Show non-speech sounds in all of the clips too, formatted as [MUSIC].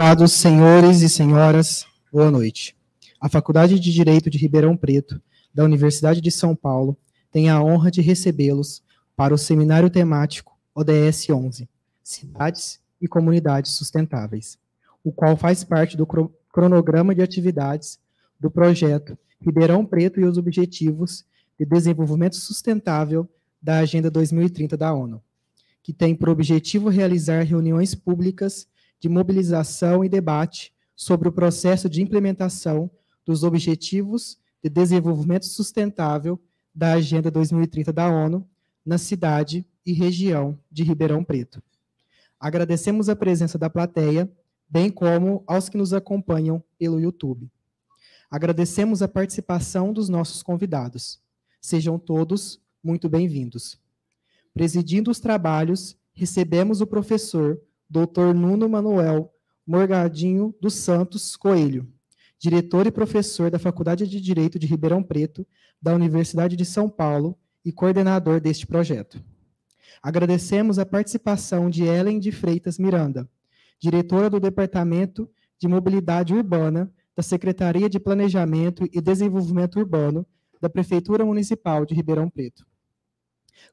Amados senhores e senhoras, boa noite. A Faculdade de Direito de Ribeirão Preto, da Universidade de São Paulo, tem a honra de recebê-los para o seminário temático ODS 11, cidades e comunidades sustentáveis, o qual faz parte do cronograma de atividades do projeto Ribeirão Preto e os Objetivos de Desenvolvimento Sustentável da Agenda 2030 da ONU, que tem por objetivo realizar reuniões públicas de mobilização e debate sobre o processo de implementação dos Objetivos de Desenvolvimento Sustentável da Agenda 2030 da ONU na cidade e região de Ribeirão Preto. Agradecemos a presença da plateia, bem como aos que nos acompanham pelo YouTube. Agradecemos a participação dos nossos convidados. Sejam todos muito bem-vindos. Presidindo os trabalhos, recebemos o professor Dr. Nuno Manuel Morgadinho dos Santos Coelho, diretor e professor da Faculdade de Direito de Ribeirão Preto, da Universidade de São Paulo e coordenador deste projeto. Agradecemos a participação de Ellen de Freitas Miranda, diretora do Departamento de Mobilidade Urbana da Secretaria de Planejamento e Desenvolvimento Urbano da Prefeitura Municipal de Ribeirão Preto.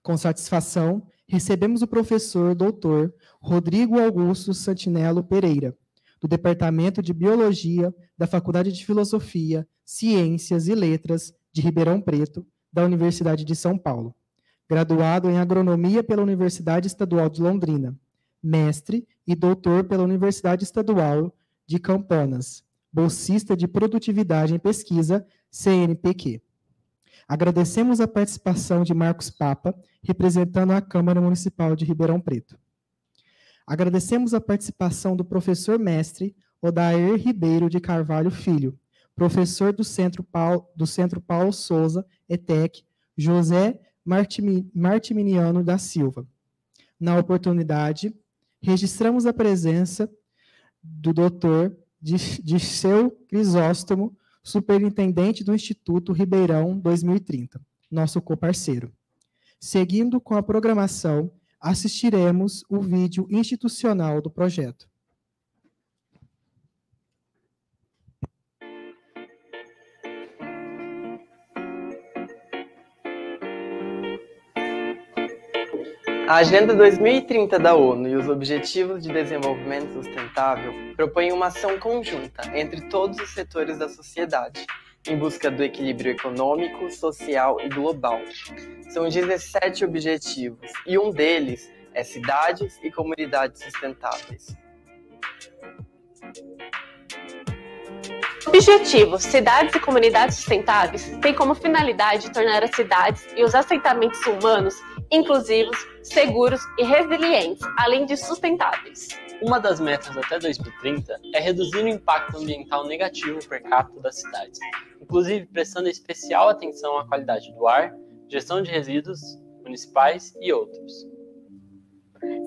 Com satisfação, recebemos o professor doutor Rodrigo Augusto Santinello Pereira, do Departamento de Biologia da Faculdade de Filosofia, Ciências e Letras de Ribeirão Preto, da Universidade de São Paulo graduado em agronomia pela Universidade Estadual de Londrina, mestre e doutor pela Universidade Estadual de Campinas, bolsista de produtividade em pesquisa, CNPq. Agradecemos a participação de Marcos Papa, representando a Câmara Municipal de Ribeirão Preto. Agradecemos a participação do professor mestre Odair Ribeiro de Carvalho Filho, professor do Centro Paulo, do Centro Paulo Souza, ETEC, José Martiminiano da Silva. Na oportunidade, registramos a presença do doutor seu Crisóstomo, superintendente do Instituto Ribeirão 2030, nosso coparceiro. Seguindo com a programação, assistiremos o vídeo institucional do projeto. A Agenda 2030 da ONU e os Objetivos de Desenvolvimento Sustentável propõem uma ação conjunta entre todos os setores da sociedade, em busca do equilíbrio econômico, social e global. São 17 objetivos, e um deles é cidades e comunidades sustentáveis. objetivo Cidades e Comunidades Sustentáveis tem como finalidade tornar as cidades e os assentamentos humanos inclusivos, seguros e resilientes, além de sustentáveis. Uma das metas até 2030 é reduzir o impacto ambiental negativo per capita das cidades, inclusive prestando especial atenção à qualidade do ar, gestão de resíduos municipais e outros.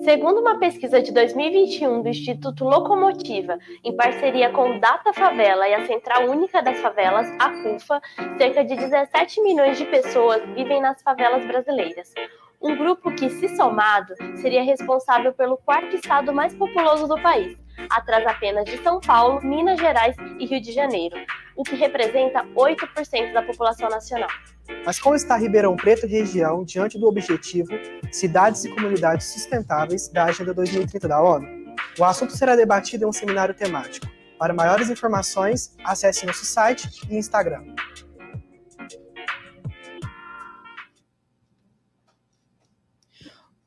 Segundo uma pesquisa de 2021 do Instituto Locomotiva, em parceria com Data Favela e a Central Única das Favelas, a CUFA, cerca de 17 milhões de pessoas vivem nas favelas brasileiras um grupo que, se somado, seria responsável pelo quarto estado mais populoso do país, atrás apenas de São Paulo, Minas Gerais e Rio de Janeiro, o que representa 8% da população nacional. Mas como está Ribeirão Preto e região diante do objetivo Cidades e Comunidades Sustentáveis da Agenda 2030 da ONU? O assunto será debatido em um seminário temático. Para maiores informações, acesse nosso site e Instagram.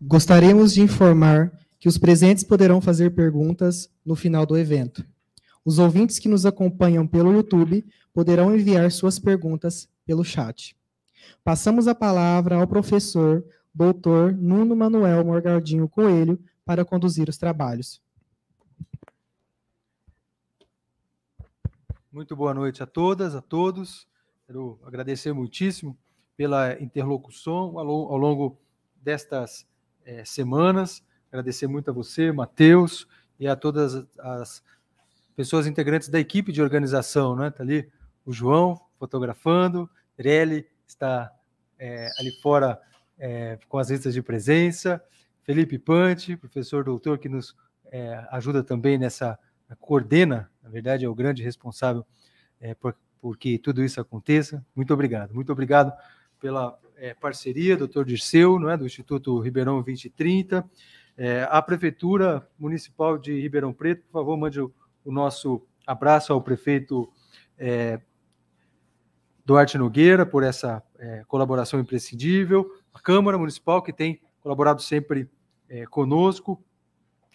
Gostaríamos de informar que os presentes poderão fazer perguntas no final do evento. Os ouvintes que nos acompanham pelo YouTube poderão enviar suas perguntas pelo chat. Passamos a palavra ao professor Dr. Nuno Manuel Morgardinho Coelho para conduzir os trabalhos. Muito boa noite a todas, a todos. Quero agradecer muitíssimo pela interlocução ao longo destas é, semanas. Agradecer muito a você, Matheus, e a todas as pessoas integrantes da equipe de organização, né? Está ali o João fotografando, Ireli está é, ali fora é, com as listas de presença, Felipe Pante, professor doutor que nos é, ajuda também nessa, coordena, na verdade é o grande responsável é, por, por que tudo isso aconteça. Muito obrigado, muito obrigado pela é, parceria, doutor Dirceu, não é, do Instituto Ribeirão 2030, é, a Prefeitura Municipal de Ribeirão Preto, por favor, mande o, o nosso abraço ao prefeito é, Duarte Nogueira por essa é, colaboração imprescindível, a Câmara Municipal, que tem colaborado sempre é, conosco,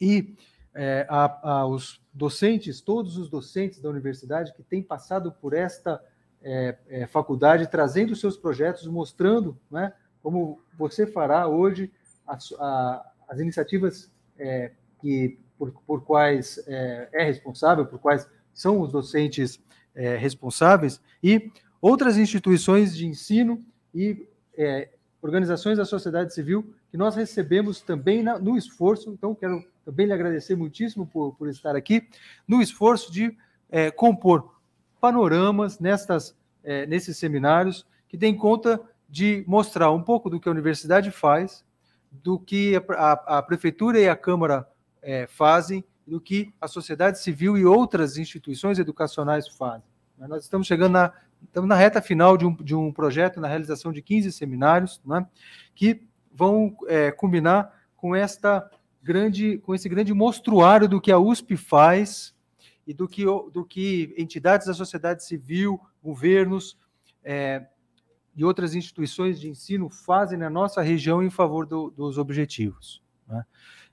e é, a, a, os docentes, todos os docentes da universidade que têm passado por esta é, é, faculdade, trazendo seus projetos, mostrando né, como você fará hoje a, a, as iniciativas é, que por, por quais é, é responsável, por quais são os docentes é, responsáveis, e outras instituições de ensino e é, organizações da sociedade civil que nós recebemos também na, no esforço, então quero também lhe agradecer muitíssimo por, por estar aqui, no esforço de compor panoramas nestas, é, nesses seminários que tem conta de mostrar um pouco do que a universidade faz, do que a, a, a prefeitura e a Câmara é, fazem, do que a sociedade civil e outras instituições educacionais fazem. Né, nós estamos chegando na, estamos na reta final de um, de um projeto, na realização de 15 seminários, né, que vão é, combinar com esta grande, com esse grande monstruário do que a USP faz e do que, do que entidades da sociedade civil, governos é, e outras instituições de ensino fazem na nossa região em favor do, dos objetivos. Né?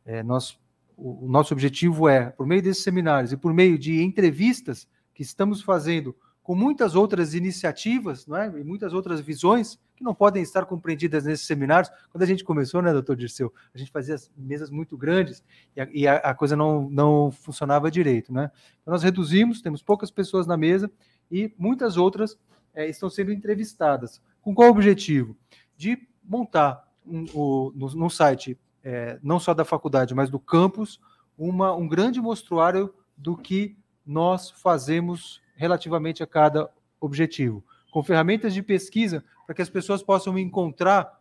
É, nós, o, o nosso objetivo é, por meio desses seminários e por meio de entrevistas que estamos fazendo com muitas outras iniciativas não é? e muitas outras visões que não podem estar compreendidas nesses seminários. Quando a gente começou, né, doutor Dirceu? A gente fazia mesas muito grandes e a, e a coisa não, não funcionava direito. Né? Então, nós reduzimos, temos poucas pessoas na mesa e muitas outras é, estão sendo entrevistadas. Com qual objetivo? De montar um, um, no, no, site, é, não só da faculdade, mas do campus, uma, um grande mostruário do que nós fazemos relativamente a cada objetivo, com ferramentas de pesquisa para que as pessoas possam encontrar,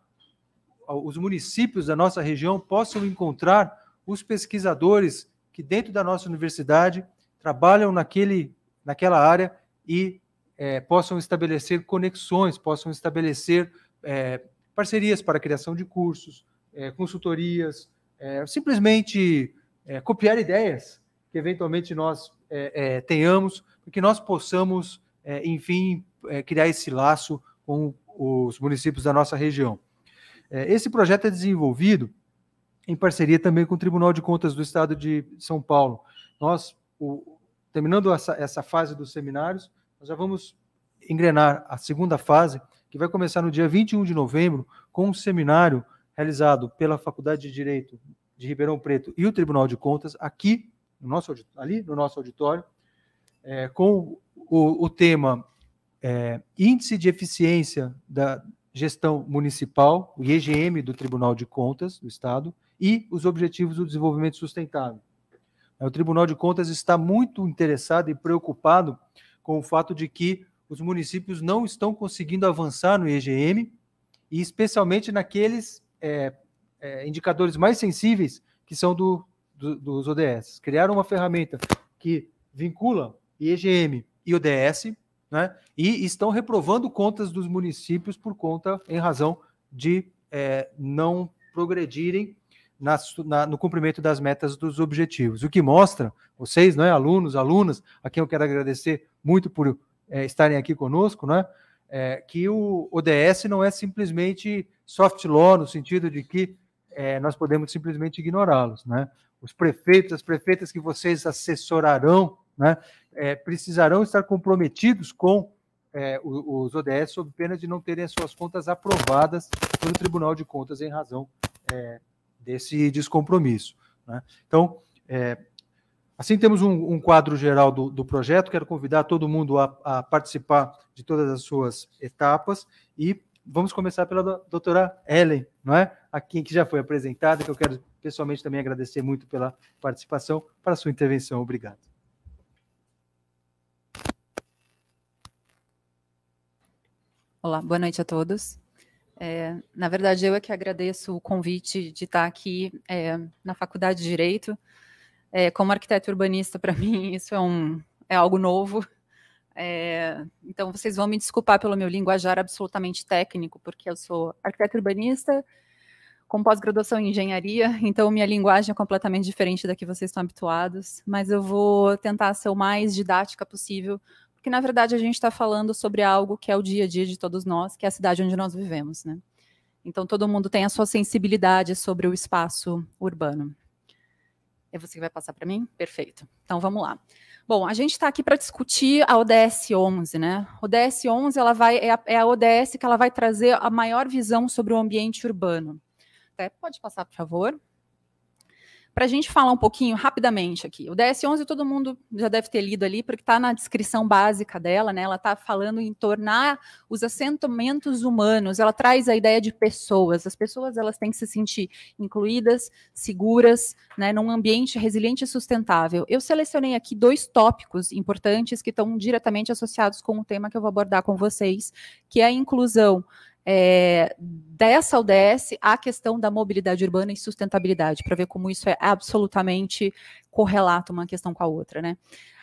os municípios da nossa região possam encontrar os pesquisadores que dentro da nossa universidade trabalham naquele, naquela área e é, possam estabelecer conexões, possam estabelecer é, parcerias para a criação de cursos, é, consultorias, é, simplesmente é, copiar ideias que eventualmente nós é, é, tenhamos, para que nós possamos, é, enfim, é, criar esse laço com os municípios da nossa região. esse projeto é desenvolvido em parceria também com o Tribunal de Contas do Estado de São Paulo. Nós, o, terminando essa, essa fase dos seminários, nós já vamos engrenar a segunda fase, que vai começar no dia 21 de novembro, com um seminário realizado pela Faculdade de Direito de Ribeirão Preto e o Tribunal de Contas, aqui no nosso, ali no nosso auditório, é, com o, o tema é, Índice de Eficiência da Gestão Municipal, o IEGM do Tribunal de Contas do Estado, e os Objetivos do Desenvolvimento Sustentável. O Tribunal de Contas está muito interessado e preocupado com o fato de que os municípios não estão conseguindo avançar no IEGM, e especialmente naqueles é, é, indicadores mais sensíveis, que são do do, dos ODS. Criaram uma ferramenta que vincula IEGM e ODS, né? E estão reprovando contas dos municípios por conta, em razão de é, não progredirem na, na, no cumprimento das metas dos objetivos. O que mostra, vocês, né, alunos, alunas, a quem eu quero agradecer muito por é, estarem aqui conosco, né, é, que o ODS não é simplesmente soft law, no sentido de que é, nós podemos simplesmente ignorá-los. Né? os prefeitos, as prefeitas que vocês assessorarão, né, é, precisarão estar comprometidos com é, os ODS sob pena de não terem as suas contas aprovadas pelo Tribunal de Contas em razão é, desse descompromisso. Né? Então, é, assim temos um, um quadro geral do, do, projeto. Quero convidar todo mundo a, a participar de todas as suas etapas e vamos começar pela doutora Ellen, não é? Aqui que já foi apresentada, que eu quero pessoalmente também agradecer muito pela participação, para sua intervenção. Obrigado. Olá, boa noite a todos. É, na verdade, eu é que agradeço o convite de estar aqui é, na Faculdade de Direito. É, como arquiteto urbanista, [LAUGHS] para mim, isso é, um, é algo novo. É, então, vocês vão me desculpar pelo meu linguajar absolutamente técnico, porque eu sou arquiteto urbanista, com pós-graduação em engenharia, [LAUGHS] então minha linguagem é completamente diferente da que vocês estão habituados, mas eu vou tentar ser o mais didática possível, porque na verdade a gente está falando sobre algo que é o dia a dia de todos nós, que é a cidade onde nós vivemos, né? Então todo mundo tem a sua sensibilidade sobre o espaço urbano. É você que vai passar para mim? Perfeito. Então vamos lá. Bom, a gente está aqui para discutir a ODS 11, né? A ODS 11 ela vai, é, a, é a ODS que ela vai trazer a maior visão sobre o ambiente urbano. Até pode passar, por favor. Para a gente falar um pouquinho rapidamente aqui, o DS11 todo mundo já deve ter lido ali, porque está na descrição básica dela, né? Ela está falando em tornar os assentamentos humanos, ela traz a ideia de pessoas. As pessoas elas têm que se sentir incluídas, seguras, né? num ambiente resiliente e sustentável. Eu selecionei aqui dois tópicos importantes que estão diretamente associados com o tema que eu vou abordar com vocês, que é a inclusão é, dessa UDS à questão da mobilidade urbana e sustentabilidade, para ver como isso é absolutamente correlato uma questão com a outra. Né?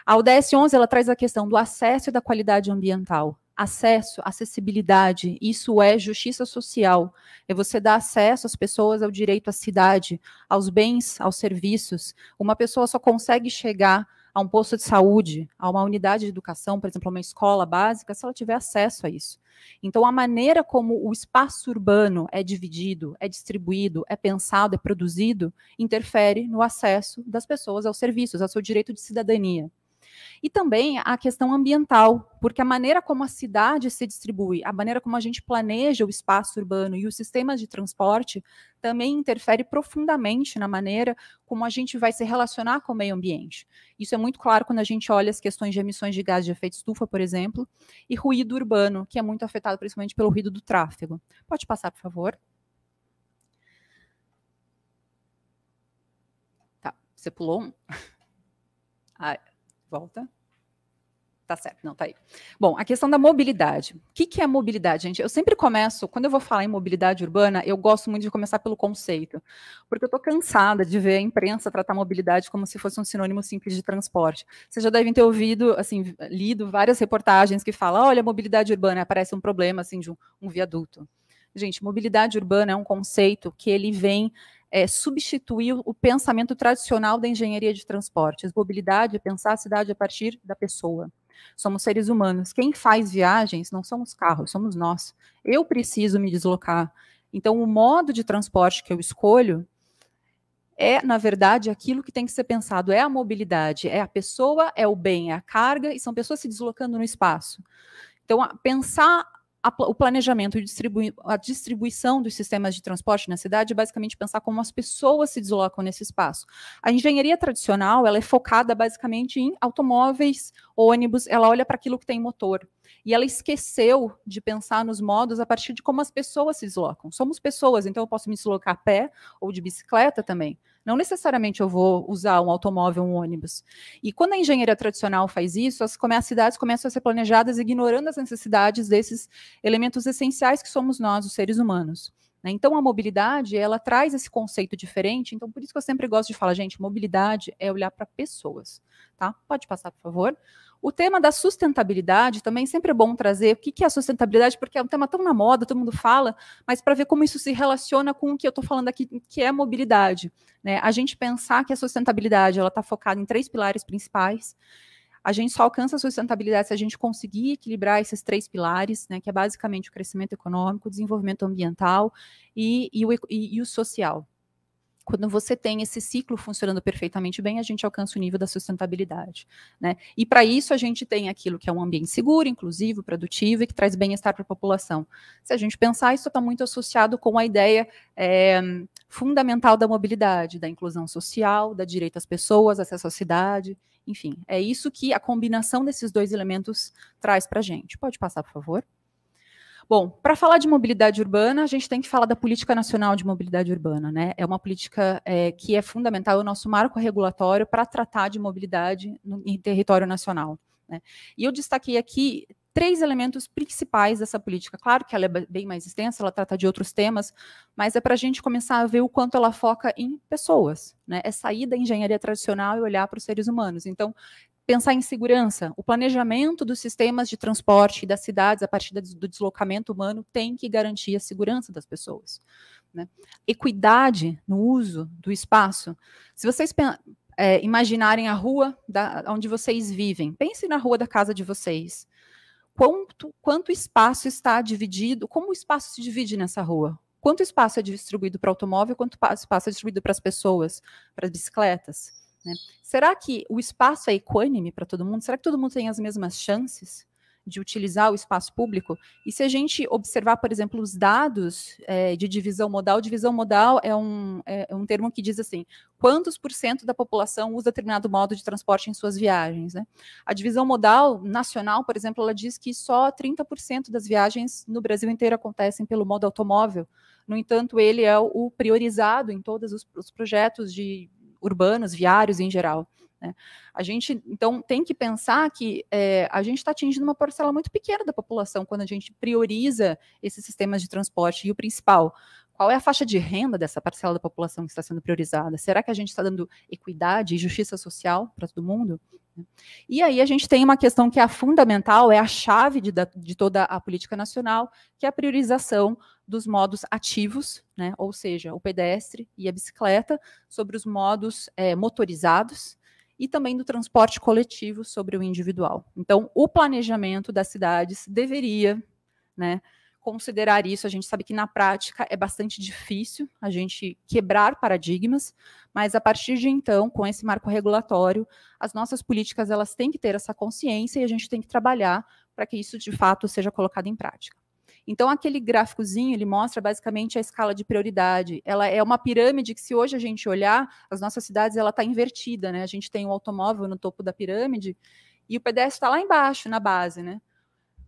A UDS 11 ela traz a questão do acesso e da qualidade ambiental. Acesso, acessibilidade, isso é justiça social. É você dar acesso às pessoas ao direito à cidade, aos bens, aos serviços. Uma pessoa só consegue chegar a um posto de saúde, a uma unidade de educação, por exemplo, uma escola básica, se ela tiver acesso a isso. Então, a maneira como o espaço urbano é dividido, é distribuído, é pensado, é produzido, interfere no acesso das pessoas aos serviços, ao seu direito de cidadania. E também a questão ambiental, porque a maneira como a cidade se distribui, a maneira como a gente planeja o espaço urbano e os sistemas de transporte também interfere profundamente na maneira como a gente vai se relacionar com o meio ambiente. Isso é muito claro quando a gente olha as questões de emissões de gás de efeito estufa, por exemplo, e ruído urbano, que é muito afetado principalmente pelo ruído do tráfego. Pode passar, por favor. Tá, você pulou um? Ah, [LAUGHS] Volta. Tá certo, não, tá aí. Bom, a questão da mobilidade. O que, que é mobilidade, gente? Eu sempre começo, quando eu vou falar em mobilidade urbana, eu gosto muito de começar pelo conceito, porque eu estou cansada de ver a imprensa tratar mobilidade como se fosse um sinônimo simples de transporte. Vocês já devem ter ouvido, assim, lido várias reportagens que falam, olha, mobilidade urbana, aparece um problema, assim, de um, um viaduto. Gente, mobilidade urbana é um conceito que ele vem é, substituir o pensamento tradicional da engenharia de transportes. Mobilidade é pensar a cidade a partir da pessoa. Somos seres humanos. Quem faz viagens não são os carros, somos nós. Eu preciso me deslocar. Então, o modo de transporte que eu escolho é, na verdade, aquilo que tem que ser pensado. É a mobilidade, é a pessoa, é o bem, é a carga, e são pessoas se deslocando no espaço. Então, pensar a, o planejamento e distribui, a distribuição dos sistemas de transporte na cidade é basicamente pensar como as pessoas se deslocam nesse espaço. A engenharia tradicional ela é focada basicamente em automóveis, ônibus, ela olha para aquilo que tem motor. E ela esqueceu de pensar nos modos a partir de como as pessoas se deslocam. Somos pessoas, então eu posso me deslocar a pé ou de bicicleta também. Não necessariamente eu vou usar um automóvel, um ônibus. E quando a engenharia tradicional faz isso, as, as cidades começam a ser planejadas ignorando as necessidades desses elementos essenciais que somos nós, os seres humanos. Né? Então, a mobilidade, ela traz esse conceito diferente. Então, por isso que eu sempre gosto de falar, gente, mobilidade é olhar para pessoas. Tá? Pode passar, por favor. O tema da sustentabilidade também sempre é bom trazer. O que é a sustentabilidade? Porque é um tema tão na moda, todo mundo fala, mas para ver como isso se relaciona com o que eu estou falando aqui, que é a mobilidade. Né? A gente pensar que a sustentabilidade ela está focada em três pilares principais. A gente só alcança a sustentabilidade se a gente conseguir equilibrar esses três pilares, né? que é basicamente o crescimento econômico, o desenvolvimento ambiental e, e, o, e, e o social. Quando você tem esse ciclo funcionando perfeitamente bem, a gente alcança o nível da sustentabilidade. Né? E para isso a gente tem aquilo que é um ambiente seguro, inclusivo, produtivo e que traz bem-estar para a população. Se a gente pensar, isso está muito associado com a ideia é, fundamental da mobilidade, da inclusão social, da direito às pessoas, acesso à cidade. Enfim, é isso que a combinação desses dois elementos traz para a gente. Pode passar, por favor? Bom, para falar de mobilidade urbana, a gente tem que falar da Política Nacional de Mobilidade Urbana, né? É uma política é, que é fundamental, é o nosso marco regulatório para tratar de mobilidade no, em território nacional. Né? E eu destaquei aqui três elementos principais dessa política. Claro que ela é bem mais extensa, ela trata de outros temas, mas é para a gente começar a ver o quanto ela foca em pessoas. Né? É sair da engenharia tradicional e olhar para os seres humanos. Então, pensar em segurança. O planejamento dos sistemas de transporte das cidades a partir do deslocamento humano tem que garantir a segurança das pessoas. Né? Equidade no uso do espaço. Se vocês é, imaginarem a rua da, onde vocês vivem, pense na rua da casa de vocês. Quanto, quanto espaço está dividido? Como o espaço se divide nessa rua? Quanto espaço é distribuído para o automóvel? Quanto espaço é distribuído para as pessoas, para as bicicletas? Né? Será que o espaço é equânime para todo mundo? Será que todo mundo tem as mesmas chances de utilizar o espaço público? E se a gente observar, por exemplo, os dados é, de divisão modal, divisão modal é um, é, é um termo que diz assim: quantos por cento da população usa determinado modo de transporte em suas viagens? Né? A divisão modal nacional, por exemplo, ela diz que só 30% das viagens no Brasil inteiro acontecem pelo modo automóvel. No entanto, ele é o priorizado em todos os, os projetos de urbanos, viários em geral. Né? A gente, então, tem que pensar que é, a gente está atingindo uma parcela muito pequena da população quando a gente prioriza esses sistemas de transporte. E o principal, qual é a faixa de renda dessa parcela da população que está sendo priorizada? Será que a gente está dando equidade e justiça social para todo mundo? E aí a gente tem uma questão que é fundamental, é a chave de, de toda a política nacional, que é a priorização dos modos ativos, né, ou seja, o pedestre e a bicicleta, sobre os modos é, motorizados e também do transporte coletivo sobre o individual. Então, o planejamento das cidades deveria, né, considerar isso. A gente sabe que na prática é bastante difícil a gente quebrar paradigmas, mas a partir de então, com esse marco regulatório, as nossas políticas elas têm que ter essa consciência e a gente tem que trabalhar para que isso de fato seja colocado em prática. Então, aquele gráficozinho, ele mostra basicamente a escala de prioridade. Ela é uma pirâmide que, se hoje a gente olhar, as nossas cidades, ela está invertida, né? A gente tem o um automóvel no topo da pirâmide e o pedestre está lá embaixo, na base, né?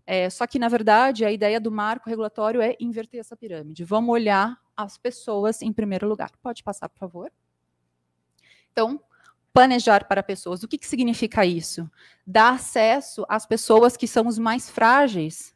É, só que, na verdade, a ideia do marco regulatório é inverter essa pirâmide. Vamos olhar as pessoas em primeiro lugar. Pode passar, por favor. Então, planejar para pessoas. O que, que significa isso? Dar acesso às pessoas que são os mais frágeis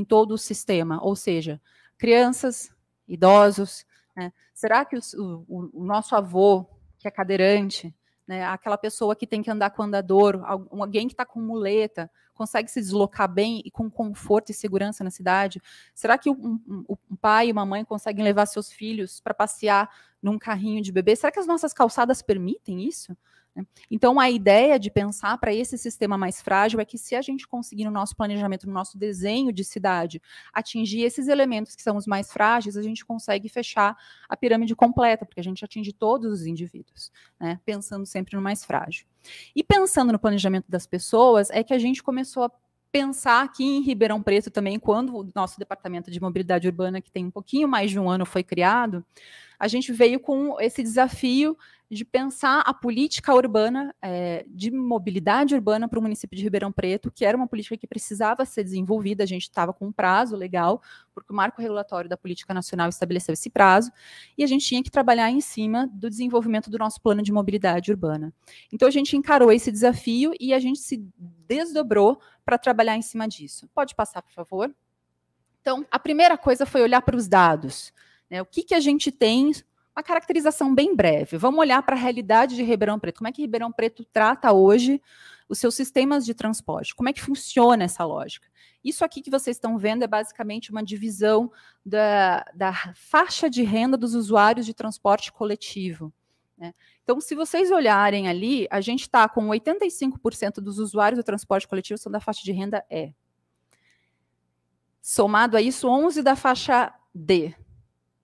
em todo o sistema, ou seja, crianças, idosos. Né? Será que o, o, o, nosso avô, que é cadeirante, né, aquela pessoa que tem que andar com andador, alguém que está com muleta, consegue se deslocar bem e com conforto e segurança na cidade? Será que um, um, um pai e uma mãe conseguem levar seus filhos para passear num carrinho de bebê? Será que as nossas calçadas permitem isso? Né? Então, a ideia de pensar para esse sistema mais frágil é que se a gente conseguir no nosso planejamento, no nosso desenho de cidade, atingir esses elementos que são os mais frágeis, a gente consegue fechar a pirâmide completa, porque a gente atinge todos os indivíduos, né? pensando sempre no mais frágil. E pensando no planejamento das pessoas, é que a gente começou a pensar aqui em Ribeirão Preto também, quando o nosso departamento de mobilidade urbana, que tem um pouquinho mais de um ano, foi criado, a gente veio com esse desafio de pensar a política urbana, é, de mobilidade urbana para o município de Ribeirão Preto, que era uma política que precisava ser desenvolvida, a gente estava com um prazo legal, porque o marco regulatório da política nacional estabeleceu esse prazo, e a gente tinha que trabalhar em cima do desenvolvimento do nosso plano de mobilidade urbana. Então a gente encarou esse desafio e a gente se desdobrou para trabalhar em cima disso. Pode passar, por favor? Então, a primeira coisa foi olhar para os dados. Né? O que, que a gente tem a caracterização bem breve. Vamos olhar para a realidade de Ribeirão Preto. Como é que Ribeirão Preto trata hoje os seus sistemas de transporte? Como é que funciona essa lógica? Isso aqui que vocês estão vendo é basicamente uma divisão da, da faixa de renda dos usuários de transporte coletivo. Né? Então, se vocês olharem ali, a gente está com 85% dos usuários do transporte coletivo são da faixa de renda E. Somado a isso, 11 da faixa D.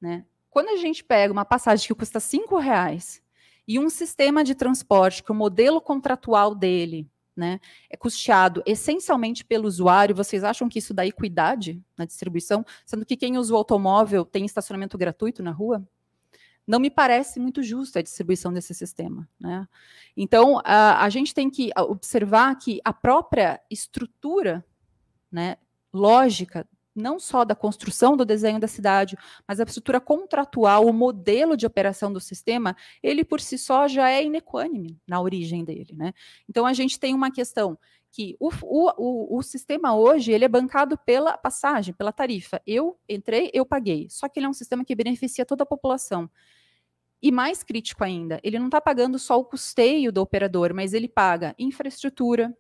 Né? Quando a gente pega uma passagem que custa cinco reais e um sistema de transporte que o modelo contratual dele né, é custeado essencialmente pelo usuário, vocês acham que isso dá equidade na distribuição, sendo que quem usa o automóvel tem estacionamento gratuito na rua? Não me parece muito justo a distribuição desse sistema. Né? Então, a, a gente tem que observar que a própria estrutura né, lógica não só da construção do desenho da cidade, mas a estrutura contratual, o modelo de operação do sistema, ele por si só já é inequânime na origem dele. Né? Então a gente tem uma questão que o, o, o, sistema hoje ele é bancado pela passagem, pela tarifa. Eu entrei, eu paguei. Só que ele é um sistema que beneficia toda a população. E mais crítico ainda, ele não está pagando só o custeio do operador, mas ele paga infraestrutura,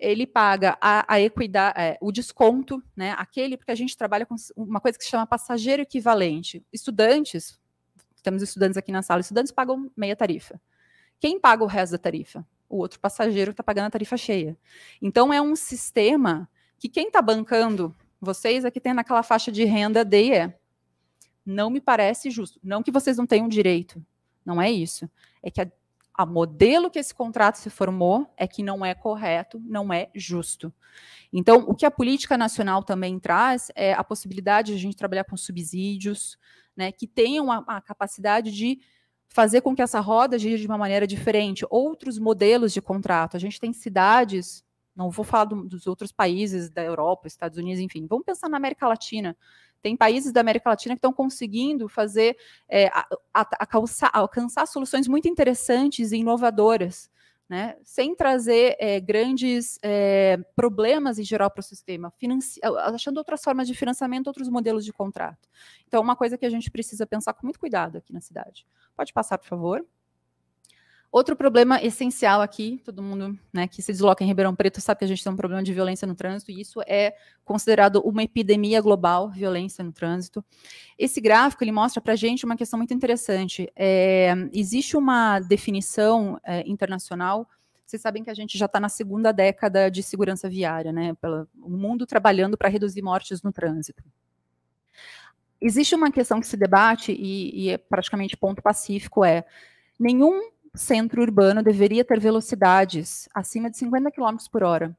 ele paga a, a equidade, é, o desconto, né? Aquele, porque a gente trabalha com uma coisa que se chama passageiro equivalente. Estudantes, temos estudantes aqui na sala, estudantes pagam meia tarifa. Quem paga o resto da tarifa? O outro passageiro está pagando a tarifa cheia. Então é um sistema que quem está bancando vocês é que tem naquela faixa de renda D e E. Não me parece justo. Não que vocês não tenham direito. Não é isso. É que a a modelo que esse contrato se formou é que não é correto, não é justo. Então, o que a política nacional também traz é a possibilidade de a gente trabalhar com subsídios, né, que tenham a, a capacidade de fazer com que essa roda gira de uma maneira diferente, outros modelos de contrato. A gente tem cidades, não vou falar do, dos outros países da Europa, Estados Unidos, enfim, vamos pensar na América Latina, tem países da América Latina que estão conseguindo fazer é, a, a, alcançar, alcançar soluções muito interessantes e inovadoras. Né, sem trazer é, grandes é, problemas em geral para o sistema, achando outras formas de financiamento, outros modelos de contrato. Então, uma coisa que a gente precisa pensar com muito cuidado aqui na cidade. Pode passar, por favor. Outro problema essencial aqui, todo mundo né, que se desloca em Ribeirão Preto sabe que a gente tem um problema de violência no trânsito, e isso é considerado uma epidemia global, violência no trânsito. Esse gráfico ele mostra para a gente uma questão muito interessante. É, existe uma definição é, internacional vocês sabem que a gente já está na segunda década de segurança viária, né? o mundo trabalhando para reduzir mortes no trânsito. Existe uma questão que se debate, e, e é praticamente ponto pacífico, é nenhum centro urbano deveria ter velocidades acima de 50 km por hora.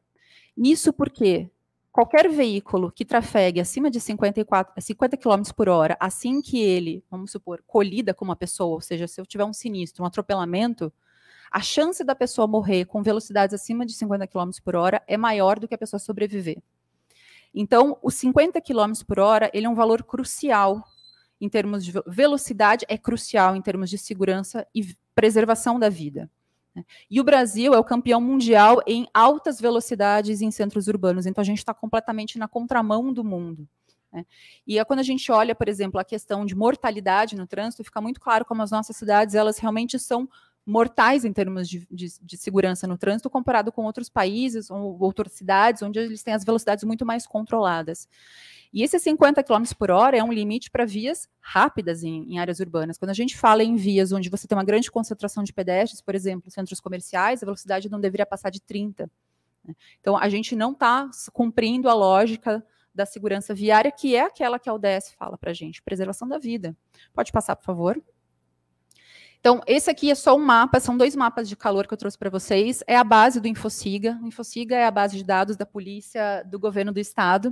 Isso porque qualquer veículo que trafegue acima de 54, 50 km por hora, assim que ele, vamos supor, colida com uma pessoa, ou seja, se eu tiver um sinistro, um atropelamento, a chance da pessoa morrer com velocidades acima de 50 km por hora é maior do que a pessoa sobreviver. Então, os 50 km por hora ele é um valor crucial em termos de velocidade, é crucial em termos de segurança e preservação da vida. Né. E o Brasil é o campeão mundial em altas velocidades em centros urbanos, então a gente está completamente na contramão do mundo. Né? E é quando a gente olha, por exemplo, a questão de mortalidade no trânsito, fica muito claro como as nossas cidades elas realmente são mortais em termos de, de, de, segurança no trânsito comparado com outros países ou outras cidades onde eles têm as velocidades muito mais controladas. E esses 50 km por hora é um limite para vias rápidas em, em, áreas urbanas. Quando a gente fala em vias onde você tem uma grande concentração de pedestres, por exemplo, centros comerciais, a velocidade não deveria passar de 30. Né? Então, a gente não está cumprindo a lógica da segurança viária, que é aquela que a UDS fala para a gente, preservação da vida. Pode passar, por favor. Então, esse aqui é só um mapa, são dois mapas de calor que eu trouxe para vocês. É a base do InfoSiga. O InfoSiga é a base de dados da polícia do governo do estado.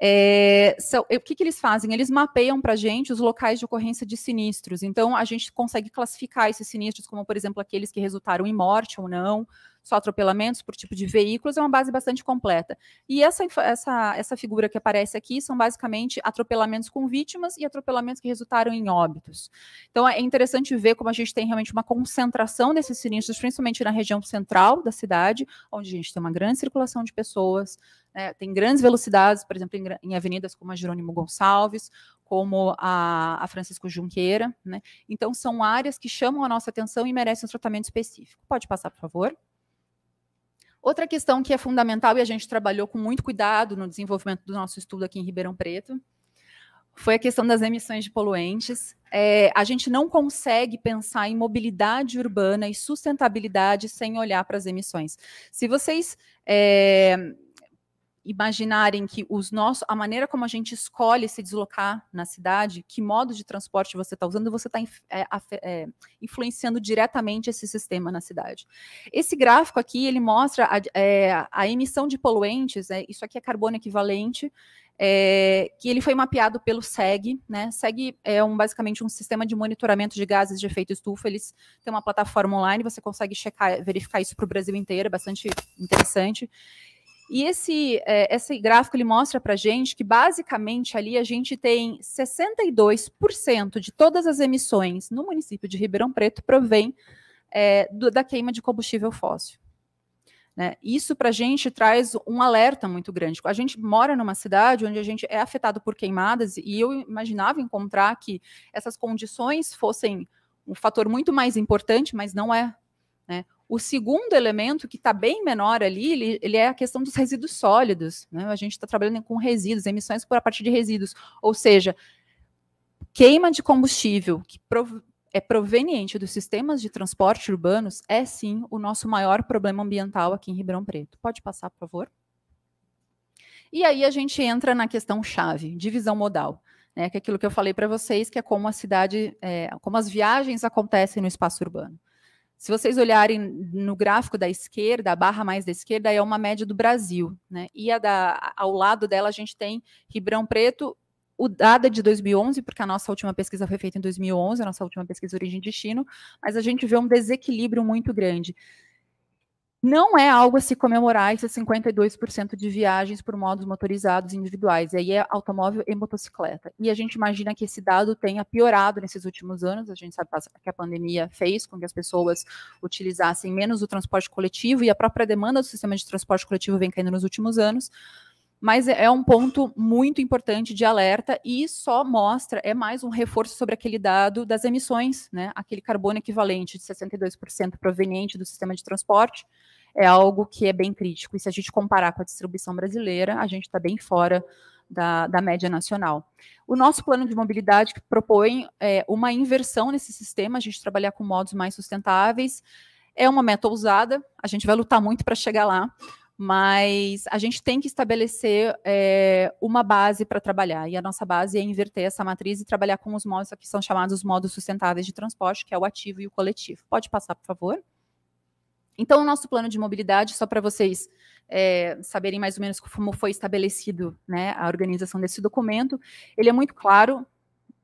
É, so, o que, que, eles fazem? Eles mapeiam para a gente os locais de ocorrência de sinistros. Então, a gente consegue classificar esses sinistros como, por exemplo, aqueles que resultaram em morte ou não, só atropelamentos por tipo de veículos, é uma base bastante completa. E essa, essa, essa figura que aparece aqui são basicamente atropelamentos com vítimas e atropelamentos que resultaram em óbitos. Então é interessante ver como a gente tem realmente uma concentração desses sinistros, principalmente na região central da cidade, onde a gente tem uma grande circulação de pessoas, né, tem grandes velocidades, por exemplo, em, em avenidas como a Jerônimo Gonçalves, como a, a, Francisco Junqueira. Né? Então, são áreas que chamam a nossa atenção e merecem um tratamento específico. Pode passar, por favor. Outra questão que é fundamental e a gente trabalhou com muito cuidado no desenvolvimento do nosso estudo aqui em Ribeirão Preto foi a questão das emissões de poluentes. É, a gente não consegue pensar em mobilidade urbana e sustentabilidade sem olhar para as emissões. Se vocês é, imaginarem que os nossos, a maneira como a gente escolhe se deslocar na cidade, que modo de transporte você está usando, você está é, é, influenciando diretamente esse sistema na cidade. Esse gráfico aqui ele mostra a, é, a emissão de poluentes, né, isso aqui é carbono equivalente, é, que ele foi mapeado pelo SEG, né? SEG é um, basicamente um sistema de monitoramento de gases de efeito estufa. Eles têm uma plataforma online, você consegue checar, verificar isso para o Brasil inteiro, é bastante interessante. E esse, é, esse gráfico ele mostra para gente que basicamente ali a gente tem 62% de todas as emissões no município de Ribeirão Preto provém é, do, da queima de combustível fóssil. Né? Isso para a gente traz um alerta muito grande. A gente mora numa cidade onde a gente é afetado por queimadas e eu imaginava encontrar que essas condições fossem um fator muito mais importante, mas não é. Né? O segundo elemento, que está bem menor ali, ele, ele, é a questão dos resíduos sólidos. Né? A gente está trabalhando com resíduos, emissões por a partir de resíduos. Ou seja, queima de combustível que prov é proveniente dos sistemas de transporte urbanos é sim o nosso maior problema ambiental aqui em Ribeirão Preto. Pode passar, por favor? E aí a gente entra na questão chave, divisão modal. Né, que é aquilo que eu falei para vocês, que é como a cidade, é, como as viagens acontecem no espaço urbano. Se vocês olharem no gráfico da esquerda, a barra mais da esquerda é uma média do Brasil, né? E da, ao lado dela a gente tem Ribeirão Preto, o data é de 2011, porque a nossa última pesquisa foi feita em 2011, a nossa última pesquisa origem e destino, mas a gente vê um desequilíbrio muito grande não é algo a se comemorar esses 52% de viagens por modos motorizados individuais, aí é automóvel e motocicleta. E a gente imagina que esse dado tenha piorado nesses últimos anos, a gente sabe que a pandemia fez com que as pessoas utilizassem menos o transporte coletivo e a própria demanda do sistema de transporte coletivo vem caindo nos últimos anos mas é, é um ponto muito importante de alerta e só mostra, é mais um reforço sobre aquele dado das emissões, né? Aquele carbono equivalente de 62% proveniente do sistema de transporte é algo que é bem crítico. E se a gente comparar com a distribuição brasileira, a gente está bem fora da, da, média nacional. O nosso plano de mobilidade que propõe é, uma inversão nesse sistema, a gente trabalhar com modos mais sustentáveis, é uma meta ousada, a gente vai lutar muito para chegar lá, mas a gente tem que estabelecer é, uma base para trabalhar. E a nossa base é inverter essa matriz e trabalhar com os modos que são chamados os modos sustentáveis de transporte, que é o ativo e o coletivo. Pode passar, por favor? Então, o nosso plano de mobilidade, só para vocês é, saberem mais ou menos como foi estabelecido né, a organização desse documento, ele é muito claro,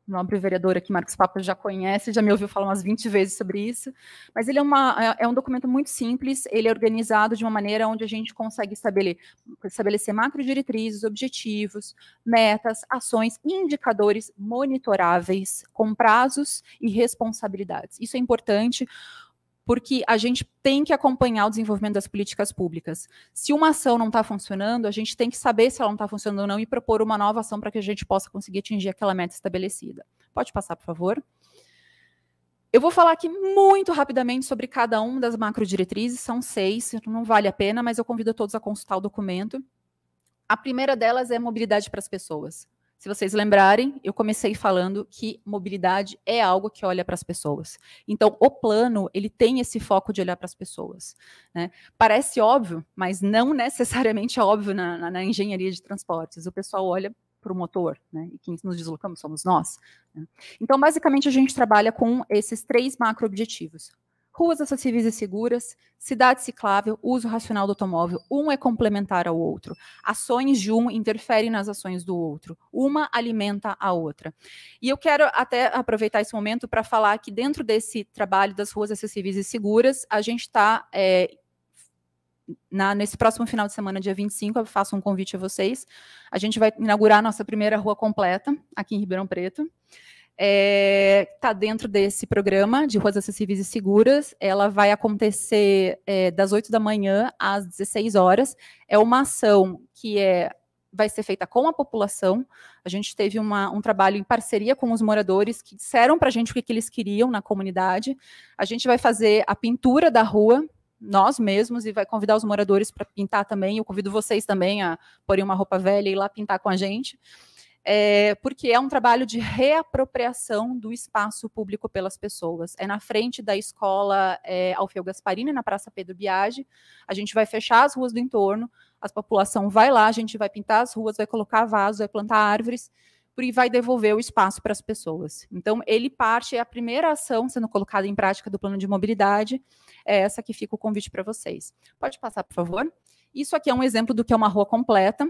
nobre vereadora que Marcos Papa já conhece, já me ouviu falar umas 20 vezes sobre isso, mas ele é, uma, é, é um documento muito simples, ele é organizado de uma maneira onde a gente consegue estabelecer, estabelecer macrodiretrizes, objetivos, metas, ações, indicadores monitoráveis, com prazos e responsabilidades. Isso é importante porque a gente tem que acompanhar o desenvolvimento das políticas públicas. Se uma ação não está funcionando, a gente tem que saber se ela não está funcionando ou não e propor uma nova ação para que a gente possa conseguir atingir aquela meta estabelecida. Pode passar, por favor. Eu vou falar aqui muito rapidamente sobre cada uma das macrodiretrizes, são seis, não vale a pena, mas eu convido a todos a consultar o documento. A primeira delas é mobilidade para as pessoas. Se vocês lembrarem, eu comecei falando que mobilidade é algo que olha para as pessoas. Então, o plano ele tem esse foco de olhar para as pessoas. Né? Parece óbvio, mas não [LAUGHS] necessariamente é óbvio na, na, na engenharia de transportes. O pessoal olha para o motor, né? E quem nos deslocamos somos nós. Né? Então, basicamente, a gente trabalha com esses três macro objetivos: ruas acessíveis e seguras, cidade ciclável, uso racional do automóvel. Um é complementar ao outro. Ações de um interferem nas ações do outro. Uma alimenta a outra. E eu quero até aproveitar esse momento para falar que dentro desse trabalho das ruas acessíveis e seguras, a gente está é, na, nesse próximo final de semana, dia 25, eu faço um convite a vocês. A gente vai inaugurar a nossa primeira rua completa aqui em Ribeirão Preto está é, tá dentro desse programa de ruas acessíveis e seguras. Ela vai acontecer é, das 8 da manhã às 16 horas. É uma ação que é vai ser feita com a população. A gente teve uma, um trabalho em parceria com os moradores que disseram para a gente o que, que eles queriam na comunidade. A gente vai fazer a pintura da rua nós mesmos e vai convidar os moradores para pintar também. Eu convido vocês também a porem uma roupa velha e ir lá pintar com a gente é, porque é um trabalho de reapropriação do espaço público pelas pessoas. É na frente da escola é, Alfeu Gasparini, na Praça Pedro Biagi. A gente vai fechar as ruas do entorno, a população vai lá, a gente vai pintar as ruas, vai colocar vasos, vai plantar árvores e vai devolver o espaço para as pessoas. Então, ele parte, é a primeira ação sendo colocada em prática do plano de mobilidade, é essa que fica o convite para vocês. Pode passar, por favor? Isso aqui é um exemplo do que é uma rua completa.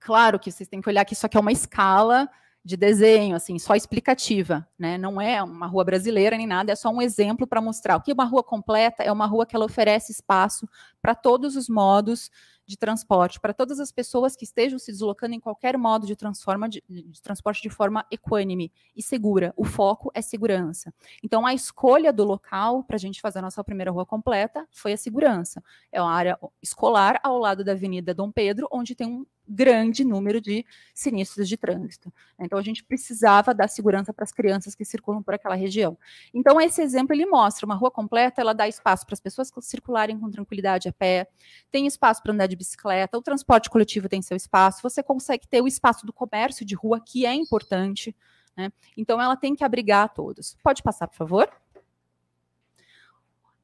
Claro que vocês têm que olhar que isso aqui é uma escala de desenho, assim, só explicativa, né? Não é uma rua brasileira nem nada, é só um exemplo para mostrar o que uma rua completa é uma rua que ela oferece espaço para todos os modos de transporte, para todas as pessoas que estejam se deslocando em qualquer modo de, de, de transporte de forma equânime e segura. O foco é segurança. Então, a escolha do local para a gente fazer a nossa primeira rua completa foi a segurança. É uma área escolar ao lado da Avenida Dom Pedro, onde tem um grande número de sinistros de trânsito. Então, a gente precisava dar segurança para as crianças que circulam por aquela região. Então, esse exemplo ele mostra uma rua completa, ela dá espaço para as pessoas circularem com tranquilidade a pé, tem espaço para andar de bicicleta, o transporte coletivo tem seu espaço, você consegue ter o espaço do comércio de rua, que é importante. Né? Então, ela tem que abrigar a todos. Pode passar, por favor?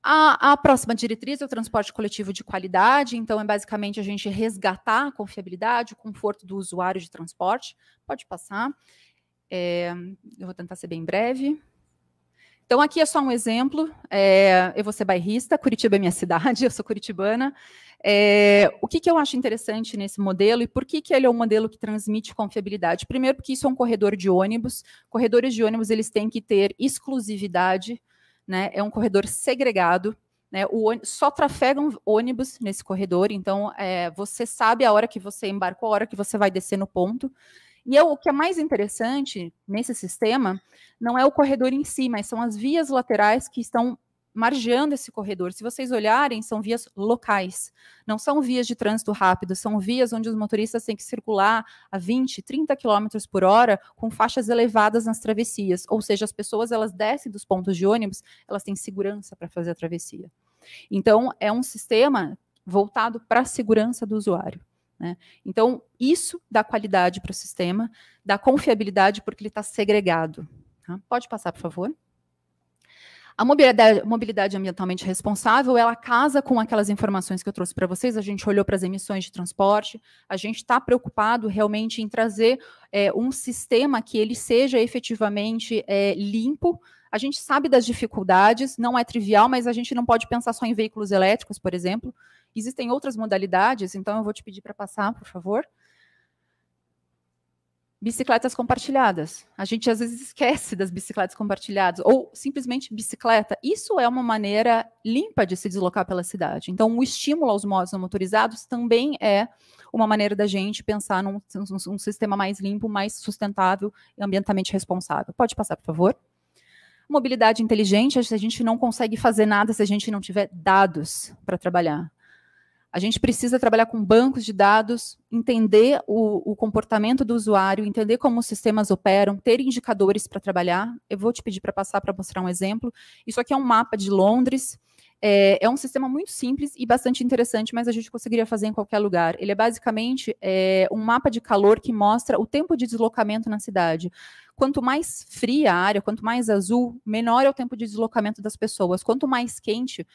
A, a, próxima diretriz é o transporte coletivo de qualidade, então é basicamente a gente resgatar a confiabilidade, o conforto do usuário de transporte. Pode passar. É, eu vou tentar ser bem breve. Então, aqui é só um exemplo. É, eu vou ser bairrista, Curitiba é minha [LAUGHS] cidade, eu sou curitibana. É, o que, que eu acho interessante nesse modelo e por que, que ele é um modelo que transmite confiabilidade? Primeiro, porque isso é um corredor de ônibus. Corredores de ônibus eles têm que ter exclusividade né? É um corredor segregado. Né, o, só trafegam ônibus nesse corredor, então é, você sabe a hora que você embarcou, a hora que você vai descer no ponto. E é o que é mais interessante nesse sistema não é o corredor em si, mas são as vias laterais que estão margeando esse corredor. Se vocês olharem, são vias locais, não são vias de trânsito rápido, são vias onde os motoristas têm que circular a 20, 30 km por hora com faixas elevadas nas travessias. Ou seja, as pessoas elas descem dos pontos de ônibus, elas têm segurança para fazer a travessia. Então, é um sistema voltado para a segurança do usuário. Né? Então, isso dá qualidade para o sistema, dá confiabilidade porque ele está segregado. Tá? Pode passar, por favor. A mobilidade, ambientalmente responsável, ela casa com aquelas informações que eu trouxe para vocês. A gente olhou para as emissões de transporte, a gente está preocupado realmente em trazer é, um sistema que ele seja efetivamente é, limpo, a gente sabe das dificuldades, não é trivial, mas a gente não pode pensar só em veículos elétricos, por exemplo. Existem outras modalidades, então eu vou te pedir para passar, por favor bicicletas compartilhadas. A gente às vezes esquece das bicicletas compartilhadas ou simplesmente bicicleta. Isso é uma maneira limpa de se deslocar pela cidade. Então, o estímulo aos modos não motorizados também é uma maneira da gente pensar num, num, num sistema mais limpo, mais sustentável e ambientalmente responsável. Pode passar, por favor. Mobilidade inteligente, a gente não consegue fazer nada se a gente não tiver dados para trabalhar. A gente precisa trabalhar com bancos de dados, entender o, o comportamento do usuário, entender como os sistemas operam, ter indicadores para trabalhar. Eu vou te pedir para passar para mostrar um exemplo. Isso aqui é um mapa de Londres. É, é, um sistema muito simples e bastante interessante, mas a gente conseguiria fazer em qualquer lugar. Ele é basicamente é, um mapa de calor que mostra o tempo de deslocamento na cidade. Quanto mais fria a área, quanto mais azul, menor é o tempo de deslocamento das pessoas. Quanto mais quente,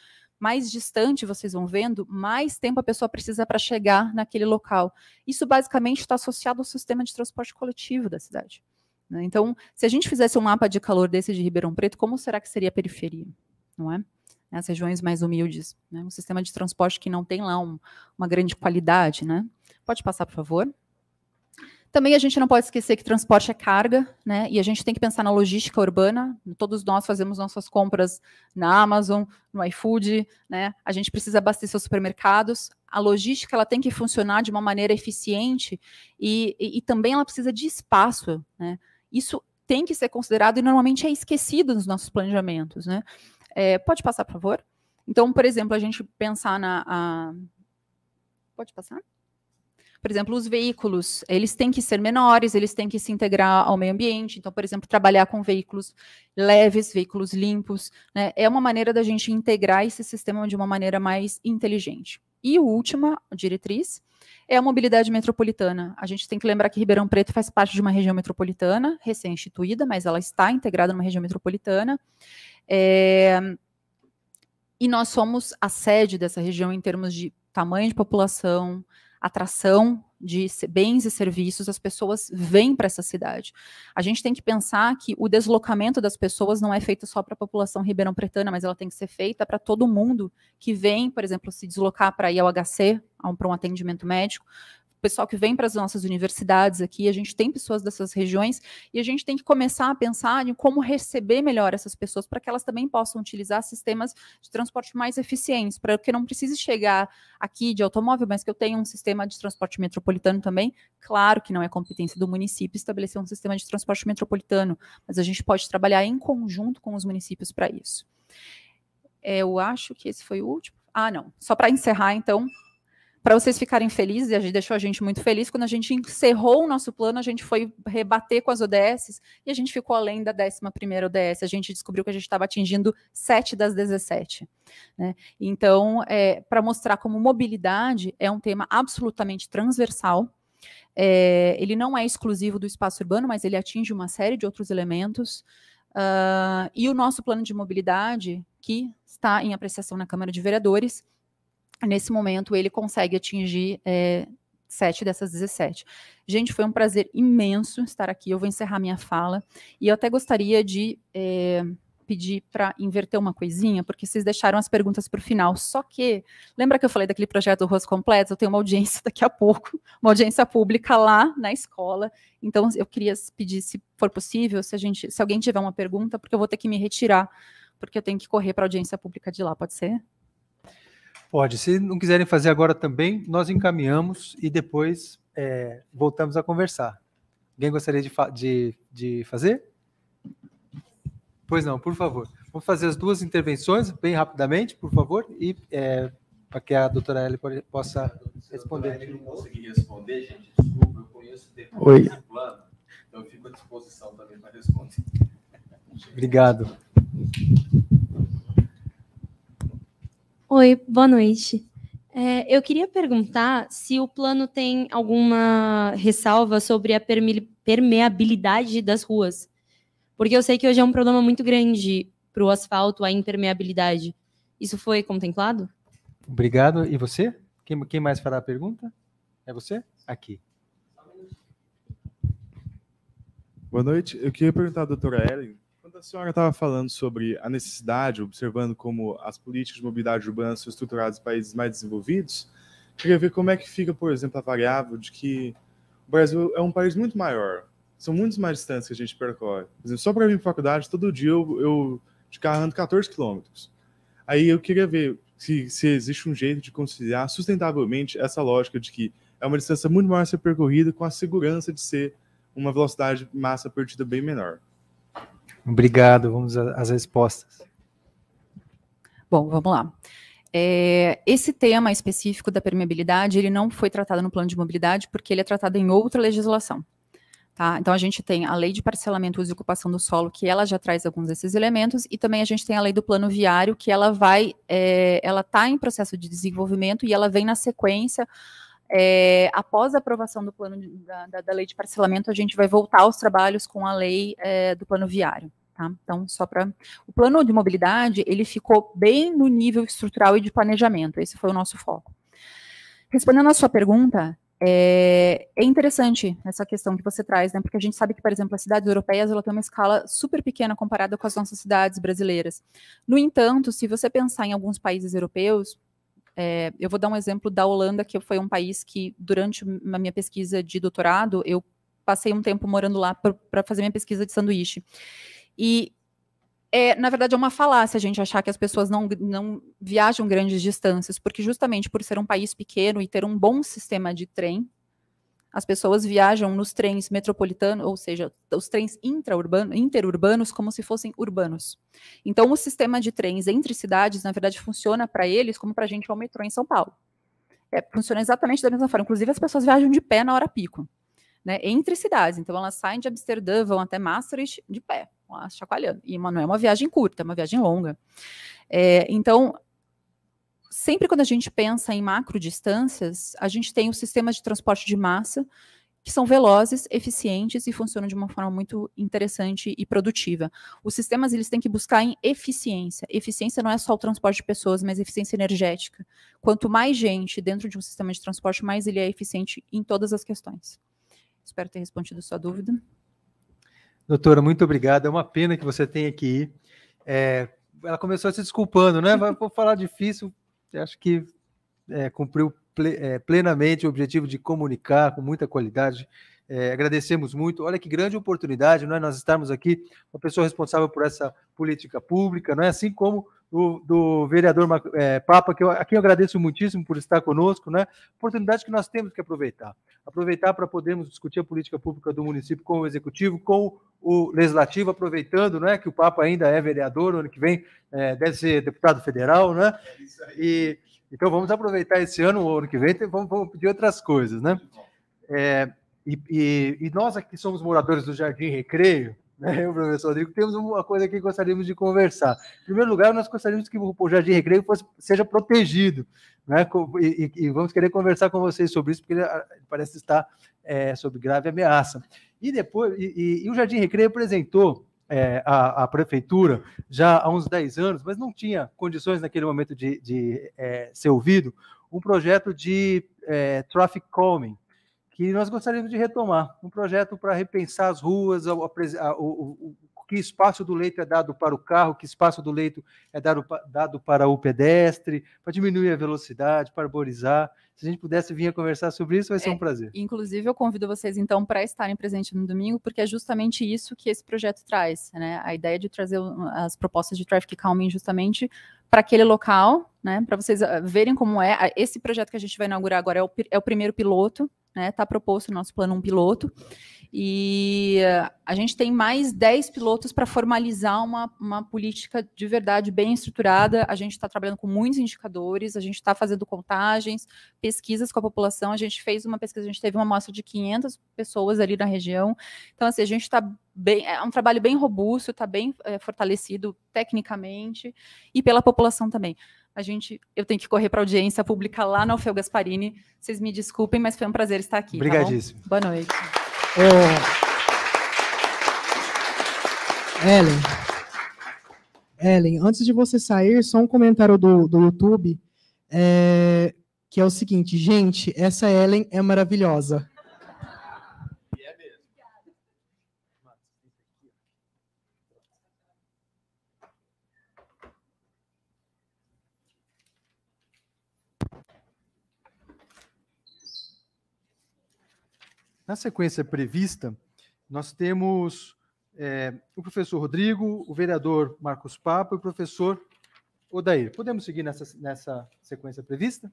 mais distante vocês vão vendo, mais tempo a pessoa precisa para chegar naquele local. Isso basicamente está associado ao sistema de transporte coletivo da cidade. Né? Então, se a gente fizesse um mapa de calor desse de Ribeirão Preto, como será que seria a periferia? Não é? As regiões mais humildes, né? um sistema de transporte que não tem lá um, uma grande qualidade, né? Pode passar, por favor. Também a gente não pode esquecer que transporte é carga, né? E a gente tem que pensar na logística urbana. Todos nós fazemos nossas compras na Amazon, no iFood, né? A gente precisa abastecer os supermercados. A logística ela tem que funcionar de uma maneira eficiente e, e, e também ela precisa de espaço, né? Isso tem que ser considerado e normalmente é esquecido nos nossos planejamentos, né? É, pode passar, por favor? Então, por exemplo, a gente pensar na. A... Pode passar? por exemplo, os veículos, eles têm que ser menores, eles têm que se integrar ao meio ambiente. Então, por exemplo, trabalhar com veículos leves, veículos limpos, né? É uma maneira da gente integrar esse sistema de uma maneira mais inteligente. E a última diretriz é a mobilidade metropolitana. A gente tem que lembrar que Ribeirão Preto faz parte de uma região metropolitana recém-instituída, mas ela está integrada numa região metropolitana. É... E nós somos a sede dessa região em termos de tamanho de população, atração de bens e serviços, as pessoas vêm para essa cidade. A gente tem que pensar que o deslocamento das pessoas não é feito só para a população ribeirão-pretana, mas ela tem que ser feita para todo mundo que vem, por exemplo, se deslocar para ir ao HC, para um atendimento médico, pessoal que vem para as nossas universidades aqui, a gente tem pessoas dessas regiões e a gente tem que começar a pensar em como receber melhor essas pessoas para que elas também possam utilizar sistemas de transporte mais eficientes, para que não precise chegar aqui de automóvel, mas que eu tenha um sistema de transporte metropolitano também. Claro que não é competência do município estabelecer um sistema de transporte metropolitano, mas a gente pode trabalhar em conjunto com os municípios para isso. É, eu acho que esse foi o último. Ah, não. Só para encerrar, então, para vocês ficarem felizes, e a gente deixou a gente muito feliz, quando a gente encerrou o nosso plano, a gente foi rebater com as ODSs e a gente ficou além da 11ª ODS, a gente descobriu que a gente estava atingindo 7 das 17. Né? Então, é, para mostrar como mobilidade é um tema absolutamente transversal, é, ele não é exclusivo do espaço urbano, mas ele atinge uma série de outros elementos, uh, e o nosso plano de mobilidade, que está em apreciação na Câmara de Vereadores, Nesse momento, ele consegue atingir é, 7 dessas 17. Gente, foi um prazer imenso estar aqui. Eu vou encerrar minha fala. E eu até gostaria de é, pedir para inverter uma coisinha, porque vocês deixaram as perguntas para o final. Só que, lembra que eu falei daquele projeto Ruas Completas? Eu tenho uma audiência [LAUGHS] daqui a pouco, uma audiência pública lá na escola. Então, eu queria pedir, se for possível, se, a gente, se alguém tiver uma pergunta, porque eu vou ter que me retirar, porque eu tenho que correr para a audiência pública de lá, pode ser? Pode. Se não quiserem fazer agora também, nós encaminhamos e depois é, voltamos a conversar. Alguém gostaria de, fa de, de fazer? Pois não, por favor. Vamos fazer as duas intervenções bem rapidamente, por favor, e é, para que a doutora Ellie possa responder. Eu não consegui responder, gente, desculpa, eu conheço depois Oi. plano, então eu fico à disposição também para responder. Obrigado. Oi, boa noite. É, eu queria perguntar se o plano tem alguma ressalva sobre a permeabilidade das ruas. Porque eu sei que hoje é um problema muito grande para o asfalto, a impermeabilidade. Isso foi contemplado? Obrigado. E você? Quem, quem mais fará a pergunta? É você? Aqui. Boa noite. Eu queria perguntar à doutora Ellen a senhora estava falando sobre a necessidade, observando como as políticas de mobilidade urbana são estruturadas em países mais desenvolvidos, queria ver como é que fica, por exemplo, a variável de que o Brasil é um país muito maior. São muitas mais distâncias que a gente percorre. Por exemplo, só para vir para a faculdade, todo dia eu, eu de carro ando 14 quilômetros. Aí eu queria ver se, se existe um jeito de conciliar sustentavelmente essa lógica de que é uma distância muito maior a ser percorrida com a segurança de ser uma velocidade massa perdida bem menor. Obrigado, vamos às respostas. Bom, vamos lá. É, esse tema específico da permeabilidade, ele não foi tratado no plano de mobilidade porque ele é tratado em outra legislação. Tá? Então a gente tem a lei de parcelamento, uso e ocupação do solo, que ela já traz alguns desses elementos, e também a gente tem a lei do plano viário, que ela vai, é, ela está em processo de desenvolvimento e ela vem na sequência é, após a aprovação do plano de, da, da, lei de parcelamento, a gente vai voltar aos trabalhos com a lei é, do plano viário. Tá? Então, só para. O plano de mobilidade ele ficou bem no nível estrutural e de planejamento. Esse foi o nosso foco. Respondendo à sua pergunta, é, é, interessante essa questão que você traz, né? Porque a gente sabe que, por exemplo, as cidades europeias ela tem uma escala super pequena comparada com as nossas cidades brasileiras. No entanto, se você pensar em alguns países europeus, é, eu vou dar um exemplo da Holanda, que foi um país que, durante a minha pesquisa de doutorado, eu passei um tempo morando lá para fazer minha pesquisa de sanduíche. E é, na verdade, é uma falácia a gente achar que as pessoas não, não viajam grandes distâncias, porque justamente por ser um país pequeno e ter um bom sistema de trem, as pessoas viajam nos trens metropolitanos, ou seja, os trens intraurbano, interurbanos, como se fossem urbanos. Então, o sistema de trens entre cidades, na verdade, funciona para eles como para a gente é o metrô em São Paulo. É, funciona exatamente da mesma forma. Inclusive, as pessoas viajam de pé na hora pico, né, entre cidades. Então, elas saem de Amsterdã, vão até Maastricht de pé, lá, chacoalhando. E não é uma viagem curta, é uma viagem longa. É, então, sempre quando a gente pensa em macro distâncias, a gente tem os sistemas de transporte de massa que são velozes, eficientes e funcionam de uma forma muito interessante e produtiva. Os sistemas eles têm que buscar em eficiência. Eficiência não é só o transporte de pessoas, mas eficiência energética. Quanto mais gente dentro de um sistema de transporte, mais ele é eficiente em todas as questões. Espero ter respondido a sua dúvida. Doutora, muito obrigado. É uma pena que você tenha que ir. É, ela começou se desculpando, né? [LAUGHS] Vou falar difícil, acho que é, cumpriu é, plenamente o objetivo de comunicar com muita qualidade é, agradecemos muito. Olha que grande oportunidade, não é? Nós estarmos aqui uma pessoa responsável por essa política pública, não é? Assim como do, do vereador é, Papa, que eu, a quem eu agradeço muitíssimo por estar conosco, né? Oportunidade que nós temos que aproveitar. Aproveitar para podermos discutir a política pública do município com o executivo, com o legislativo, aproveitando, né? Que o Papa ainda é vereador, ano que vem é, deve ser deputado federal, né? E então vamos aproveitar esse ano, o ano que vem, vamos, vamos pedir outras coisas, né? É, e, e, e nós aqui somos moradores do Jardim Recreio, [LAUGHS] né, eu, professor Rodrigo, temos uma coisa que gostaríamos de conversar. Em primeiro lugar, nós gostaríamos que o Jardim Recreio fosse, seja protegido, né, e, e, vamos querer conversar com vocês sobre isso, porque ele parece estar é, sob grave ameaça. E depois, e, e o Jardim Recreio apresentou é, a, a, prefeitura já há uns 10 anos, mas não tinha condições naquele momento de, de é, ser ouvido, um projeto de é, traffic calming, que nós gostaríamos de retomar. Um projeto para repensar as ruas, o, o, que espaço do leito é dado para o carro, que espaço do leito é dado, dado para o pedestre, para diminuir a velocidade, para arborizar. Se a gente pudesse vir a conversar sobre isso, vai ser é, um prazer. Inclusive, eu convido vocês, então, para estarem presentes no domingo, porque é justamente isso que esse projeto traz. Né? A ideia de trazer as propostas de traffic calming justamente para aquele local, né? para vocês ah, verem como é. Ah, esse projeto que a gente vai inaugurar agora é o, é o primeiro piloto, Está né, tá proposto o nosso plano um piloto. E a gente tem mais 10 pilotos para formalizar uma, uma política de verdade bem estruturada. A gente está trabalhando com muitos indicadores, a gente está fazendo contagens, pesquisas com a população. A gente fez uma pesquisa, a gente teve uma amostra de 500 pessoas ali na região. Então, assim, a gente está bem. É um trabalho bem robusto, está bem é, fortalecido tecnicamente e pela população também a gente, eu tenho que correr para a audiência pública lá no Alfeu Gasparini. Vocês me desculpem, mas foi um prazer estar aqui. Tá Obrigadíssimo. Tá Boa noite. É... Ellen. Ellen, antes de você sair, só um comentário do, do YouTube, é... que é o seguinte, gente, essa Ellen é maravilhosa. Na sequência prevista, nós temos é, o professor Rodrigo, o vereador Marcos Papa e o professor Odair. Podemos seguir nessa, nessa sequência prevista?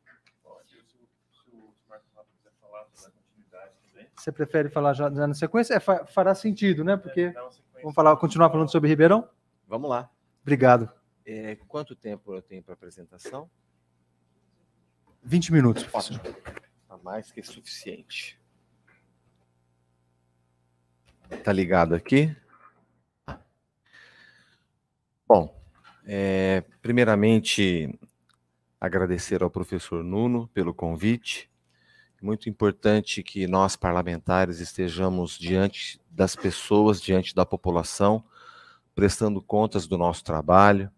Você prefere falar já, já na sequência? É, fará sentido, né? Porque é, vamos falar, continuar falando sobre Ribeirão? Vamos lá. Obrigado. É, quanto tempo eu tenho para apresentação? 20 minutos, professor. Ótimo. Tá mais que suficiente. Tá ligado aqui? Bom, é, primeiramente agradecer ao professor Nuno pelo convite. Muito importante que nós parlamentares estejamos diante das pessoas, diante da população, prestando contas do nosso trabalho,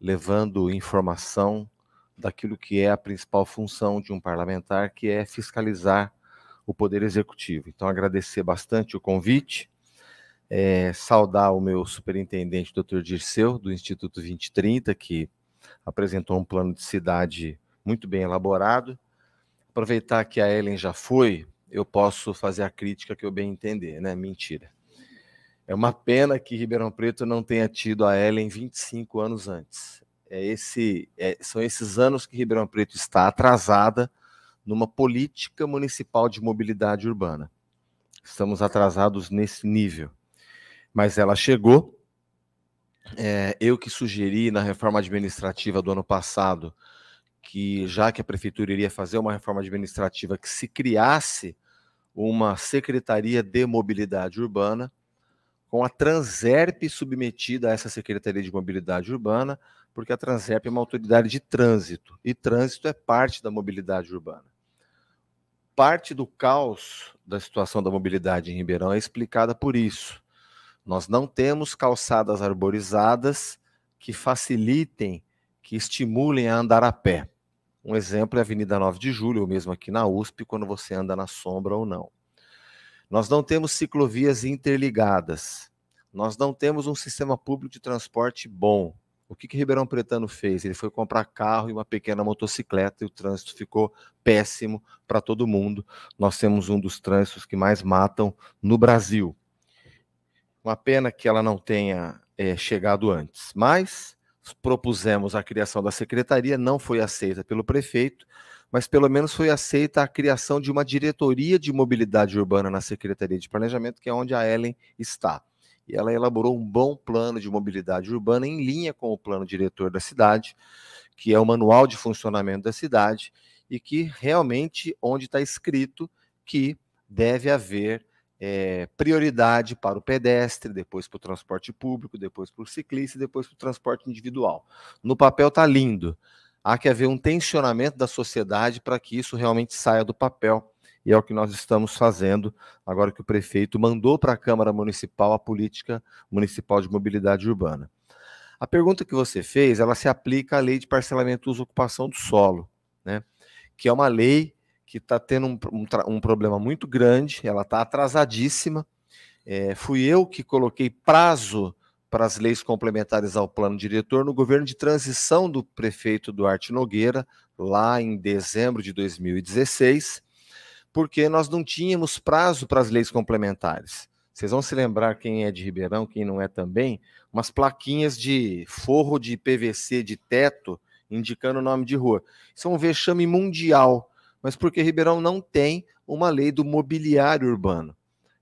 levando informação daquilo que é a principal função de um parlamentar, que é fiscalizar o Poder Executivo. Então, agradecer bastante o convite, é, saudar o meu superintendente, Dr. Dirceu, do Instituto 2030, que apresentou um plano de cidade muito bem elaborado. Aproveitar que a Ellen já foi, eu posso fazer a crítica que eu bem entender, né? Mentira. É uma pena que Ribeirão Preto não tenha tido a Ellen 25 anos antes. É esse, é, são esses anos que Ribeirão Preto está atrasada numa política municipal de mobilidade urbana. Estamos atrasados nesse nível. Mas ela chegou. É, eu que sugeri na reforma administrativa do ano passado que, já que a prefeitura iria fazer uma reforma administrativa, que se criasse uma secretaria de mobilidade urbana, com a Transerp submetida a essa secretaria de mobilidade urbana, porque a Transerp é uma autoridade de trânsito e trânsito é parte da mobilidade urbana. Parte do caos da situação da mobilidade em Ribeirão é explicada por isso. Nós não temos calçadas arborizadas que facilitem, que estimulem a andar a pé. Um exemplo é a Avenida 9 de Julho, ou mesmo aqui na USP, quando você anda na sombra ou não. Nós não temos ciclovias interligadas. Nós não temos um sistema público de transporte bom. O que, que Ribeirão Pretano fez? Ele foi comprar carro e uma pequena motocicleta e o trânsito ficou péssimo para todo mundo. Nós temos um dos trânsitos que mais matam no Brasil. Uma pena que ela não tenha é, chegado antes, mas propusemos a criação da secretaria, não foi aceita pelo prefeito, mas pelo menos foi aceita a criação de uma diretoria de mobilidade urbana na Secretaria de Planejamento, que é onde a Ellen está e ela elaborou um bom plano de mobilidade urbana em linha com o plano diretor da cidade, que é o manual de funcionamento da cidade, e que realmente onde está escrito que deve haver é, prioridade para o pedestre, depois para o transporte público, depois para o ciclista e depois para o transporte individual. No papel está lindo. Há que haver um tensionamento da sociedade para que isso realmente saia do papel e é o que nós estamos fazendo agora que o prefeito mandou para a Câmara Municipal a política municipal de mobilidade urbana. A pergunta que você fez, ela se aplica à lei de parcelamento uso ocupação do solo, né? Que é uma lei que está tendo um, um, um, problema muito grande, ela está atrasadíssima. É, fui eu que coloquei prazo para as leis complementares ao plano diretor no governo de transição do prefeito Duarte Nogueira, lá em dezembro de 2016 porque nós não tínhamos prazo para as leis complementares. Vocês vão se lembrar quem é de Ribeirão, quem não é também, umas plaquinhas de forro de PVC de teto indicando o nome de rua. Isso é um vexame mundial, mas porque Ribeirão não tem uma lei do mobiliário urbano.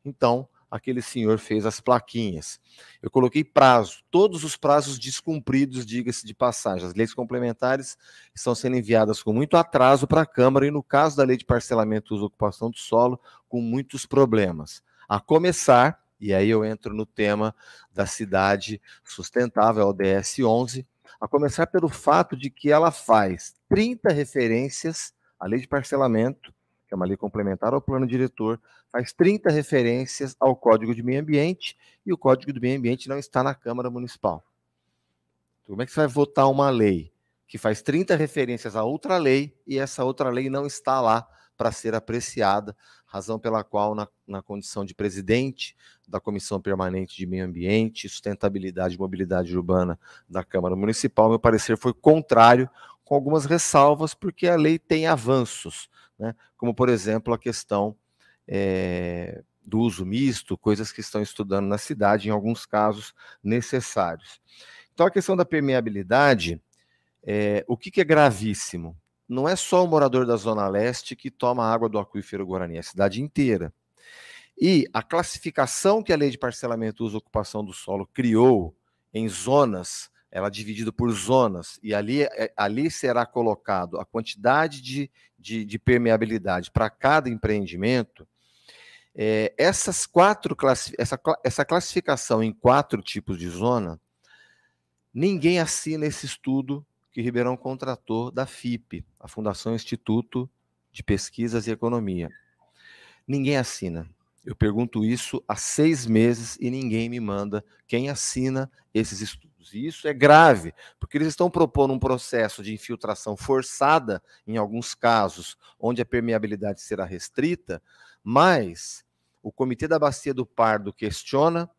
Então, aquele senhor fez as plaquinhas. Eu coloquei prazo, todos os prazos descumpridos, diga-se de passagem. As leis complementares estão sendo enviadas com muito atraso para a Câmara e, no caso da lei de parcelamento e ocupação do solo, com muitos problemas. A começar, e aí eu entro no tema da cidade sustentável, ODS 11, a começar pelo fato de que ela faz 30 referências à lei de parcelamento, que é uma lei complementar ao plano diretor, faz 30 referências ao Código de Meio Ambiente e o Código do Meio Ambiente não está na Câmara Municipal. Então, como é que você vai votar uma lei que faz 30 referências a outra lei e essa outra lei não está lá para ser apreciada, razão pela qual, na, na, condição de presidente da Comissão Permanente de Meio Ambiente, Sustentabilidade e Mobilidade Urbana da Câmara Municipal, meu parecer foi contrário, com algumas ressalvas, porque a lei tem avanços, né? como, por exemplo, a questão é, do uso misto, coisas que estão estudando na cidade, em alguns casos necessários. Então, a questão da permeabilidade, é, o que, que, é gravíssimo? Não é só o morador da Zona Leste que toma água do aquífero Guarani, é a cidade inteira. E a classificação que a lei de parcelamento, uso e ocupação do solo criou em zonas, ela é dividida por zonas, e ali, eh, ali será colocado a quantidade de, de, de permeabilidade para cada empreendimento, é, essas quatro classi essa, essa classificação em quatro tipos de zona, ninguém assina esse estudo que Ribeirão contratou da FIP, a Fundação Instituto de Pesquisas e Economia. Ninguém assina. Eu pergunto isso há seis meses e ninguém me manda quem assina esses estudos. E isso é grave, porque eles estão propondo um processo de infiltração forçada, em alguns casos, onde a permeabilidade será restrita, mas o Comitê da Bacia do Pardo questiona.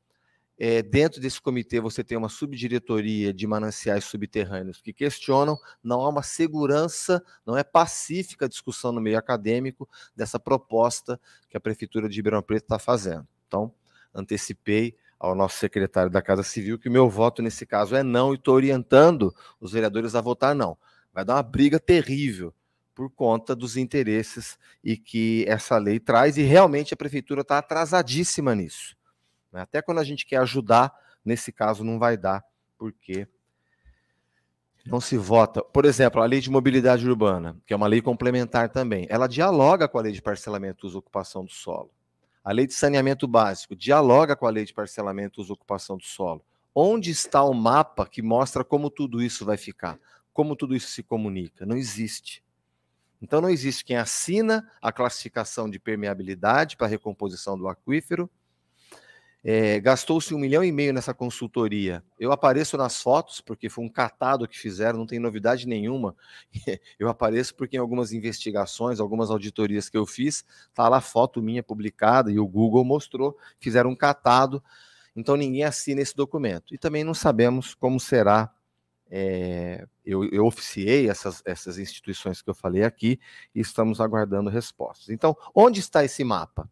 É, dentro desse comitê, você tem uma subdiretoria de mananciais subterrâneos que questionam. Não há uma segurança, não é pacífica a discussão no meio acadêmico dessa proposta que a Prefeitura de Ribeirão Preto está fazendo. Então, antecipei ao nosso secretário da Casa Civil que o meu voto nesse caso é não e estou orientando os vereadores a votar não. Vai dar uma briga terrível por conta dos interesses e que essa lei traz, e realmente a prefeitura está atrasadíssima nisso. Né? Até quando a gente quer ajudar, nesse caso não vai dar, porque não se vota. Por exemplo, a lei de mobilidade urbana, que é uma lei complementar também, ela dialoga com a lei de parcelamento, e ocupação do solo. A lei de saneamento básico dialoga com a lei de parcelamento, e ocupação do solo. Onde está o mapa que mostra como tudo isso vai ficar? Como tudo isso se comunica? Não existe. Então não existe quem assina a classificação de permeabilidade para recomposição do aquífero. É, Gastou-se um milhão e meio nessa consultoria. Eu apareço nas fotos porque foi um catado que fizeram, não tem novidade nenhuma. [LAUGHS] Eu apareço porque em algumas investigações, algumas auditorias que eu fiz, está lá foto minha publicada e o Google mostrou, fizeram um catado. Então ninguém assina esse documento. E também não sabemos como será é, eu, eu, oficiei essas, essas instituições que eu falei aqui e estamos aguardando respostas. Então, onde está esse mapa?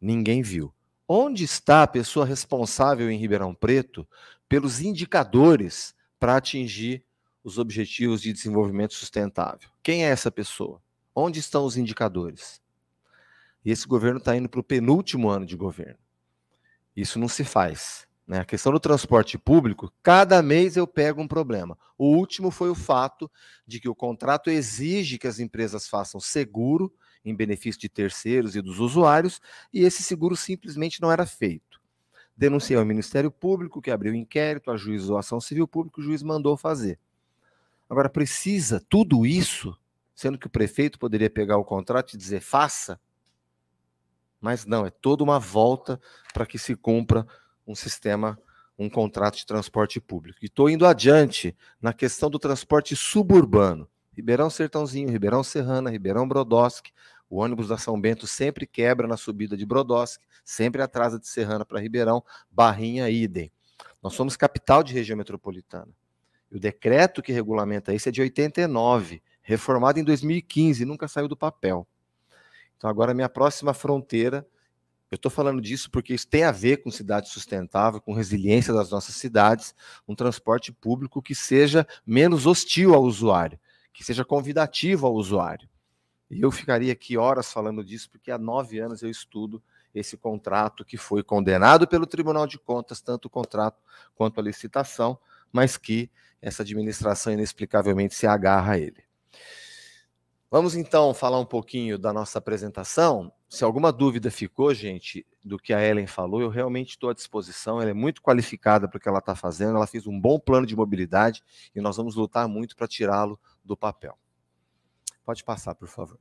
Ninguém viu. Onde está a pessoa responsável em Ribeirão Preto pelos indicadores para atingir os objetivos de desenvolvimento sustentável? Quem é essa pessoa? Onde estão os indicadores? E esse governo está indo para o penúltimo ano de governo. Isso não se faz. Né? A questão do transporte público, cada mês eu pego um problema. O último foi o fato de que o contrato exige que as empresas façam seguro em benefício de terceiros e dos usuários, e esse seguro simplesmente não era feito. Denunciei ao Ministério Público, que abriu inquérito, ajuizou a ação civil pública, o juiz mandou fazer. Agora, precisa tudo isso, sendo que o prefeito poderia pegar o contrato e dizer faça? Mas não, é toda uma volta para que se cumpra um sistema, um contrato de transporte público. E estou indo adiante na questão do transporte suburbano. Ribeirão Sertãozinho, Ribeirão Serrana, Ribeirão Brodowski, o ônibus da São Bento sempre quebra na subida de Brodowski, sempre atrasa de Serrana para Ribeirão, Barrinha, idem. Nós somos capital de região metropolitana. o decreto que regulamenta isso é de 89, reformado em 2015, nunca saiu do papel. Então agora minha próxima fronteira eu estou falando disso porque isso tem a ver com cidade sustentável, com resiliência das nossas cidades, um transporte público que seja menos hostil ao usuário, que seja convidativo ao usuário. E eu ficaria aqui horas falando disso, porque há nove anos eu estudo esse contrato que foi condenado pelo Tribunal de Contas, tanto o contrato quanto a licitação, mas que essa administração inexplicavelmente se agarra a ele. Vamos então falar um pouquinho da nossa apresentação. Se alguma dúvida ficou, gente, do que a Ellen falou, eu realmente estou à disposição. Ela é muito qualificada para o que ela está fazendo. Ela fez um bom plano de mobilidade e nós vamos lutar muito para tirá-lo do papel. Pode passar, por favor.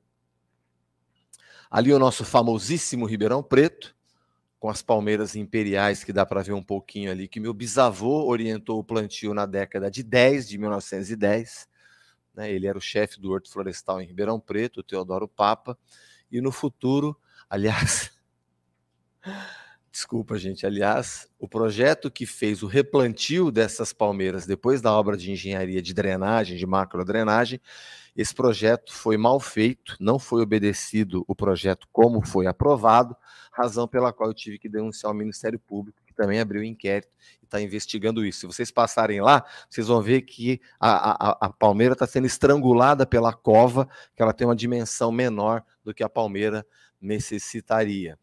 Ali o nosso famosíssimo Ribeirão Preto, com as palmeiras imperiais, que dá para ver um pouquinho ali, que meu bisavô orientou o plantio na década de 10, de 1910 né? Ele era o chefe do Horto Florestal em Ribeirão Preto, o Teodoro Papa, e no futuro, [LAUGHS] aliás. Desculpa, gente. Aliás, o projeto que fez o replantio dessas palmeiras depois da obra de engenharia de drenagem, de macro drenagem, esse projeto foi mal feito, não foi obedecido o projeto como foi aprovado, razão pela qual eu tive que denunciar ao Ministério Público que também abriu inquérito e está investigando isso. Se vocês passarem lá, vocês vão ver que a, a, a palmeira está sendo estrangulada pela cova, que ela tem uma dimensão menor do que a palmeira necessitaria.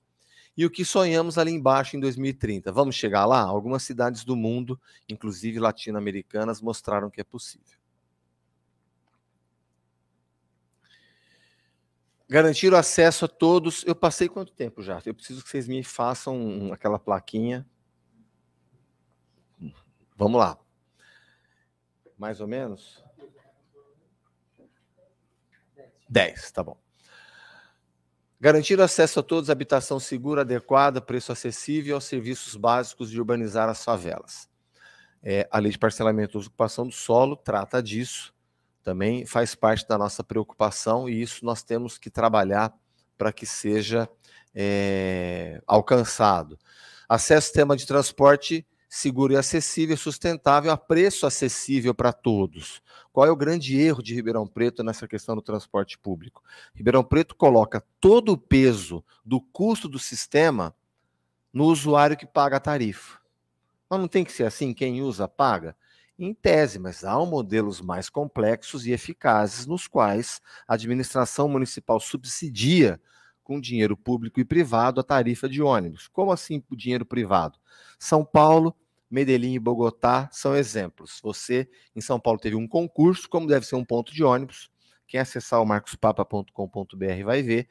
E o que sonhamos ali embaixo em 2030? Vamos chegar lá? Algumas cidades do mundo, inclusive latino-americanas, mostraram que é possível. garantir o acesso a todos. Eu passei quanto tempo já? Eu preciso que vocês me façam aquela plaquinha Vamos lá. Mais ou menos? 10, tá bom. Garantir acesso a todos, habitação segura, adequada, preço acessível aos serviços básicos de urbanizar as favelas. É, a lei de parcelamento e ocupação do solo trata disso, também faz parte da nossa preocupação e isso nós temos que trabalhar para que seja é, alcançado. Acesso ao sistema de transporte seguro e acessível, sustentável, a preço acessível para todos. Qual é o grande erro de Ribeirão Preto nessa questão do transporte público? Ribeirão Preto coloca todo o peso do custo do sistema no usuário que paga a tarifa. Mas não tem que ser assim, quem usa paga? Em tese, mas há modelos mais complexos e eficazes nos quais a administração municipal subsidia com dinheiro público e privado a tarifa de ônibus. Como assim dinheiro privado? São Paulo, Medellín e Bogotá são exemplos. Você, em São Paulo, teve um concurso, como deve ser um ponto de ônibus. Quem acessar o marcospapa.com.br vai ver.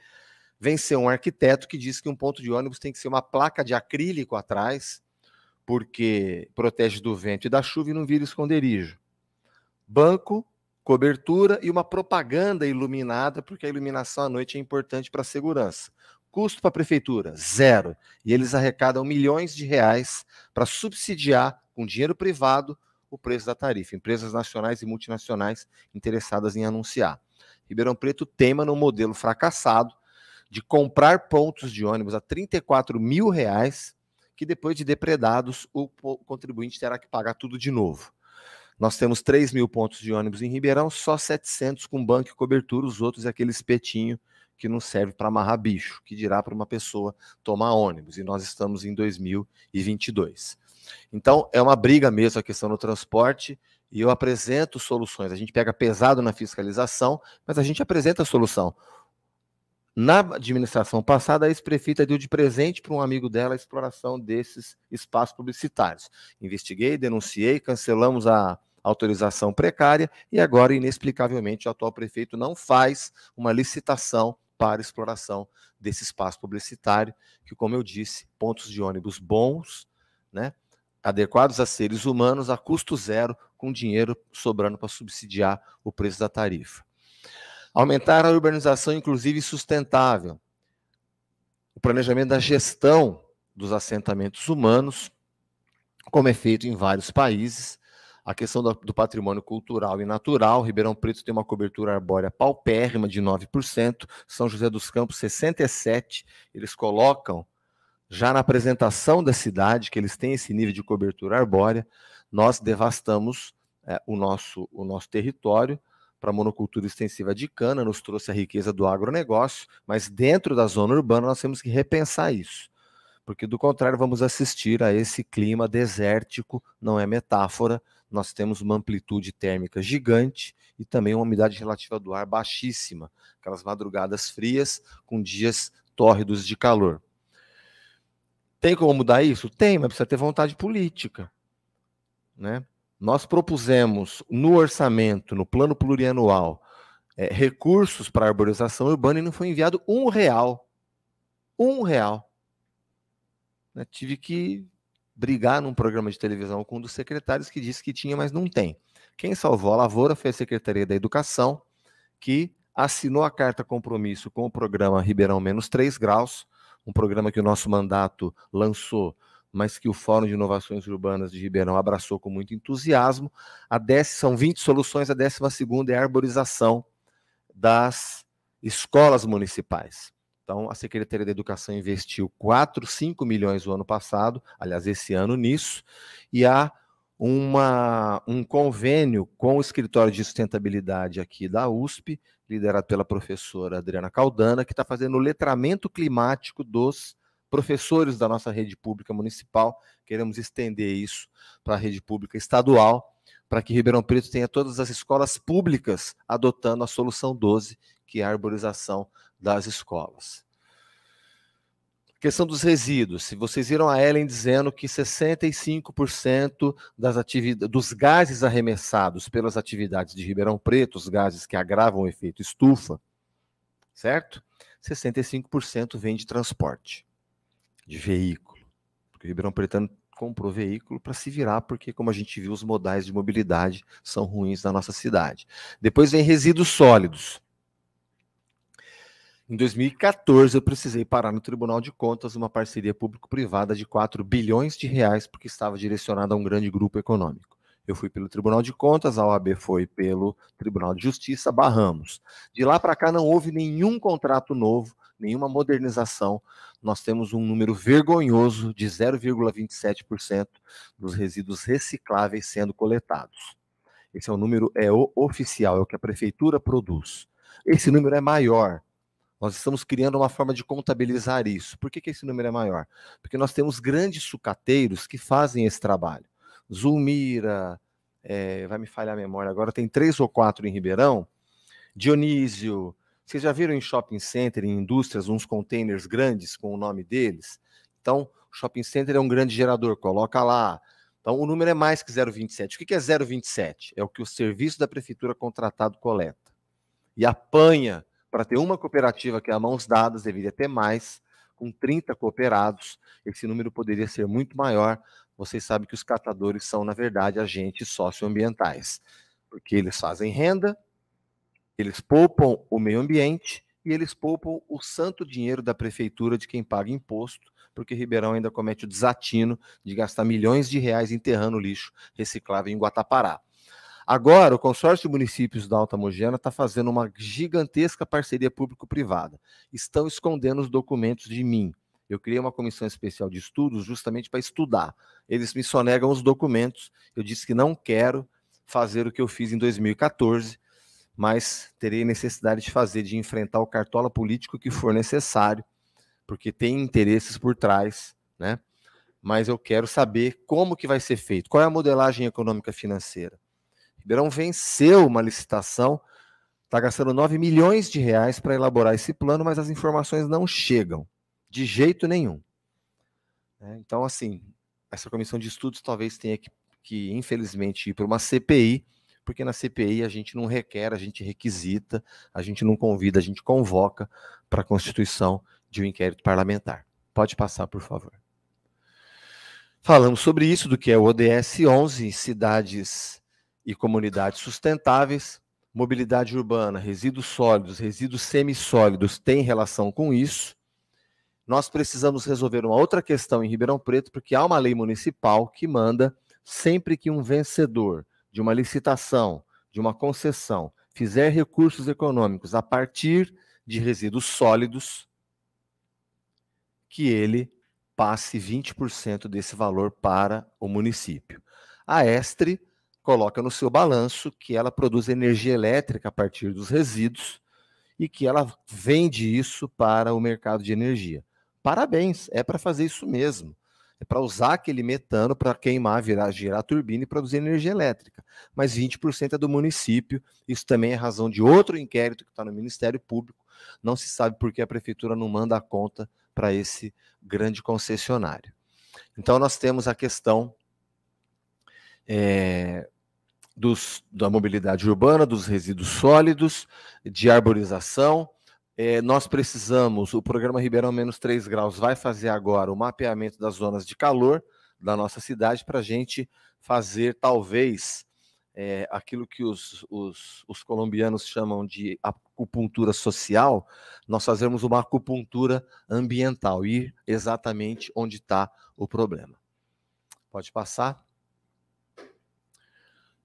Venceu um arquiteto que disse que um ponto de ônibus tem que ser uma placa de acrílico atrás, porque protege do vento e da chuva e não vira esconderijo. Banco cobertura e uma propaganda iluminada, porque a iluminação à noite é importante para a segurança. Custo para a prefeitura, zero. E eles arrecadam milhões de reais para subsidiar com dinheiro privado o preço da tarifa. Empresas nacionais e multinacionais interessadas em anunciar. Ribeirão Preto teima no modelo fracassado de comprar pontos de ônibus a 34 mil reais, que depois de depredados o contribuinte terá que pagar tudo de novo. Nós temos 3 mil pontos de ônibus em Ribeirão, só 700 com banco e cobertura, os outros é aquele espetinho que não serve para amarrar bicho, que dirá para uma pessoa tomar ônibus, e nós estamos em 2022. Então, é uma briga mesmo a questão do transporte, e eu apresento soluções. A gente pega pesado na fiscalização, mas a gente apresenta a solução. Na administração passada, a ex-prefeita deu de presente para um amigo dela a exploração desses espaços publicitários. Investiguei, denunciei, cancelamos a, autorização precária e agora, inexplicavelmente, o atual prefeito não faz uma licitação para exploração desse espaço publicitário, que, como eu disse, pontos de ônibus bons, né, adequados a seres humanos, a custo zero, com dinheiro sobrando para subsidiar o preço da tarifa. Aumentar a urbanização, inclusive, sustentável. O planejamento da gestão dos assentamentos humanos, como é feito em vários países, a questão do patrimônio cultural e natural, Ribeirão Preto tem uma cobertura arbórea paupérrima de 9%, São José dos Campos 67%. Eles colocam já na apresentação da cidade que eles têm esse nível de cobertura arbórea, nós devastamos é, o, nosso, o nosso território para a monocultura extensiva de cana, nos trouxe a riqueza do agronegócio, mas dentro da zona urbana nós temos que repensar isso porque do contrário vamos assistir a esse clima desértico, não é metáfora, nós temos uma amplitude térmica gigante e também uma umidade relativa do ar baixíssima, aquelas madrugadas frias com dias tórridos de calor. Tem como mudar isso? Tem, mas precisa ter vontade política. Né? Nós propusemos no orçamento, no plano plurianual, é, recursos para a arborização urbana e não foi enviado um real. Um real. Né? Tive que brigar num programa de televisão com um dos secretários que disse que tinha, mas não tem. Quem salvou a lavoura foi a Secretaria da Educação, que assinou a carta compromisso com o programa Ribeirão Menos 3 Graus, um programa que o nosso mandato lançou, mas que o Fórum de Inovações Urbanas de Ribeirão abraçou com muito entusiasmo. A décima, são 20 soluções, a décima segunda é a arborização das escolas municipais. Então, a Secretaria da Educação investiu 4, 5 milhões o ano passado, aliás, esse ano nisso, e há uma, um convênio com o Escritório de Sustentabilidade aqui da USP, liderado pela professora Adriana Caldana, que está fazendo o letramento climático dos professores da nossa rede pública municipal. Queremos estender isso para a rede pública estadual para que Ribeirão Preto tenha todas as escolas públicas adotando a solução 12, que é a arborização das escolas. questão dos resíduos. Se vocês viram a Ellen dizendo que 65% das dos gases arremessados pelas atividades de Ribeirão Preto, os gases que agravam o efeito estufa, certo? 65% vem de transporte, de veículo. Porque o Ribeirão Preto comprou veículo para se virar, porque, como a gente viu, os modais de mobilidade são ruins na nossa cidade. Depois vem resíduos sólidos. Em 2014, eu precisei parar no Tribunal de Contas uma parceria público-privada de 4 bilhões de reais, porque estava direcionada a um grande grupo econômico. Eu fui pelo Tribunal de Contas, a OAB foi pelo Tribunal de Justiça, barramos. De lá para cá não houve nenhum contrato novo, nenhuma modernização nós temos um número vergonhoso de 0,27% dos resíduos recicláveis sendo coletados. Esse é o número é o oficial, é o que a prefeitura produz. Esse número é maior. Nós estamos criando uma forma de contabilizar isso. Por que, que esse número é maior? Porque nós temos grandes sucateiros que fazem esse trabalho. Zulmira, é, vai me falhar a memória agora, tem três ou quatro em Ribeirão, Dionísio, vocês já viram em shopping center, em indústrias, uns containers grandes com o nome deles? Então, o shopping center é um grande gerador, coloca lá. Então, o número é mais que 0,27. O que é 0,27? É o que o serviço da prefeitura contratado coleta. E apanha, para ter uma cooperativa que é a mãos dadas, deveria ter mais, com 30 cooperados, esse número poderia ser muito maior. Vocês sabem que os catadores são, na verdade, agentes socioambientais, porque eles fazem renda eles poupam o meio ambiente e eles poupam o santo dinheiro da prefeitura de quem paga imposto, porque Ribeirão ainda comete o desatino de gastar milhões de reais enterrando lixo reciclável em Guatapará. Agora, o consórcio de municípios da Alta Mogiana está fazendo uma gigantesca parceria público-privada. Estão escondendo os documentos de mim. Eu criei uma comissão especial de estudos justamente para estudar. Eles me sonegam os documentos. Eu disse que não quero fazer o que eu fiz em 2014, mas terei necessidade de fazer, de enfrentar o cartola político que for necessário, porque tem interesses por trás, né? Mas eu quero saber como que vai ser feito, qual é a modelagem econômica financeira. Ribeirão venceu uma licitação, está gastando 9 milhões de reais para elaborar esse plano, mas as informações não chegam, de jeito nenhum. Né? Então, assim, essa comissão de estudos talvez tenha que, que infelizmente, ir para uma CPI, porque na CPI a gente não requer, a gente requisita, a gente não convida, a gente convoca para a constituição de um inquérito parlamentar. Pode passar, por favor. Falamos sobre isso, do que é o ODS 11, cidades e comunidades sustentáveis, mobilidade urbana, resíduos sólidos, resíduos semissólidos tem relação com isso. Nós precisamos resolver uma outra questão em Ribeirão Preto, porque há uma lei municipal que manda sempre que um vencedor de uma licitação, de uma concessão, fizer recursos econômicos a partir de resíduos sólidos, que ele passe 20% desse valor para o município. A Estre coloca no seu balanço que ela produz energia elétrica a partir dos resíduos e que ela vende isso para o mercado de energia. Parabéns, é para fazer isso mesmo é para usar aquele metano para queimar, virar, girar a turbina e produzir energia elétrica. Mas 20% é do município, isso também é razão de outro inquérito que está no Ministério Público. Não se sabe por que a prefeitura não manda a conta para esse grande concessionário. Então, nós temos a questão é, dos, da mobilidade urbana, dos resíduos sólidos, de arborização é, nós precisamos, o programa Ribeirão Menos 3 Graus vai fazer agora o mapeamento das zonas de calor da nossa cidade para a gente fazer, talvez, é, aquilo que os, os, os, colombianos chamam de acupuntura social, nós fazemos uma acupuntura ambiental, ir exatamente onde está o problema. Pode passar.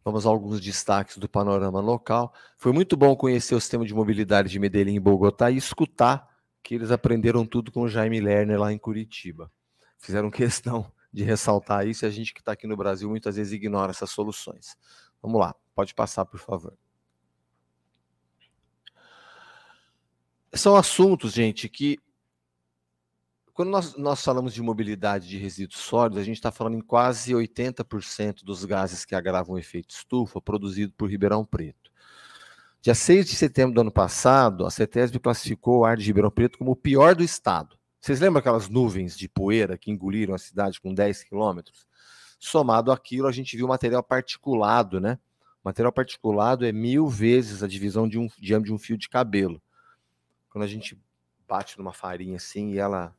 Vamos a alguns destaques do panorama local. Foi muito bom conhecer o sistema de mobilidade de Medellín e Bogotá e escutar que eles aprenderam tudo com o Jaime Lerner lá em Curitiba. Fizeram [LAUGHS] questão de ressaltar isso e a gente que está aqui no Brasil muitas vezes ignora essas soluções. Vamos lá, pode passar, por favor. São assuntos, gente, que quando nós, nós falamos de mobilidade de resíduos sólidos, a gente está falando em quase 80% dos gases que agravam o efeito estufa produzido por Ribeirão Preto. Dia 6 de setembro do ano passado, a CETESB classificou o ar de Ribeirão Preto como o pior do estado. Vocês lembram aquelas nuvens de poeira que engoliram a cidade com 10 quilômetros? Somado àquilo, a gente viu material particulado, né? material particulado é mil vezes a divisão de um diâmetro de um fio de cabelo. Quando a gente bate numa farinha assim e ela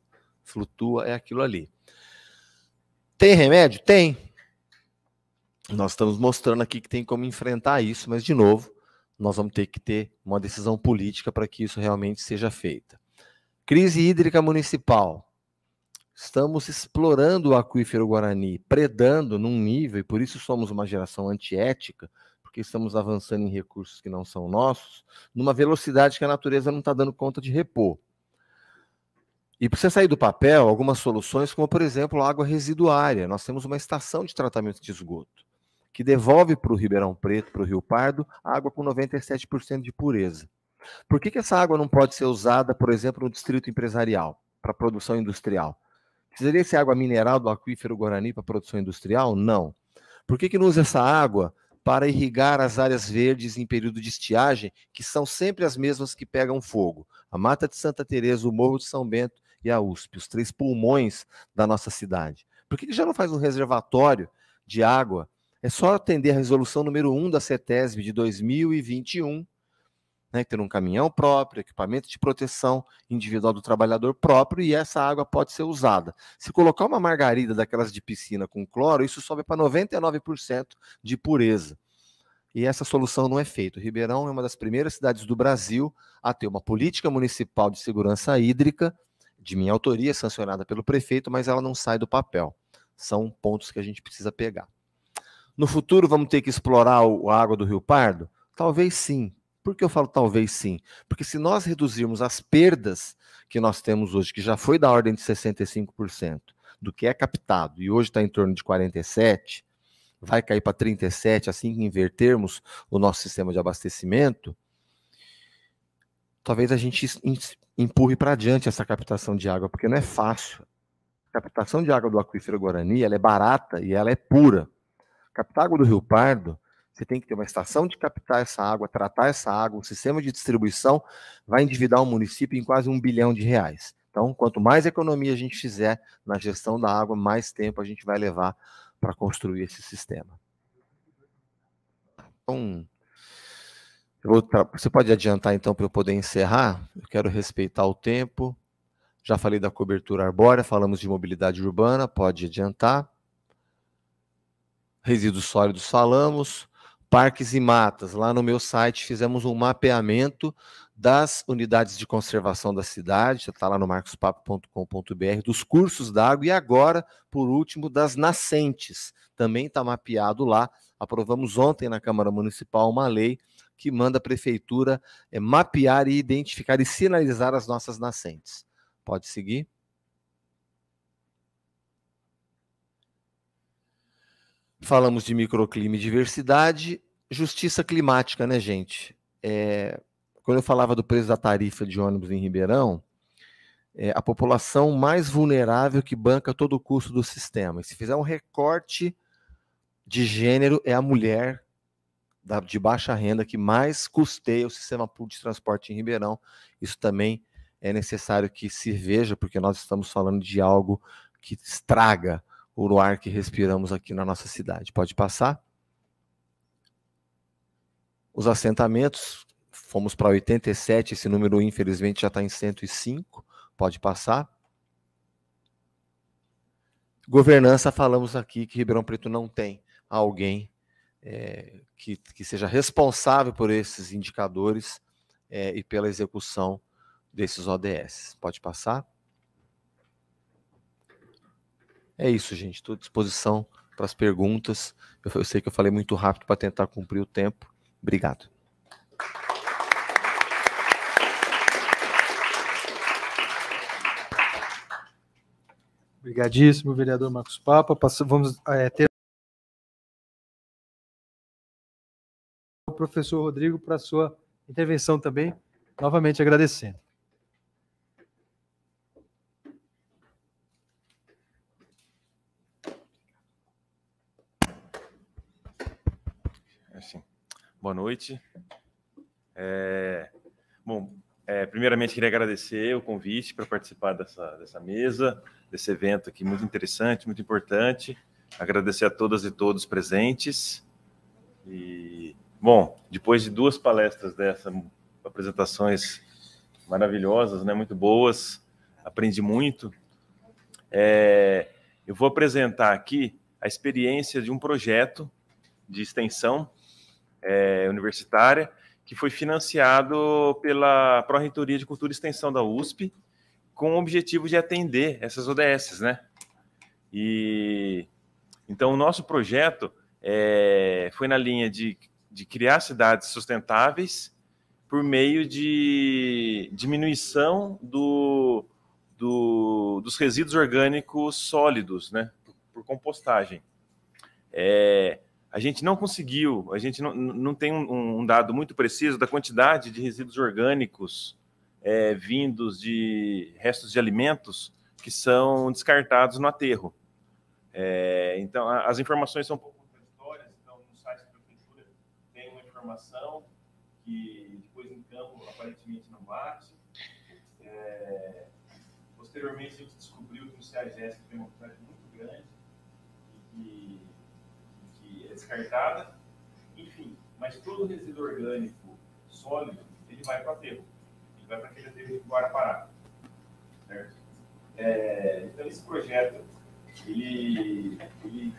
flutua, é aquilo ali. Tem remédio? Tem. Nós estamos mostrando aqui que tem como enfrentar isso, mas, de novo, nós vamos ter que ter uma decisão política para que isso realmente seja feita. Crise hídrica municipal. Estamos explorando o aquífero Guarani, predando num nível, e por isso somos uma geração antiética, porque estamos avançando em recursos que não são nossos, numa velocidade que a natureza não está dando conta de repor. E precisa sair do papel algumas soluções, como por exemplo a água residuária. Nós temos uma estação de tratamento de esgoto que devolve para o Ribeirão Preto, para o Rio Pardo, água com 97% de pureza. Por que, que essa água não pode ser usada, por exemplo, no distrito empresarial, para produção industrial? Precisaria ser água mineral do aquífero Guarani para produção industrial? Não. Por que, que não usa essa água para irrigar as áreas verdes em período de estiagem, que são sempre as mesmas que pegam fogo? A Mata de Santa Teresa, o Morro de São Bento e a USP, os três pulmões da nossa cidade. Por que, que já não faz um reservatório de água? É só atender a resolução número 1 da CETESB de 2021, né, ter um caminhão próprio, equipamento de proteção individual do trabalhador próprio e essa água pode ser usada. Se colocar uma margarida daquelas de piscina com cloro, isso sobe para 99% de pureza. E essa solução não é feita. O Ribeirão é uma das primeiras cidades do Brasil a ter uma política municipal de segurança hídrica de minha autoria, é sancionada pelo prefeito, mas ela não sai do papel. São pontos que a gente precisa pegar. No futuro, vamos ter que explorar a água do Rio Pardo? Talvez sim. Por que eu falo talvez sim? Porque se nós reduzirmos as perdas que nós temos hoje, que já foi da ordem de 65% do que é captado, e hoje está em torno de 47%, vai cair para 37% assim que invertermos o nosso sistema de abastecimento, talvez a gente empurre para adiante essa captação de água, porque não é fácil. A captação de água do aquífero Guarani ela é barata e ela é pura. Captar água do Rio Pardo, você tem que ter uma estação de captar essa água, tratar essa água, um sistema de distribuição vai endividar o município em quase um bilhão de reais. Então, quanto mais economia a gente fizer na gestão da água, mais tempo a gente vai levar para construir esse sistema. Então, Tra... Você pode adiantar então para eu poder encerrar? Eu quero respeitar o tempo. Já falei da cobertura arbórea, falamos de mobilidade urbana, pode adiantar. Resíduos sólidos falamos. Parques e matas. Lá no meu site fizemos um mapeamento das unidades de conservação da cidade, está lá no marcospapo.com.br, dos cursos d'água e agora, por último, das nascentes. Também está mapeado lá. Aprovamos ontem na Câmara Municipal uma lei que manda a prefeitura é, mapear e identificar e sinalizar as nossas nascentes. Pode seguir. Falamos de microclima e diversidade, justiça climática, né, gente? É, quando eu falava do preço da tarifa de ônibus em Ribeirão, é a população mais vulnerável que banca todo o custo do sistema. E se fizer um recorte de gênero, é a mulher da, de baixa renda que mais custeia o sistema público de transporte em Ribeirão. Isso também é necessário que se veja, porque nós estamos falando de algo que estraga o ar que respiramos aqui na nossa cidade. Pode passar? Os assentamentos, fomos para 87, esse número infelizmente já está em 105. Pode passar. Governança, falamos aqui que Ribeirão Preto não tem alguém é, que, que, seja responsável por esses indicadores é, e pela execução desses ODS. Pode passar? É isso, gente. Estou à disposição para as perguntas. Eu, eu sei que eu falei muito rápido para tentar cumprir o tempo. Obrigado. Obrigadíssimo, vereador Marcos Papa. Vamos é, ter professor Rodrigo para a sua intervenção também, novamente agradecendo. É assim, boa noite. É, bom, é, primeiramente, queria agradecer o convite para participar dessa, dessa mesa, desse evento aqui muito interessante, muito importante. Agradecer a todas e todos presentes. E Bom, depois de duas palestras dessa, apresentações maravilhosas, né, muito boas, aprendi muito. É, eu vou apresentar aqui a experiência de um projeto de extensão é, universitária que foi financiado pela Pró-Reitoria de Cultura e Extensão da USP com o objetivo de atender essas ODSs, né? E então o nosso projeto é, foi na linha de de criar cidades sustentáveis por meio de diminuição do, do, dos resíduos orgânicos sólidos, né, por, por compostagem. É, a gente não conseguiu, a gente não, não tem um, um dado muito preciso da quantidade de resíduos orgânicos é, vindos de restos de alimentos que são descartados no aterro. É, então, as informações são que depois em campo aparentemente não bate. É, posteriormente a gente descobriu que o CIGESP tem uma quantidade muito grande e que, que é descartada. Enfim, mas todo resíduo orgânico sólido, ele vai para aterro. Ele vai para aquele aterro de ar Certo? É, então, esse projeto, ele, ele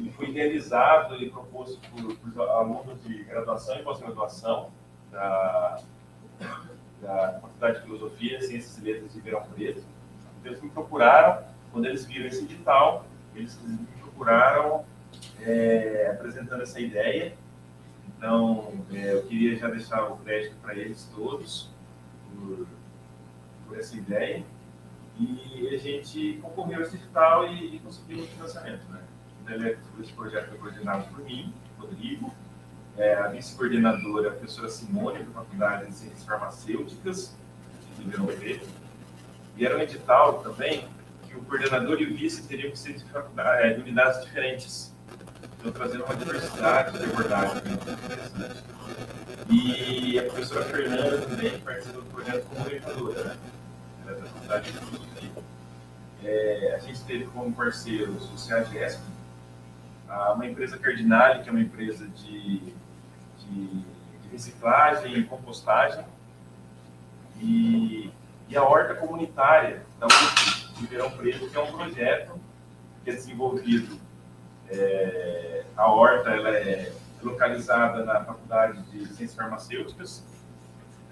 ele foi idealizado e proposto por, por alunos de graduação e pós-graduação da, da Faculdade de Filosofia, Ciências e Letras de Verão Preto. Então, eles me procuraram, quando eles viram esse edital, eles me procuraram é, apresentando essa ideia. Então, é, eu queria já deixar o crédito para eles todos por, por, essa ideia. E a gente concorreu a esse edital e, e conseguiu o financiamento, né? ele, esse projeto foi coordenado por mim, Rodrigo, é, a vice-coordenadora, a professora Simone, da Faculdade de Ciências Farmacêuticas, de Ribeirão E era um edital também que o coordenador e o vice teriam que ser de, faculdade, é, de unidades diferentes. Então, trazendo uma diversidade de abordagem muito né? interessante. E a professora Fernanda também participou do projeto como orientadora, né? Ela é da Faculdade de Ciências É, a gente teve como parceiros o CAGESP, uma empresa Cardinale, que é uma empresa de, de, de reciclagem e compostagem, e, e, a Horta Comunitária da USP, de Ribeirão Preto, que é um projeto que é desenvolvido. É, a Horta ela é localizada na Faculdade de Ciências Farmacêuticas,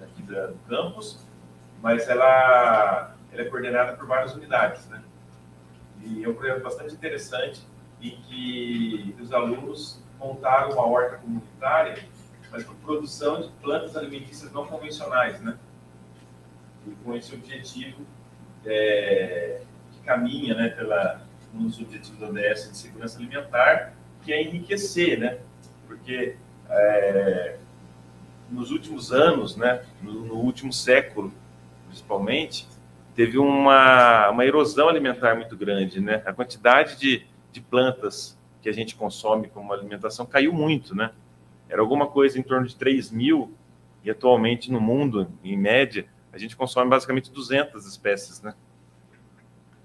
aqui da, do campus, mas ela, ela é coordenada por várias unidades, né? E é um projeto bastante interessante e que os alunos montaram uma horta comunitária, mas com produção de plantas alimentícias não convencionais, né? E com esse objetivo é, que caminha, né, pela um dos objetivos da ODS de segurança alimentar, que é enriquecer, né? Porque é, nos últimos anos, né, no, no, último século, principalmente, teve uma, uma erosão alimentar muito grande, né? A quantidade de de plantas que a gente consome como alimentação caiu muito, né? Era alguma coisa em torno de 3 mil, e atualmente no mundo, em média, a gente consome basicamente 200 espécies, né?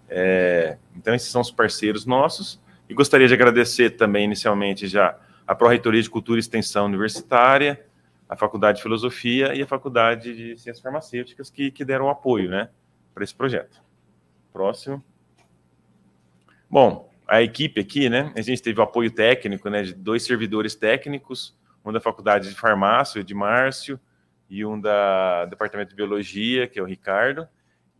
É, então, esses são os parceiros nossos. E gostaria de agradecer também, inicialmente, já a Pró-Reitoria de Cultura e Extensão Universitária, a Faculdade de Filosofia e a Faculdade de Ciências Farmacêuticas que, que deram apoio né, para esse projeto. Próximo. Bom, a equipe aqui, né? A gente teve o apoio técnico, né? De dois servidores técnicos, um da faculdade de farmácia, de Márcio, e um da departamento de biologia, que é o Ricardo,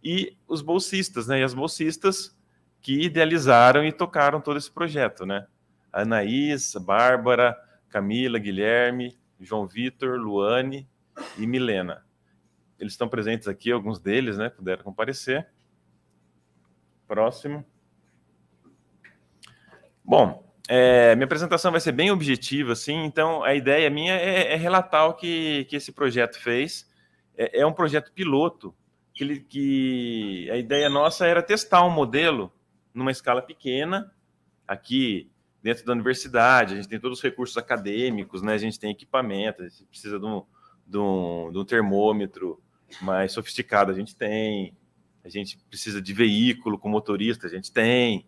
e os bolsistas, né? E as bolsistas que idealizaram e tocaram todo esse projeto, né? Anaís, Bárbara, Camila, Guilherme, João Vitor, Luane e Milena. Eles estão presentes aqui, alguns deles, né? Puderam comparecer. Próximo. Bom, é, minha apresentação vai ser bem objetiva, assim, então a ideia minha é, é relatar o que, que esse projeto fez. É, é um projeto piloto, que, que a ideia nossa era testar um modelo numa escala pequena, aqui dentro da universidade, a gente tem todos os recursos acadêmicos, né? a gente tem equipamento, a gente precisa de um, de um, de um termômetro mais sofisticado, a gente tem, a gente precisa de veículo com motorista, a gente tem,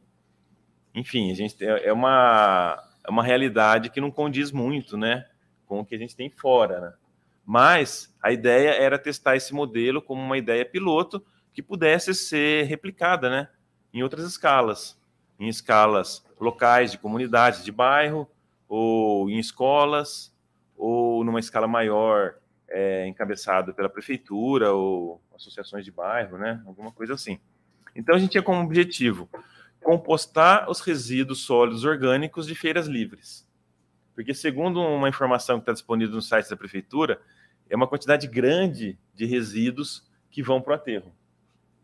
enfim, a gente é, é uma, é uma realidade que não condiz muito, né, com o que a gente tem fora, né? Mas a ideia era testar esse modelo como uma ideia piloto que pudesse ser replicada, né, em outras escalas, em escalas locais de comunidades, de bairro, ou em escolas, ou numa escala maior, é, encabeçado pela prefeitura ou associações de bairro, né, alguma coisa assim. Então a gente tinha como objetivo compostar os resíduos sólidos orgânicos de feiras livres. Porque, segundo uma informação que está disponível no site da prefeitura, é uma quantidade grande de resíduos que vão para o aterro.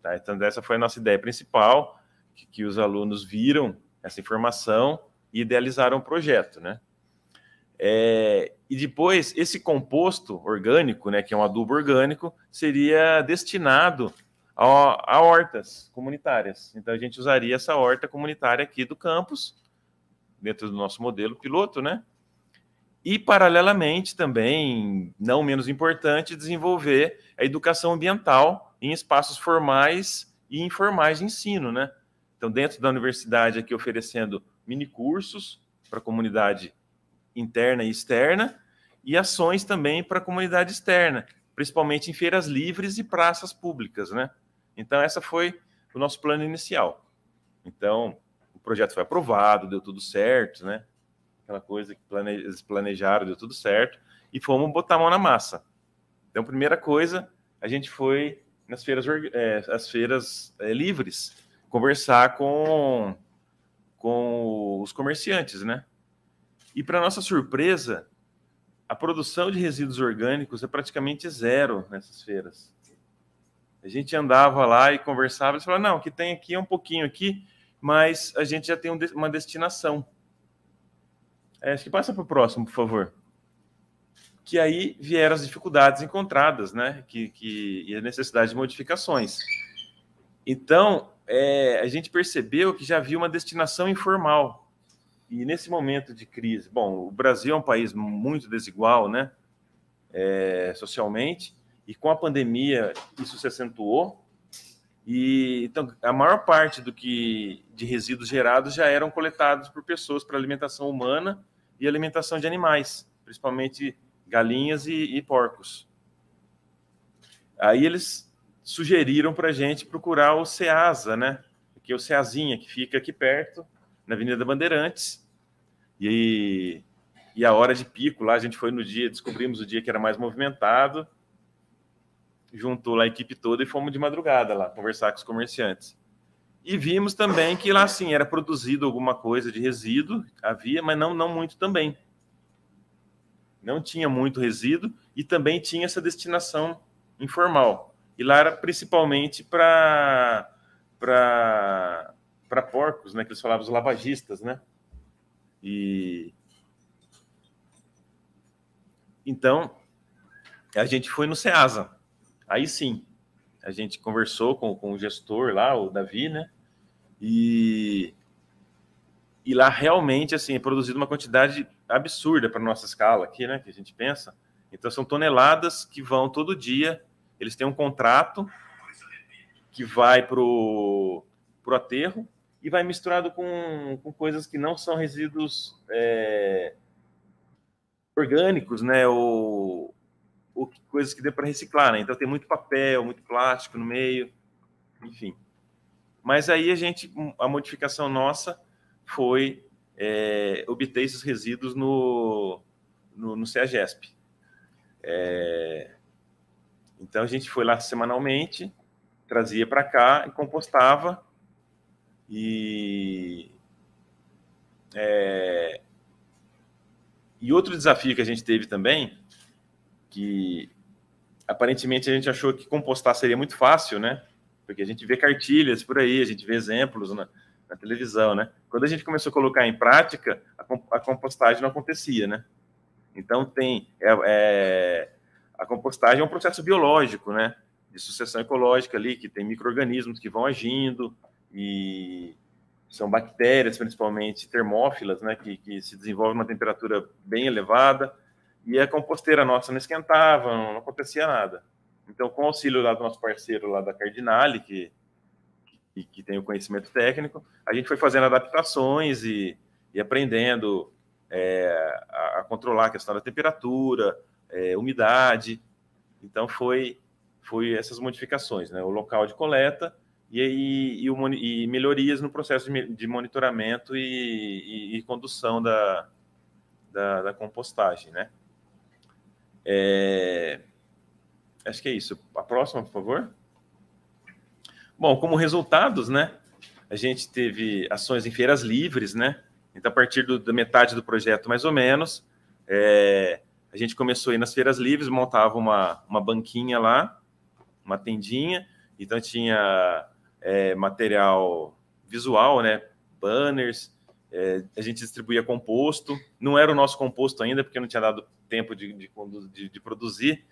Tá? Então, essa foi a nossa ideia principal, que, que os alunos viram essa informação e idealizaram o projeto, né? É, e depois, esse composto orgânico, né, que é um adubo orgânico, seria destinado a, a hortas comunitárias. Então a gente usaria essa horta comunitária aqui do campus, dentro do nosso modelo piloto, né? E paralelamente também, não menos importante, desenvolver a educação ambiental em espaços formais e informais de ensino, né? Então, dentro da universidade aqui oferecendo mini cursos para a comunidade interna e externa e ações também para a comunidade externa, principalmente em feiras livres e praças públicas, né? Então, essa foi o nosso plano inicial. Então, o projeto foi aprovado, deu tudo certo, né? Aquela coisa que eles planejaram, deu tudo certo, e fomos botar a mão na massa. Então, primeira coisa, a gente foi nas feiras, é, as feiras é, livres conversar com, com os comerciantes, né? E para nossa surpresa, a produção de resíduos orgânicos é praticamente zero nessas feiras. A gente andava lá e conversava, eles falavam, não, o que tem aqui é um pouquinho aqui, mas a gente já tem uma destinação. É, acho que passa para o próximo, por favor. Que aí vieram as dificuldades encontradas, né? Que, que, e a necessidade de modificações. Então, é, a gente percebeu que já havia uma destinação informal. E nesse momento de crise, bom, o Brasil é um país muito desigual, né? É, socialmente, e com a pandemia, isso se acentuou. E então, a maior parte do que de resíduos gerados já eram coletados por pessoas para alimentação humana e alimentação de animais, principalmente galinhas e, e porcos. Aí eles sugeriram para a gente procurar o CEASA, né? Que é o Ceazinha que fica aqui perto, na Avenida Bandeirantes. E, e a hora de pico lá, a gente foi no dia, descobrimos o dia que era mais movimentado juntou lá a equipe toda e fomos de madrugada lá conversar com os comerciantes. E vimos também que lá, assim, era produzido alguma coisa de resíduo, havia, mas não, não muito também. Não tinha muito resíduo e também tinha essa destinação informal. E lá era principalmente para para porcos, né? Que eles falavam os lavagistas, né? E então a gente foi no SEASA. Aí sim, a gente conversou com, com o gestor lá, o Davi, né? E, e lá realmente assim, é produzido uma quantidade absurda para nossa escala aqui, né? Que a gente pensa. Então são toneladas que vão todo dia. Eles têm um contrato que vai para o aterro e vai misturado com, com coisas que não são resíduos é, orgânicos, né? Ou ou que, coisas que dê para reciclar, né? Então tem muito papel, muito plástico no meio, enfim. Mas aí a gente, a modificação nossa foi é, obter esses resíduos no, no, no CEAGESP. É, então a gente foi lá semanalmente, trazia para cá e compostava e é, e outro desafio que a gente teve também que aparentemente a gente achou que compostar seria muito fácil, né? Porque a gente vê cartilhas por aí, a gente vê exemplos na, na televisão, né? Quando a gente começou a colocar em prática, a, compostagem não acontecia, né? Então tem é, é, a compostagem é um processo biológico, né? De sucessão ecológica ali, que tem microrganismos que vão agindo e são bactérias, principalmente termófilas, né? Que, que se desenvolvem uma temperatura bem elevada e a composteira nossa não esquentava, não, não acontecia nada. Então, com o auxílio lá do nosso parceiro lá da Cardinale, que, que, que tem o conhecimento técnico, a gente foi fazendo adaptações e, e aprendendo é, a, a, controlar a questão da temperatura, é, umidade. Então, foi, foi essas modificações, né? O local de coleta e, e, e, o, e melhorias no processo de, de monitoramento e, condução da, da, da compostagem, né? É... Acho que é isso. A próxima, por favor. Bom, como resultados, né? A gente teve ações em feiras livres, né? Então, a partir do, da metade do projeto, mais ou menos, é... a gente começou aí nas feiras livres, montava uma, uma banquinha lá, uma tendinha. Então, tinha é, material visual, né? Banners, é, a gente distribuía composto. Não era o nosso composto ainda, porque não tinha dado tempo de, de, de, de produzir,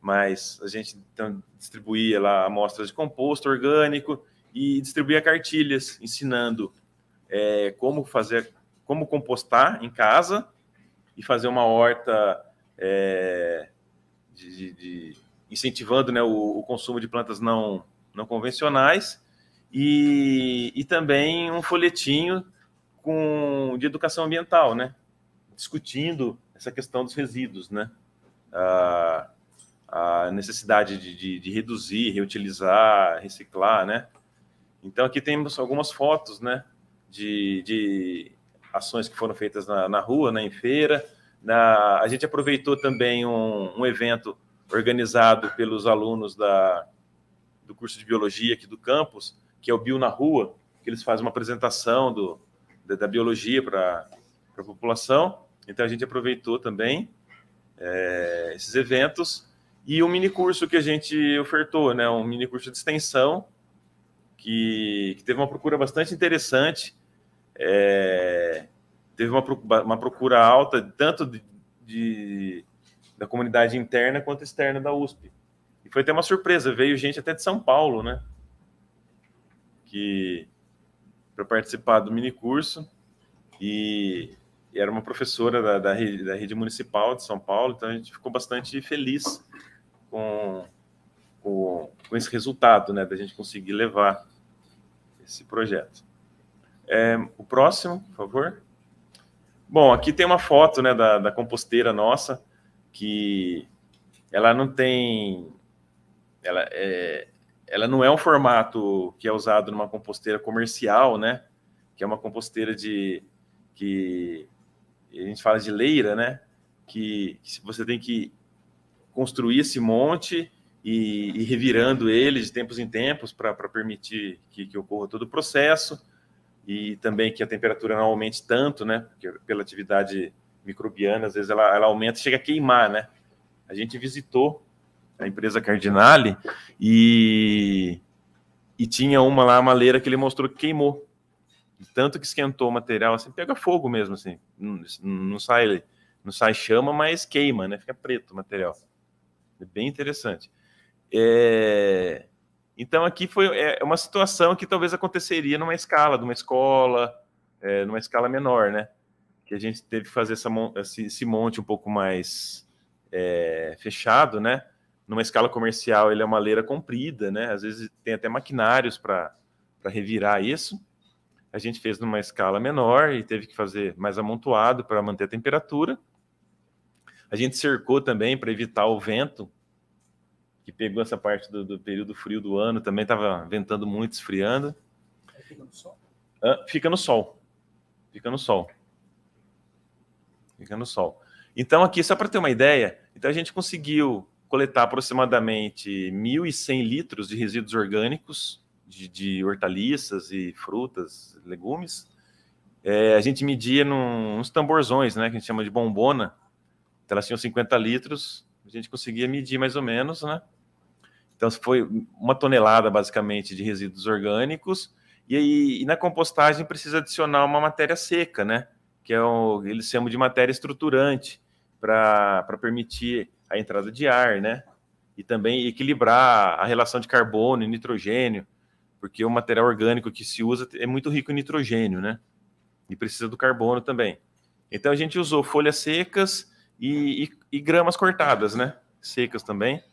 mas a gente então, distribuía lá amostras de composto orgânico e distribuía cartilhas ensinando é, como fazer, como compostar em casa e fazer uma horta é, de, de, incentivando né, o, o, consumo de plantas não, não convencionais e, e também um folhetinho com, de educação ambiental, né? discutindo essa questão dos resíduos, né? A, necessidade de, de, de, reduzir, reutilizar, reciclar, né? Então aqui temos algumas fotos, né? De, de ações que foram feitas na, na rua, né, em feira. Na, a gente aproveitou também um, um evento organizado pelos alunos da, do curso de biologia aqui do campus, que é o Bio na Rua, que eles fazem uma apresentação do, da, da biologia para a população. Então a gente aproveitou também é, esses eventos e um mini curso que a gente ofertou, né? Um mini curso de extensão que, que teve uma procura bastante interessante, é, teve uma, uma procura alta tanto de, de, da comunidade interna quanto externa da USP. E foi até uma surpresa, veio gente até de São Paulo, né? Que para participar do mini curso e e era uma professora da, da, rede, da, rede, municipal de São Paulo, então a gente ficou bastante feliz com, com, com esse resultado, né, da gente conseguir levar esse projeto. É, o próximo, por favor. Bom, aqui tem uma foto, né, da, da composteira nossa, que ela não tem, ela é, ela não é um formato que é usado numa composteira comercial, né, que é uma composteira de que a gente fala de leira, né? Que, que você tem que construir esse monte e, e revirando ele de tempos em tempos para permitir que, que ocorra todo o processo e também que a temperatura não aumente tanto, né? Porque pela atividade microbiana, às vezes ela, ela aumenta, chega a queimar, né? A gente visitou a empresa Cardinale e, e tinha uma lá, a leira que ele mostrou que queimou de tanto que esquentou o material, assim, pega fogo mesmo, assim, não, não sai não sai chama, mas queima, né? Fica preto o material. É bem interessante. É... Então aqui foi é, é uma situação que talvez aconteceria numa escala, numa escola, é, numa escala menor, né? Que a gente teve que fazer essa, esse monte um pouco mais é, fechado, né? Numa escala comercial ele é uma leira comprida, né? Às vezes tem até maquinários para revirar isso a gente fez numa escala menor e teve que fazer mais amontoado para manter a temperatura. A gente cercou também para evitar o vento, que pegou essa parte do, do período frio do ano, também estava ventando muito, esfriando. Fica no sol? Ah, fica no sol. Fica no sol. Fica no sol. Então, aqui, só para ter uma ideia, então a gente conseguiu coletar aproximadamente 1.100 litros de resíduos orgânicos de, de hortaliças e frutas, legumes, é, a gente media num, uns tamborzões, né, que a gente chama de bombona. Então, elas tinham 50 litros, a gente conseguia medir mais ou menos, né? Então, foi uma tonelada, basicamente, de resíduos orgânicos. E, aí, e na compostagem precisa adicionar uma matéria seca, né? Que é o, eles chamam de matéria estruturante, para permitir a entrada de ar, né? E também equilibrar a relação de carbono e nitrogênio porque o material orgânico que se usa é muito rico em nitrogênio, né? E precisa do carbono também. Então a gente usou folhas secas e, e, e gramas cortadas, né? Secas também.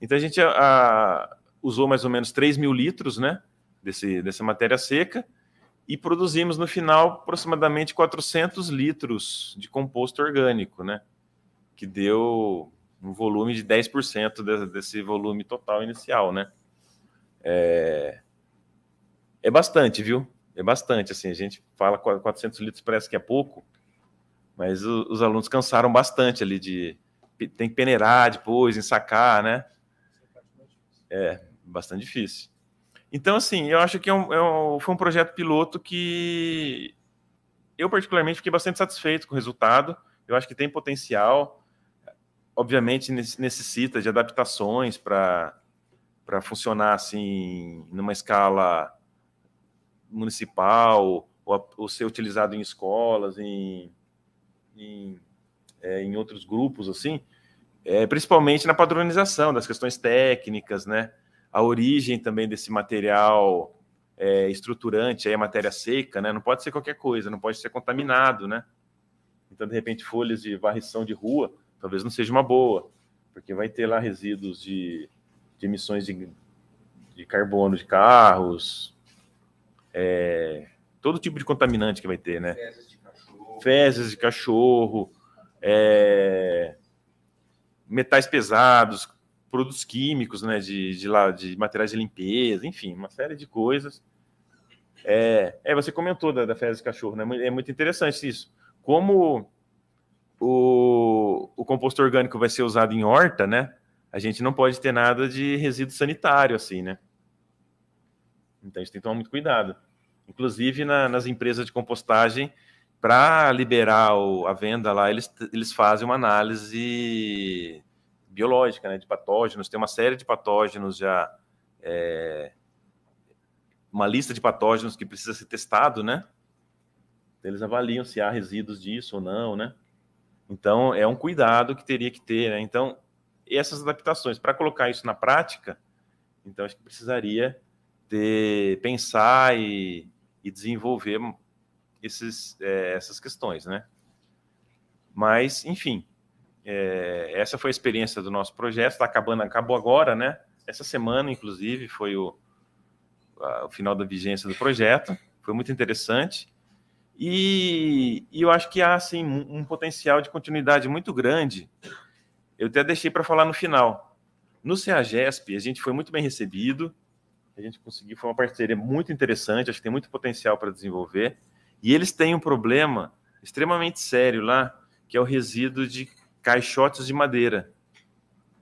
Então a gente a, usou mais ou menos 3 mil litros, né? Desse, dessa matéria seca e produzimos no final aproximadamente 400 litros de composto orgânico, né? Que deu um volume de 10% desse volume total inicial, né? É... É bastante, viu? É bastante, assim, a gente fala 400 litros, parece que é pouco, mas o, os alunos cansaram bastante ali de... Tem que peneirar depois, ensacar, né? É, bastante difícil. Então, assim, eu acho que é um, é um, foi um projeto piloto que eu, particularmente, fiquei bastante satisfeito com o resultado. Eu acho que tem potencial. Obviamente, necessita de adaptações para funcionar assim, numa escala municipal ou, ou ser utilizado em escolas, em, em, é, em outros grupos, assim, é, principalmente na padronização das questões técnicas, né? A origem também desse material é, estruturante, aí a matéria seca, né? Não pode ser qualquer coisa, não pode ser contaminado, né? Então, de repente, folhas de varrição de rua talvez não seja uma boa, porque vai ter lá resíduos de, de emissões de, de carbono de carros, é, todo tipo de contaminante que vai ter, né? Fezes de cachorro, Fezes de cachorro é, metais pesados, produtos químicos, né? De, de, lá, de materiais de limpeza, enfim, uma série de coisas. É, é você comentou da, da fezes de cachorro, né? É muito interessante isso. Como o, o composto orgânico vai ser usado em horta, né? A gente não pode ter nada de resíduo sanitário, assim, né? Então a gente tem que tomar muito cuidado. Inclusive na, nas empresas de compostagem, para liberar o, a venda lá, eles, eles fazem uma análise biológica, né, de patógenos. Tem uma série de patógenos já, é, uma lista de patógenos que precisa ser testado, né? Então, eles avaliam se há resíduos disso ou não, né? Então é um cuidado que teria que ter, né? Então essas adaptações para colocar isso na prática, então acho que precisaria ter, pensar e, e desenvolver esses, é, essas questões, né? Mas, enfim, é, essa foi a experiência do nosso projeto, está acabando, acabou agora, né? Essa semana, inclusive, foi o, a, o final da vigência do projeto, foi muito interessante. E, e, eu acho que há assim, um potencial de continuidade muito grande. Eu até deixei para falar no final. No CEAGESP, a gente foi muito bem recebido, a gente conseguiu foi uma parceria muito interessante, acho que tem muito potencial para desenvolver. E eles têm um problema extremamente sério lá, que é o resíduo de caixotes de madeira.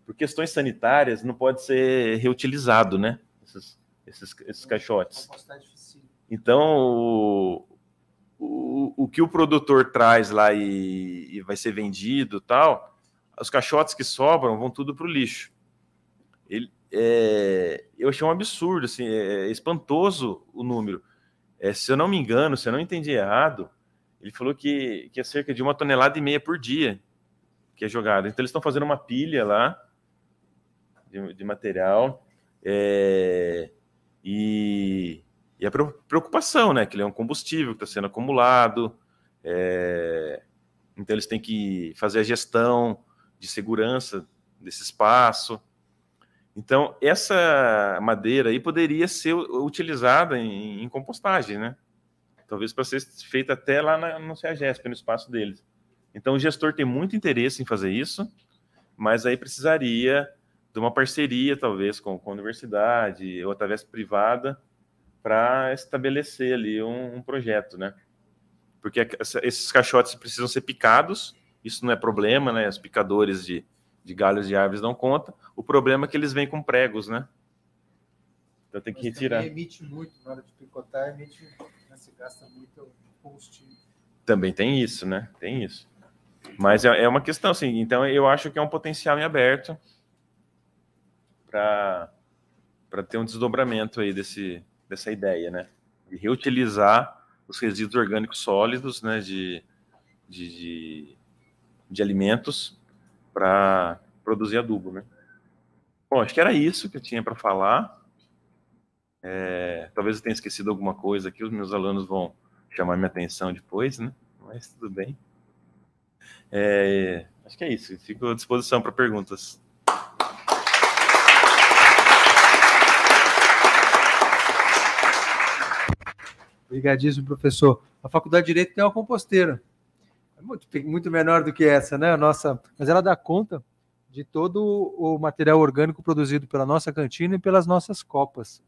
Por questões sanitárias, não pode ser reutilizado, né? Esses, esses, esses caixotes. Então, o, o, o, que o produtor traz lá e, e vai ser vendido tal, os caixotes que sobram vão tudo para o lixo. Ele, é, eu achei um absurdo, assim, é, é, espantoso o número. É, se eu não me engano, se eu não entendi errado, ele falou que, que é cerca de uma tonelada e meia por dia que é jogada. Então eles estão fazendo uma pilha lá de, de material é, e, e, a é preocupação, né? Que ele é um combustível que está sendo acumulado, é, então eles têm que fazer a gestão de segurança desse espaço. Então, essa madeira aí poderia ser utilizada em, em compostagem, né? Talvez para ser feita até lá na, no CEAGESP, no espaço deles. Então, o gestor tem muito interesse em fazer isso, mas aí precisaria de uma parceria, talvez, com, com a universidade ou através privada para estabelecer ali um, um, projeto, né? Porque é essa, esses caixotes precisam ser picados, isso não é problema, né? Os picadores de, de galhos de árvores não conta. O problema é que eles vêm com pregos, né? Então tem que Mas retirar. Emite muito na hora de picotar, emite, né, você gasta muito combustível. Também tem isso, né? Tem isso. Mas é, é uma questão, assim. Então eu acho que é um potencial em aberto para para ter um desdobramento aí desse dessa ideia, né? De reutilizar os resíduos orgânicos sólidos, né? de, de, de, de alimentos para produzir adubo, né? Bom, acho que era isso que eu tinha para falar. É, talvez eu tenha esquecido alguma coisa aqui, os meus alunos vão chamar minha atenção depois, né? Mas tudo bem. É, acho que é isso. Fico à disposição para perguntas. Obrigadíssimo, professor. A Faculdade de Direito tem uma composteira. É muito, muito menor do que essa, né? nossa, mas ela dá conta de todo o material orgânico produzido pela nossa cantina e pelas nossas copas.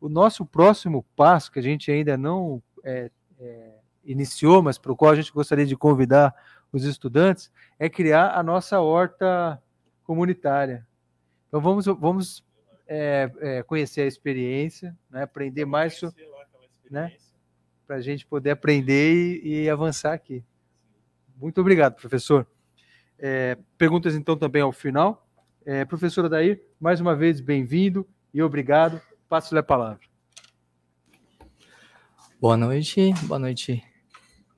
O nosso próximo passo, que a gente ainda não é, é, iniciou, mas para o qual a gente gostaria de convidar os estudantes, é criar a nossa horta comunitária. Então vamos, vamos é, é conhecer a experiência, né? aprender mais, sobre. É né? para a gente poder aprender e, e avançar aqui. Muito obrigado, professor. É, perguntas então também ao final. É, professor mais uma vez bem-vindo e obrigado. Passo-lhe a palavra. Boa noite, boa noite,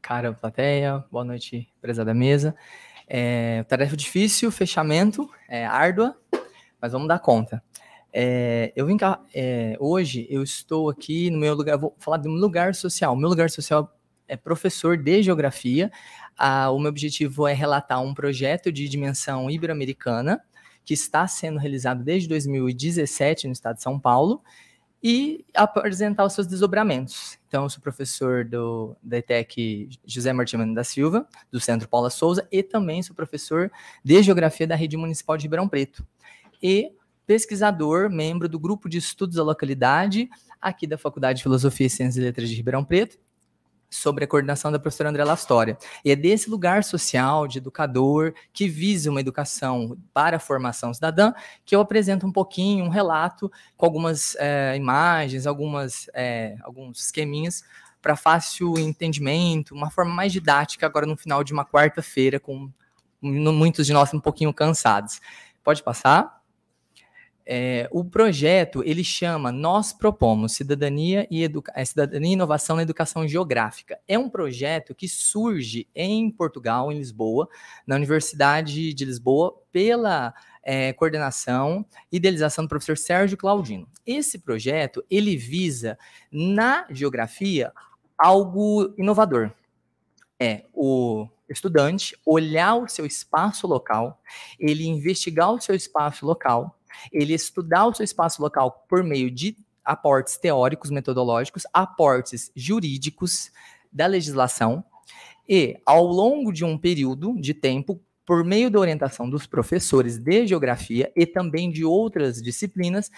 cara plateia, boa noite, prezada mesa. É, tarefa difícil, fechamento, é árdua, mas vamos dar conta. É, eu vim cá, é, hoje eu estou aqui no meu lugar, vou falar de um lugar social. Meu lugar social é professor de geografia. Ah, o meu objetivo é relatar um projeto de dimensão ibero-americana que está sendo realizado desde 2017 no estado de São Paulo e apresentar os seus desdobramentos. Então, eu sou professor do da ETEC José Martins da Silva, do Centro Paula Souza, e também sou professor de Geografia da Rede Municipal de Ribeirão Preto. E pesquisador, membro do Grupo de Estudos da Localidade, aqui da Faculdade de Filosofia Ciências e Letras de Ribeirão Preto, sobre a coordenação da professora André Lastória. E é desse lugar social de educador que visa uma educação para a formação cidadã que eu apresento um pouquinho, um relato com algumas é, imagens, algumas, é, alguns esqueminhas para fácil entendimento, uma forma mais didática agora no final de uma quarta-feira com muitos de nós um pouquinho cansados. Pode passar? É, o projeto ele chama Nós Propomos Cidadania e, Educa é, Cidadania e Inovação na Educação Geográfica. É um projeto que surge em Portugal, em Lisboa, na Universidade de Lisboa, pela é, coordenação e idealização do professor Sérgio Claudino. Esse projeto ele visa na geografia algo inovador. É o estudante olhar o seu espaço local, ele investigar o seu espaço local ele estudar o seu espaço local por meio de aportes teóricos, metodológicos, aportes jurídicos da legislação e, ao longo de um período de tempo, por meio da orientação dos professores de geografia e também de outras disciplinas,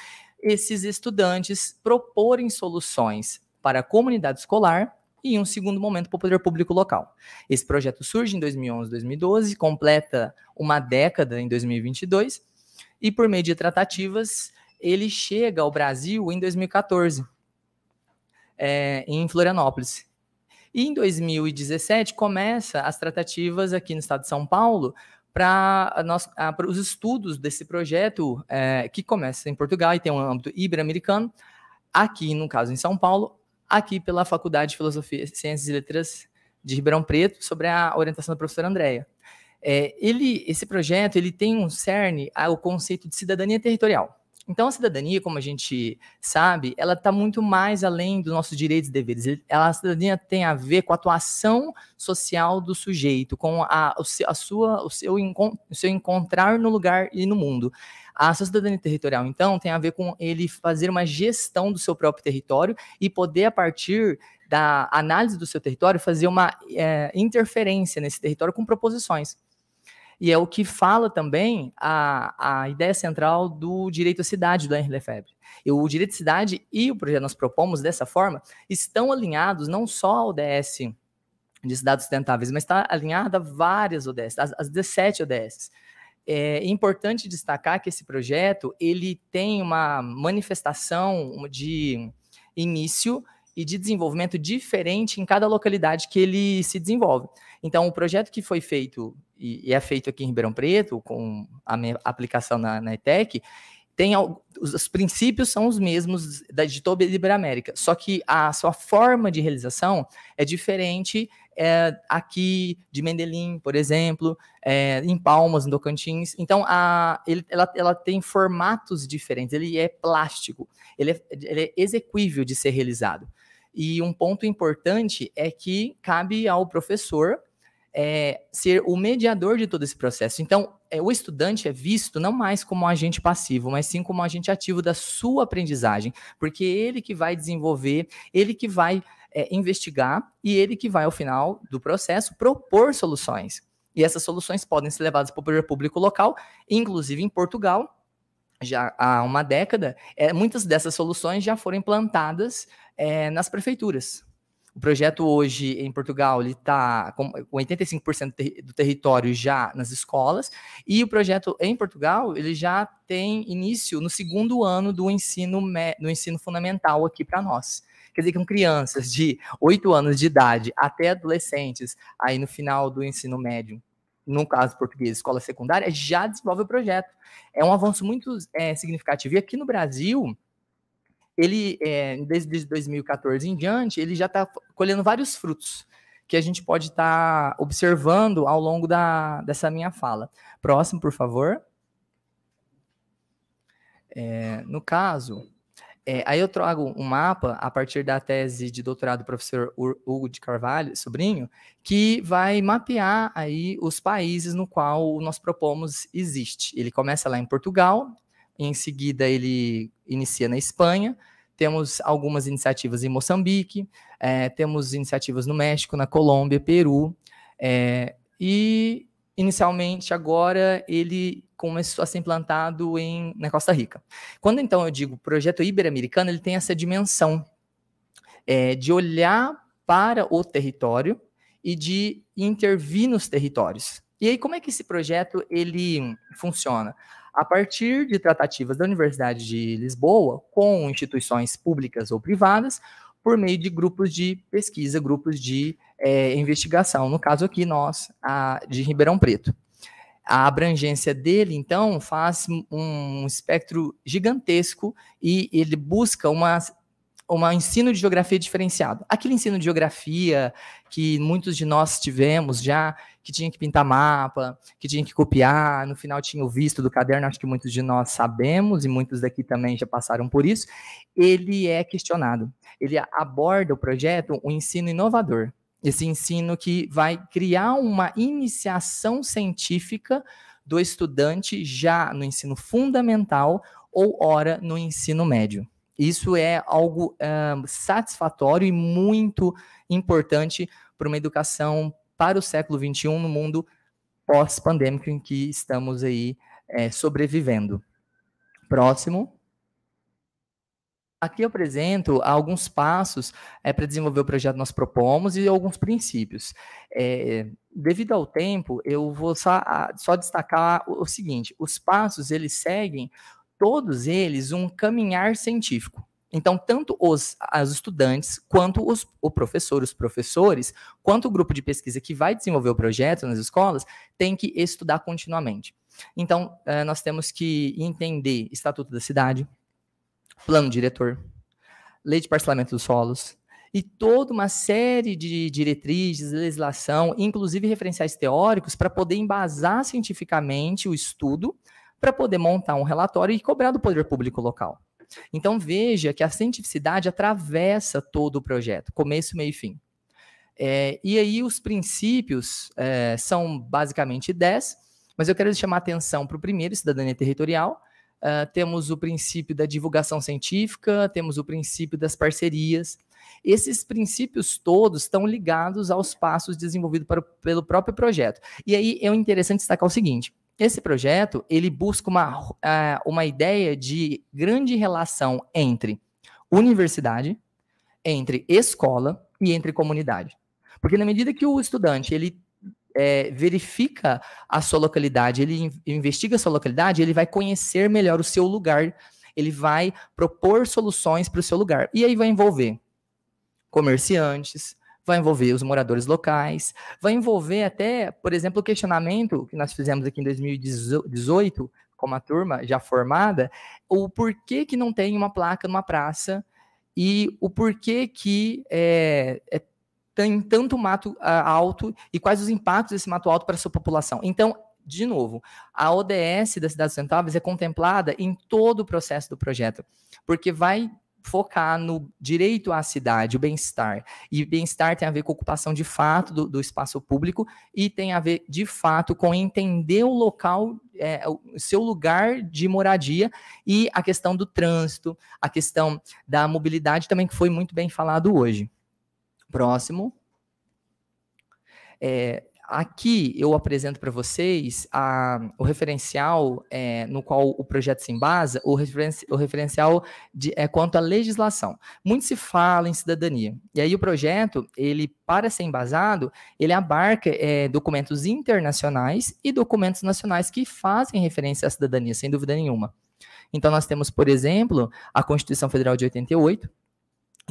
esses estudantes proporem soluções para a comunidade escolar e, em um segundo momento, para o poder público local. Esse projeto surge em 2011, 2012, completa uma década em 2022 e por meio de tratativas ele chega ao Brasil em 2014, é, em Florianópolis. E em 2017 começa as tratativas aqui no estado de São Paulo para os estudos desse projeto, é, que começa em Portugal e tem um âmbito ibero-americano, aqui, no caso, em São Paulo, aqui pela Faculdade de Filosofia, Ciências e Letras de Ribeirão Preto, sobre a orientação da professora Andréia. É, ele, esse projeto ele tem um cerne ao conceito de cidadania territorial. Então, a cidadania, como a gente sabe, ela está muito mais além dos nossos direitos e deveres. Ela, a cidadania tem a ver com a atuação social do sujeito, com a, a sua, o, seu o seu encontrar no lugar e no mundo. A sua cidadania territorial, então, tem a ver com ele fazer uma gestão do seu próprio território e poder, a partir da análise do seu território, fazer uma é, interferência nesse território com proposições. E é o que fala também a, a ideia central do direito à cidade do Henri Lefebvre. E o direito à cidade e o projeto nós propomos dessa forma estão alinhados não só ao DS de cidades sustentáveis, mas está alinhada a várias ODS, as, as 17 ODS. É importante destacar que esse projeto ele tem uma manifestação de início e de desenvolvimento diferente em cada localidade que ele se desenvolve. Então, o projeto que foi feito e, e é feito aqui em Ribeirão Preto, com a minha aplicação na, na ETEC, tem os, princípios são os mesmos da de toda a Iberoamérica, só que a sua forma de realização é diferente é, aqui de Mendelim, por exemplo, é, em Palmas, no Tocantins. Então, a, ele, ela, ela, tem formatos diferentes, ele é plástico, ele é, ele é exequível de ser realizado. E um ponto importante é que cabe ao professor é, ser o mediador de todo esse processo. Então, é, o estudante é visto não mais como um agente passivo, mas sim como um agente ativo da sua aprendizagem, porque é ele que vai desenvolver, ele que vai é, investigar e ele que vai, ao final do processo, propor soluções. E essas soluções podem ser levadas para o poder público local, inclusive em Portugal, já há uma década, é, muitas dessas soluções já foram implantadas é, nas prefeituras. O projeto hoje em Portugal ele está com 85% do território já nas escolas e o projeto em Portugal ele já tem início no segundo ano do ensino do ensino fundamental aqui para nós. Quer dizer, com crianças de 8 anos de idade até adolescentes aí no final do ensino médio no caso português, escola secundária, já desenvolve o projeto. É um avanço muito é, significativo. E aqui no Brasil, ele, é, desde 2014 em diante, ele já está colhendo vários frutos que a gente pode estar tá observando ao longo da, dessa minha fala. Próximo, por favor. É, no caso, é, aí eu trago um mapa a partir da tese de doutorado do professor Hugo de Carvalho, sobrinho, que vai mapear aí os países no qual nós propomos existe. Ele começa lá em Portugal, em seguida, ele inicia na Espanha. Temos algumas iniciativas em Moçambique, é, temos iniciativas no México, na Colômbia, Peru. É, e, inicialmente, agora ele começou a ser implantado em, na Costa Rica. Quando então eu digo projeto ibero-americano, ele tem essa dimensão é, de olhar para o território e de intervir nos territórios. E aí como é que esse projeto ele funciona? a partir de tratativas da Universidade de Lisboa com instituições públicas ou privadas, por meio de grupos de pesquisa, grupos de é, investigação. No caso aqui, nós, a, de Ribeirão Preto. A abrangência dele, então, faz um espectro gigantesco e ele busca uma um ensino de geografia diferenciado. Aquele ensino de geografia que muitos de nós tivemos já, que tinha que pintar mapa, que tinha que copiar, no final tinha o visto do caderno, acho que muitos de nós sabemos, e muitos daqui também já passaram por isso, ele é questionado. Ele aborda o projeto um ensino inovador, esse ensino que vai criar uma iniciação científica do estudante já no ensino fundamental ou ora no ensino médio. Isso é algo ah, satisfatório e muito importante para uma educação para o século XXI no mundo pós-pandêmico em que estamos aí é, sobrevivendo. Próximo. Aqui eu apresento alguns passos é, para desenvolver o projeto que nós propomos e alguns princípios. É, devido ao tempo, eu vou só, ah, só destacar o seguinte: os passos eles seguem todos eles um caminhar científico. Então, tanto os as estudantes, quanto os, o professor, os professores, quanto o grupo de pesquisa que vai desenvolver o projeto nas escolas, tem que estudar continuamente. Então, eh, nós temos que entender Estatuto da Cidade, Plano Diretor, Lei de Parcelamento dos Solos, e toda uma série de diretrizes, legislação, inclusive referenciais teóricos, para poder embasar cientificamente o estudo para poder montar um relatório e cobrar do poder público local. Então veja que a cientificidade atravessa todo o projeto, começo, meio e fim. É, e aí os princípios é, são basicamente 10, mas eu quero chamar atenção para o primeiro, cidadania territorial. Uh, temos o princípio da divulgação científica, temos o princípio das parcerias. Esses princípios todos estão ligados aos passos desenvolvidos para, pelo próprio projeto. E aí é interessante destacar o seguinte: esse projeto ele busca uma, eh, uma ideia de grande relação entre universidade, entre escola e entre comunidade. Porque na medida que o estudante ele é, verifica a sua localidade, ele investiga a sua localidade, ele vai conhecer melhor o seu lugar, ele vai propor soluções para o seu lugar. E aí vai envolver comerciantes, vai envolver os moradores locais, vai envolver até, por exemplo, o questionamento que nós fizemos aqui em 2018, com uma turma já formada, o porquê que não tem uma placa numa praça e o porquê que é, é tem tanto mato ah, alto e quais os impactos desse mato alto para a sua população. Então, de novo, a ODS das cidades sustentáveis é contemplada em todo o processo do projeto, porque vai focar no direito à cidade, o bem-estar. E bem-estar tem a ver com ocupação de fato do, do, espaço público e tem a ver, de fato, com entender o local, é, o seu lugar de moradia e a questão do trânsito, a questão da mobilidade também, que foi muito bem falado hoje. Próximo. É, Aqui eu apresento para vocês a, o referencial é, no qual o projeto se embasa, o, referenci, o referencial de, é, quanto à legislação. Muito se fala em cidadania. E aí o projeto, ele para ser embasado, ele abarca é, documentos internacionais e documentos nacionais que fazem referência à cidadania, sem dúvida nenhuma. Então nós temos, por exemplo, a Constituição Federal de 88,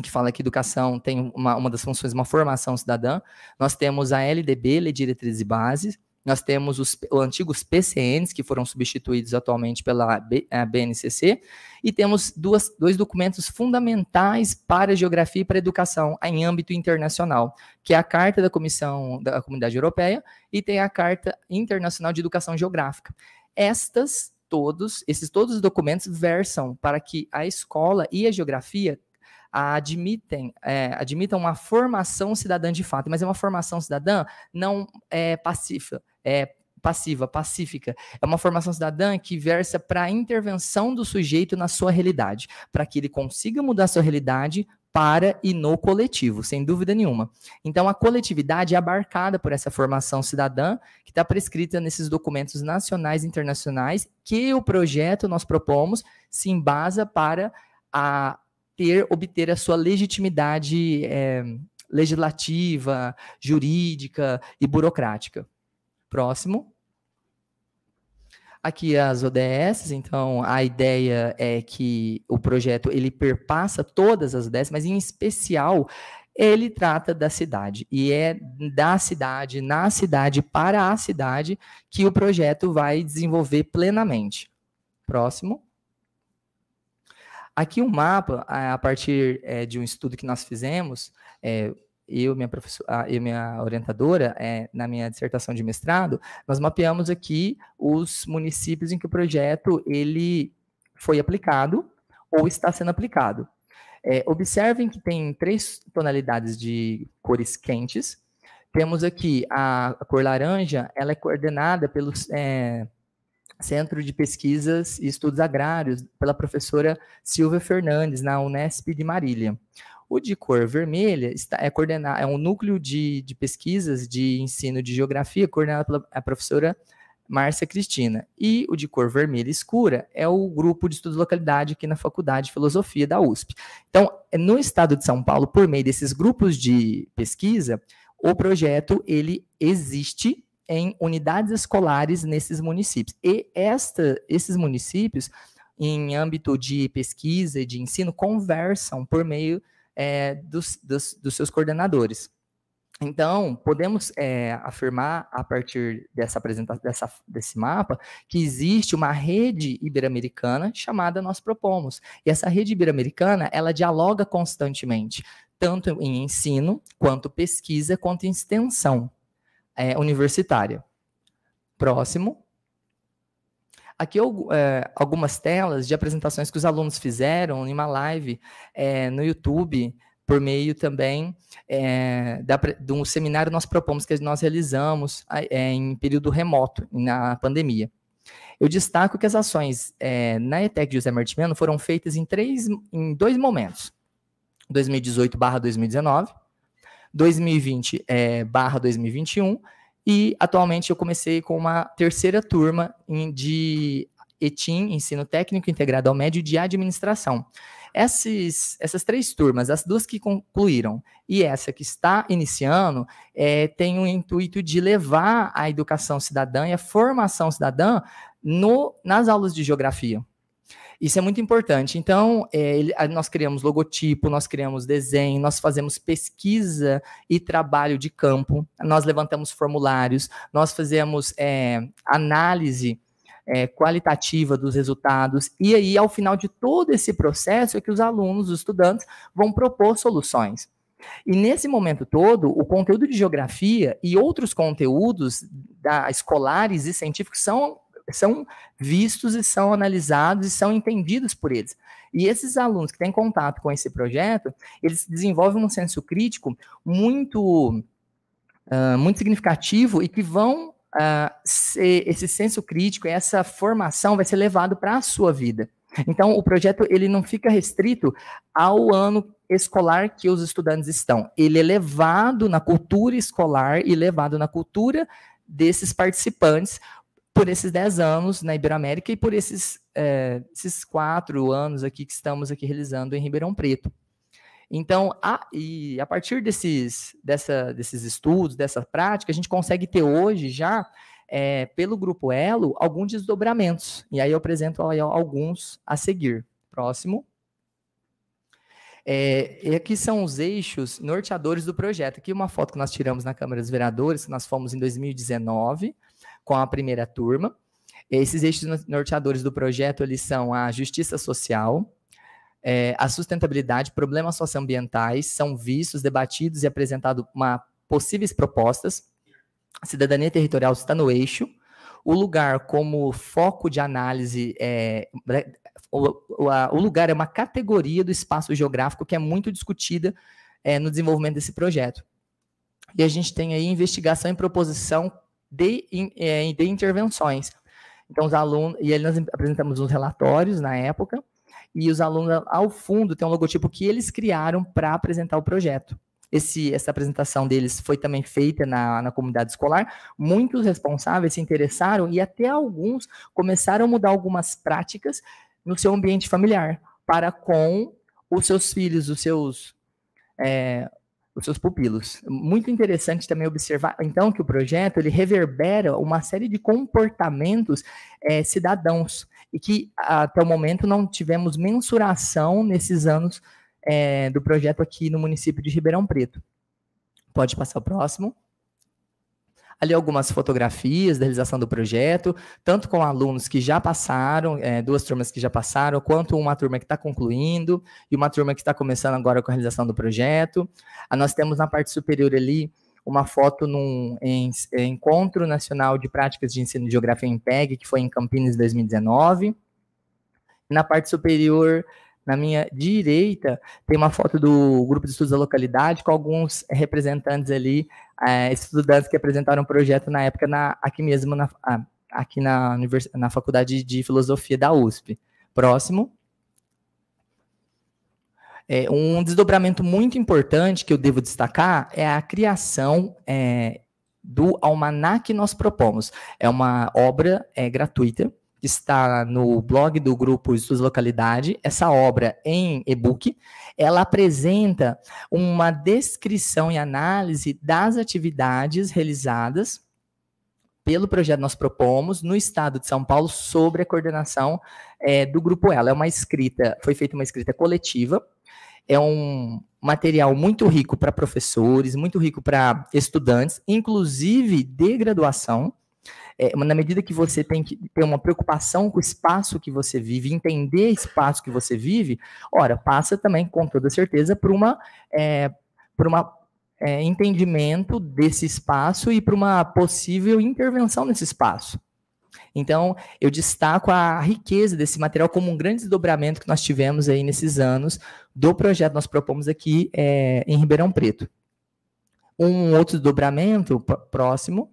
que fala que educação tem uma, uma das funções, uma formação cidadã. Nós temos a LDB, Lei Diretrizes e Bases, nós temos os, os, antigos PCNs, que foram substituídos atualmente pela B, BNCC, e temos duas, dois documentos fundamentais para a geografia e para a educação em âmbito internacional, que é a Carta da Comissão da Comunidade Europeia e tem a Carta Internacional de Educação Geográfica. Estas todos, esses todos os documentos versam para que a escola e a geografia admitem, é, admitam uma formação cidadã de fato, mas é uma formação cidadã não é, passiva, é, passiva, pacífica. É uma formação cidadã que versa para a intervenção do sujeito na sua realidade, para que ele consiga mudar sua realidade para e no coletivo, sem dúvida nenhuma. Então, a coletividade é abarcada por essa formação cidadã que está prescrita nesses documentos nacionais e internacionais que o projeto nós propomos se embasa para a ter, obter a sua legitimidade é, legislativa, jurídica e burocrática. Próximo. Aqui as ODS, então a ideia é que o projeto ele perpassa todas as ODS, mas em especial ele trata da cidade e é da cidade, na cidade, para a cidade que o projeto vai desenvolver plenamente. Próximo. Aqui o um mapa, a partir é, de um estudo que nós fizemos, é, eu, minha professora, eu, minha orientadora, é, na minha dissertação de mestrado, nós mapeamos aqui os municípios em que o projeto ele foi aplicado ou está sendo aplicado. É, observem que tem três tonalidades de cores quentes. Temos aqui a, a cor laranja, ela é coordenada pelos é, Centro de Pesquisas e Estudos Agrários, pela professora Silvia Fernandes, na Unesp de Marília. O de cor vermelha está, é, coordenar, é um núcleo de, de pesquisas de ensino de geografia coordenado pela a professora Márcia Cristina. E o de cor vermelha escura é o grupo de estudos de localidade aqui na Faculdade de Filosofia da USP. Então, é, no estado de São Paulo, por meio desses grupos de pesquisa, o projeto ele existe em unidades escolares nesses municípios. E esta, esses municípios, em âmbito de pesquisa e de ensino, conversam por meio é, dos, dos, dos seus coordenadores. Então, podemos é, afirmar, a partir dessa apresentação, dessa, desse mapa, que existe uma rede ibero-americana chamada Nós Propomos. E essa rede ibero-americana, ela dialoga constantemente, tanto em ensino, quanto pesquisa, quanto em extensão é, universitária. Próximo. Aqui é, algumas telas de apresentações que os alunos fizeram em uma live é, no YouTube, por meio também é, da, de um seminário que nós propomos, que nós realizamos é, em período remoto, na pandemia. Eu destaco que as ações é, na ETEC de José Martimiano foram feitas em, três, em dois momentos. 2018 barra 2019, 2020 é, barra 2021, e atualmente eu comecei com uma terceira turma de ETIM, Ensino Técnico Integrado ao Médio de Administração. Essas, essas três turmas, as duas que concluíram e essa que está iniciando, é, tem o intuito de levar a educação cidadã e a formação cidadã no, nas aulas de geografia. Isso é muito importante. Então, é, nós criamos logotipo, nós criamos desenho, nós fazemos pesquisa e trabalho de campo, nós levantamos formulários, nós fazemos é, análise. É, qualitativa dos resultados. E aí, ao final de todo esse processo, é que os alunos, os estudantes, vão propor soluções. E nesse momento todo, o conteúdo de geografia e outros conteúdos da, escolares e científicos são são vistos e são analisados e são entendidos por eles. E esses alunos que têm contato com esse projeto, eles desenvolvem um senso crítico muito, uh, muito significativo e que vão Uh, esse senso crítico, essa formação vai ser levado para a sua vida. Então, o projeto ele não fica restrito ao ano escolar que os estudantes estão. Ele é levado na cultura escolar e levado na cultura desses participantes por esses 10 anos na Iberoamérica e por esses, é, esses quatro anos aqui que estamos aqui realizando em Ribeirão Preto. Então, a, e a partir desses, dessa, desses estudos, dessa prática, a gente consegue ter hoje já, é, pelo Grupo Elo, alguns desdobramentos. E aí eu apresento alguns a seguir. Próximo. É, e aqui são os eixos norteadores do projeto. Aqui uma foto que nós tiramos na Câmara dos Vereadores, que nós fomos em 2019 com a primeira turma. Esses eixos norteadores do projeto eles são a justiça social, é, a sustentabilidade, problemas socioambientais são vistos, debatidos e apresentados uma, possíveis propostas. A cidadania territorial está no eixo. O lugar como foco de análise é, é o, lugar é uma categoria do espaço geográfico que é muito discutida é, no desenvolvimento desse projeto. E a gente tem aí investigação e proposição de, eh, de intervenções. Então, os alunos, e aí nós apresentamos uns relatórios na época, e os alunos, ao fundo, tem um logotipo que eles criaram para apresentar o projeto. Esse, essa apresentação deles foi também feita na, na comunidade escolar. Muitos responsáveis se interessaram e até alguns começaram a mudar algumas práticas no seu ambiente familiar para com os seus filhos, os seus é, os seus pupilos. Muito interessante também observar, então, que o projeto ele reverbera uma série de comportamentos é, cidadãos e que até o momento não tivemos mensuração nesses anos é, do projeto aqui no município de Ribeirão Preto. Pode passar o próximo ali algumas fotografias da realização do projeto, tanto com alunos que já passaram, é, duas turmas que já passaram, quanto uma turma que está concluindo e uma turma que está começando agora com a realização do projeto. Ah, nós temos na parte superior ali uma foto num em, em Encontro Nacional de Práticas de Ensino de Geografia em PEG, que foi em Campinas 2019. Na parte superior na minha direita tem uma foto do grupo de estudos da localidade com alguns representantes ali, é, estudantes que apresentaram um projeto na época na, aqui mesmo na, ah, aqui na, univers, na faculdade de filosofia da USP. Próximo. É, um desdobramento muito importante que eu devo destacar é a criação é, do almanac que nós propomos. É uma obra é, gratuita está no blog do grupo Estudos Localidade. Essa obra em e-book, ela apresenta uma descrição e análise das atividades realizadas pelo projeto nós propomos no estado de São Paulo sobre a coordenação é, do grupo Ela. É uma escrita, foi feita uma escrita coletiva, é um material muito rico para professores, muito rico para estudantes, inclusive de graduação é, na medida que você tem que ter uma preocupação com o espaço que você vive, entender o espaço que você vive, ora, passa também, com toda certeza, por uma, é, por uma é, entendimento desse espaço e para uma possível intervenção nesse espaço. Então, eu destaco a riqueza desse material como um grande desdobramento que nós tivemos aí nesses anos do projeto que nós propomos aqui é, em Ribeirão Preto. Um outro desdobramento próximo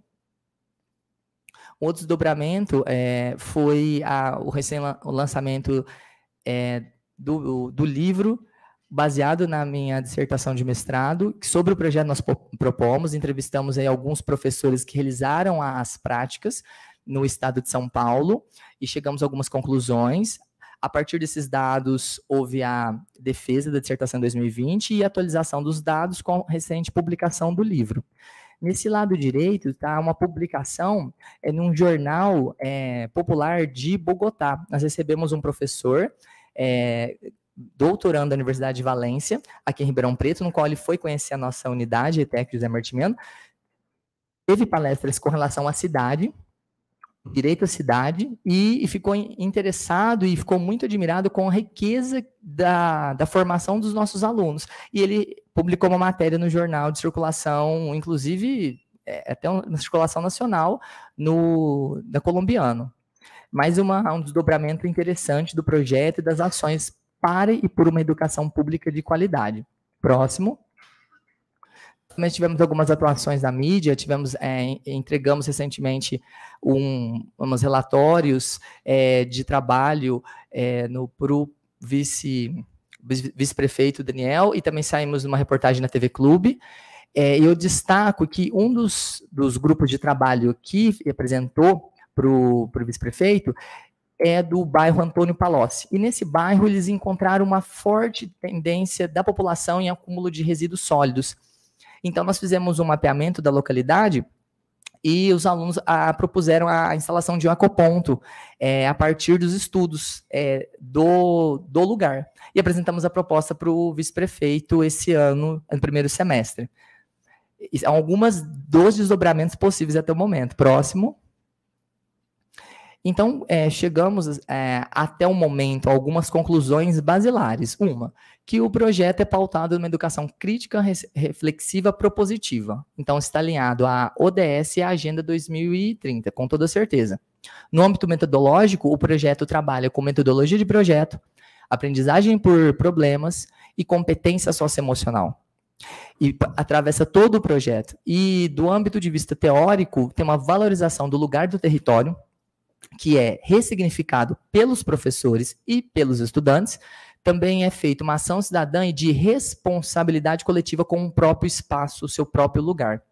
Outro desdobramento é, foi a, o recém-lançamento é, do, do livro baseado na minha dissertação de mestrado, sobre o projeto nós propomos, entrevistamos aí alguns professores que realizaram as práticas no estado de São Paulo e chegamos a algumas conclusões. A partir desses dados, houve a defesa da dissertação 2020 e a atualização dos dados com a recente publicação do livro. Nesse lado direito está uma publicação é, num jornal é, popular de Bogotá. Nós recebemos um professor. É, doutorando da Universidade de Valência, aqui em Ribeirão Preto, no qual ele foi conhecer a nossa unidade, ETEC José Martimiano. Teve palestras com relação à cidade, direito à cidade e, e, ficou interessado e ficou muito admirado com a riqueza da, da formação dos nossos alunos. E ele publicou uma matéria no jornal de circulação, inclusive é, é, até uma circulação nacional, no, da Colombiano. Mais uma, um desdobramento interessante do projeto e das ações para e por uma educação pública de qualidade. Próximo. Nós tivemos algumas atuações da mídia, tivemos, é, entregamos recentemente um, uns relatórios é, de trabalho é, no pro vice vice-prefeito Daniel e também saímos numa reportagem na TV Clube. É, eu destaco que um dos, dos grupos de trabalho que apresentou para o vice-prefeito é do bairro Antônio Palocci. E nesse bairro eles encontraram uma forte tendência da população em acúmulo de resíduos sólidos. Então, nós fizemos um mapeamento da localidade e os alunos a, ah, propuseram a instalação de um acoponto é, a partir dos estudos é, do, do lugar. E apresentamos a proposta para o vice-prefeito esse ano, no primeiro semestre. E, algumas dos desdobramentos possíveis até o momento. Próximo. Então, é, chegamos é, até o momento a algumas conclusões basilares. Uma, que o projeto é pautado numa educação crítica, reflexiva, propositiva. Então, está alinhado à ODS e à Agenda 2030, com toda certeza. No âmbito metodológico, o projeto trabalha com metodologia de projeto, aprendizagem por problemas e competência socioemocional e atravessa todo o projeto. E do âmbito de vista teórico, tem uma valorização do lugar do território, que é ressignificado pelos professores e pelos estudantes, também é feita uma ação cidadã e de responsabilidade coletiva com o próprio espaço, o seu próprio lugar.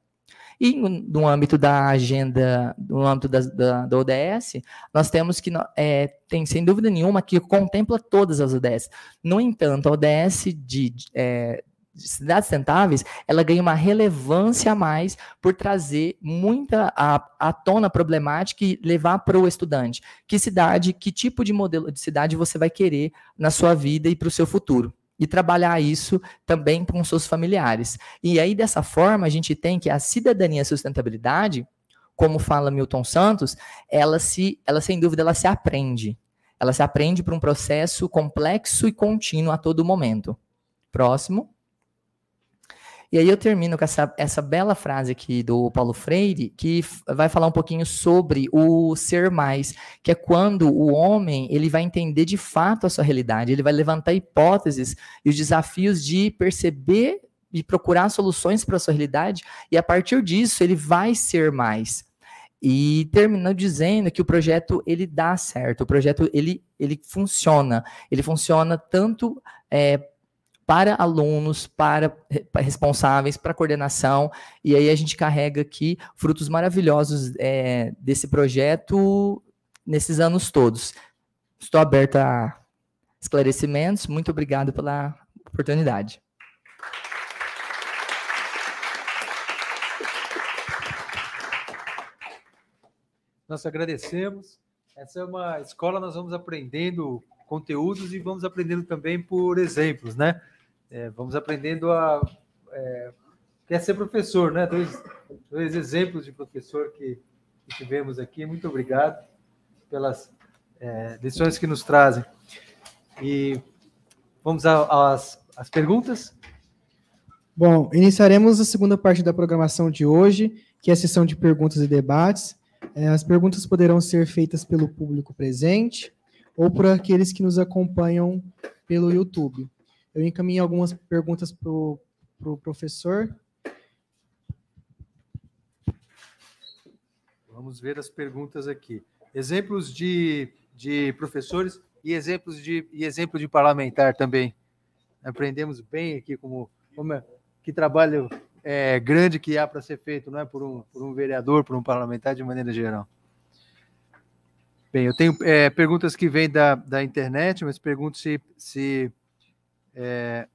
E no âmbito da agenda, no âmbito da, da, da ODS, nós temos que, é, tem sem dúvida nenhuma, que contempla todas as ODS. No entanto, a ODS de, de é, cidades sustentáveis, ela ganha uma relevância a mais por trazer muita à tona problemática e levar para o estudante que cidade, que tipo de modelo de cidade você vai querer na sua vida e para o seu futuro e trabalhar isso também com seus familiares. E aí, dessa forma, a gente tem que a cidadania e a sustentabilidade, como fala Milton Santos, ela se, ela sem dúvida, ela se aprende. Ela se aprende para um processo complexo e contínuo a todo momento. Próximo. E aí eu termino com essa, essa bela frase aqui do Paulo Freire, que vai falar um pouquinho sobre o ser mais, que é quando o homem ele vai entender de fato a sua realidade, ele vai levantar hipóteses e os desafios de perceber e procurar soluções para a sua realidade, e a partir disso ele vai ser mais. E terminou dizendo que o projeto ele dá certo, o projeto ele, ele funciona, ele funciona tanto é, para alunos, para responsáveis, para coordenação, e aí a gente carrega aqui frutos maravilhosos é, desse projeto nesses anos todos. Estou aberta a esclarecimentos, muito obrigado pela oportunidade. Nós agradecemos. Essa é uma escola, nós vamos aprendendo conteúdos e vamos aprendendo também por exemplos, né? É, vamos aprendendo a. É, quer é ser professor, né? Dois, dois exemplos de professor que, que tivemos aqui. Muito obrigado pelas é, lições que nos trazem. E vamos às, às perguntas. Bom, iniciaremos a segunda parte da programação de hoje, que é a sessão de perguntas e debates. É, as perguntas poderão ser feitas pelo público presente ou por aqueles que nos acompanham pelo YouTube. Eu encaminhei algumas perguntas para o pro professor. Vamos ver as perguntas aqui. Exemplos de, de professores e exemplos de, e exemplo de parlamentar também. Aprendemos bem aqui como, como é, que trabalho é, grande que há para ser feito, não é por um, por um vereador, por um parlamentar de maneira geral. Bem, eu tenho é, perguntas que vêm da, da internet, mas pergunto se, se é,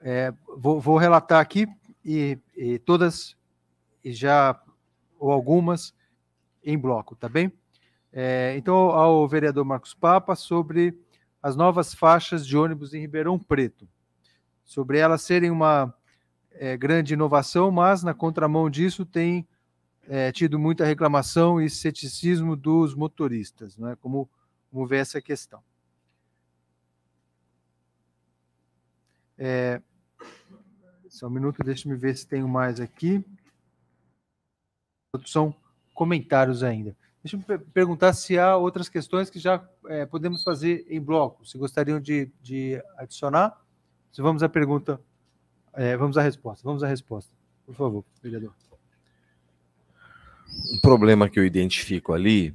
é, vou, vou, relatar aqui e, e todas e já ou algumas em bloco, tá bem? É, então, ao vereador Marcos Papa sobre as novas faixas de ônibus em Ribeirão Preto, sobre elas serem uma é, grande inovação, mas na contramão disso tem é, tido muita reclamação e ceticismo dos motoristas, né? como, como vê essa questão. É, só um minuto, deixa-me ver se tenho mais aqui. São comentários ainda. Deixa eu perguntar se há outras questões que já é, podemos fazer em bloco. Se gostariam de, de adicionar? Se vamos à pergunta, é, vamos à resposta. Vamos à resposta. Por favor, vereador. Um problema que eu identifico ali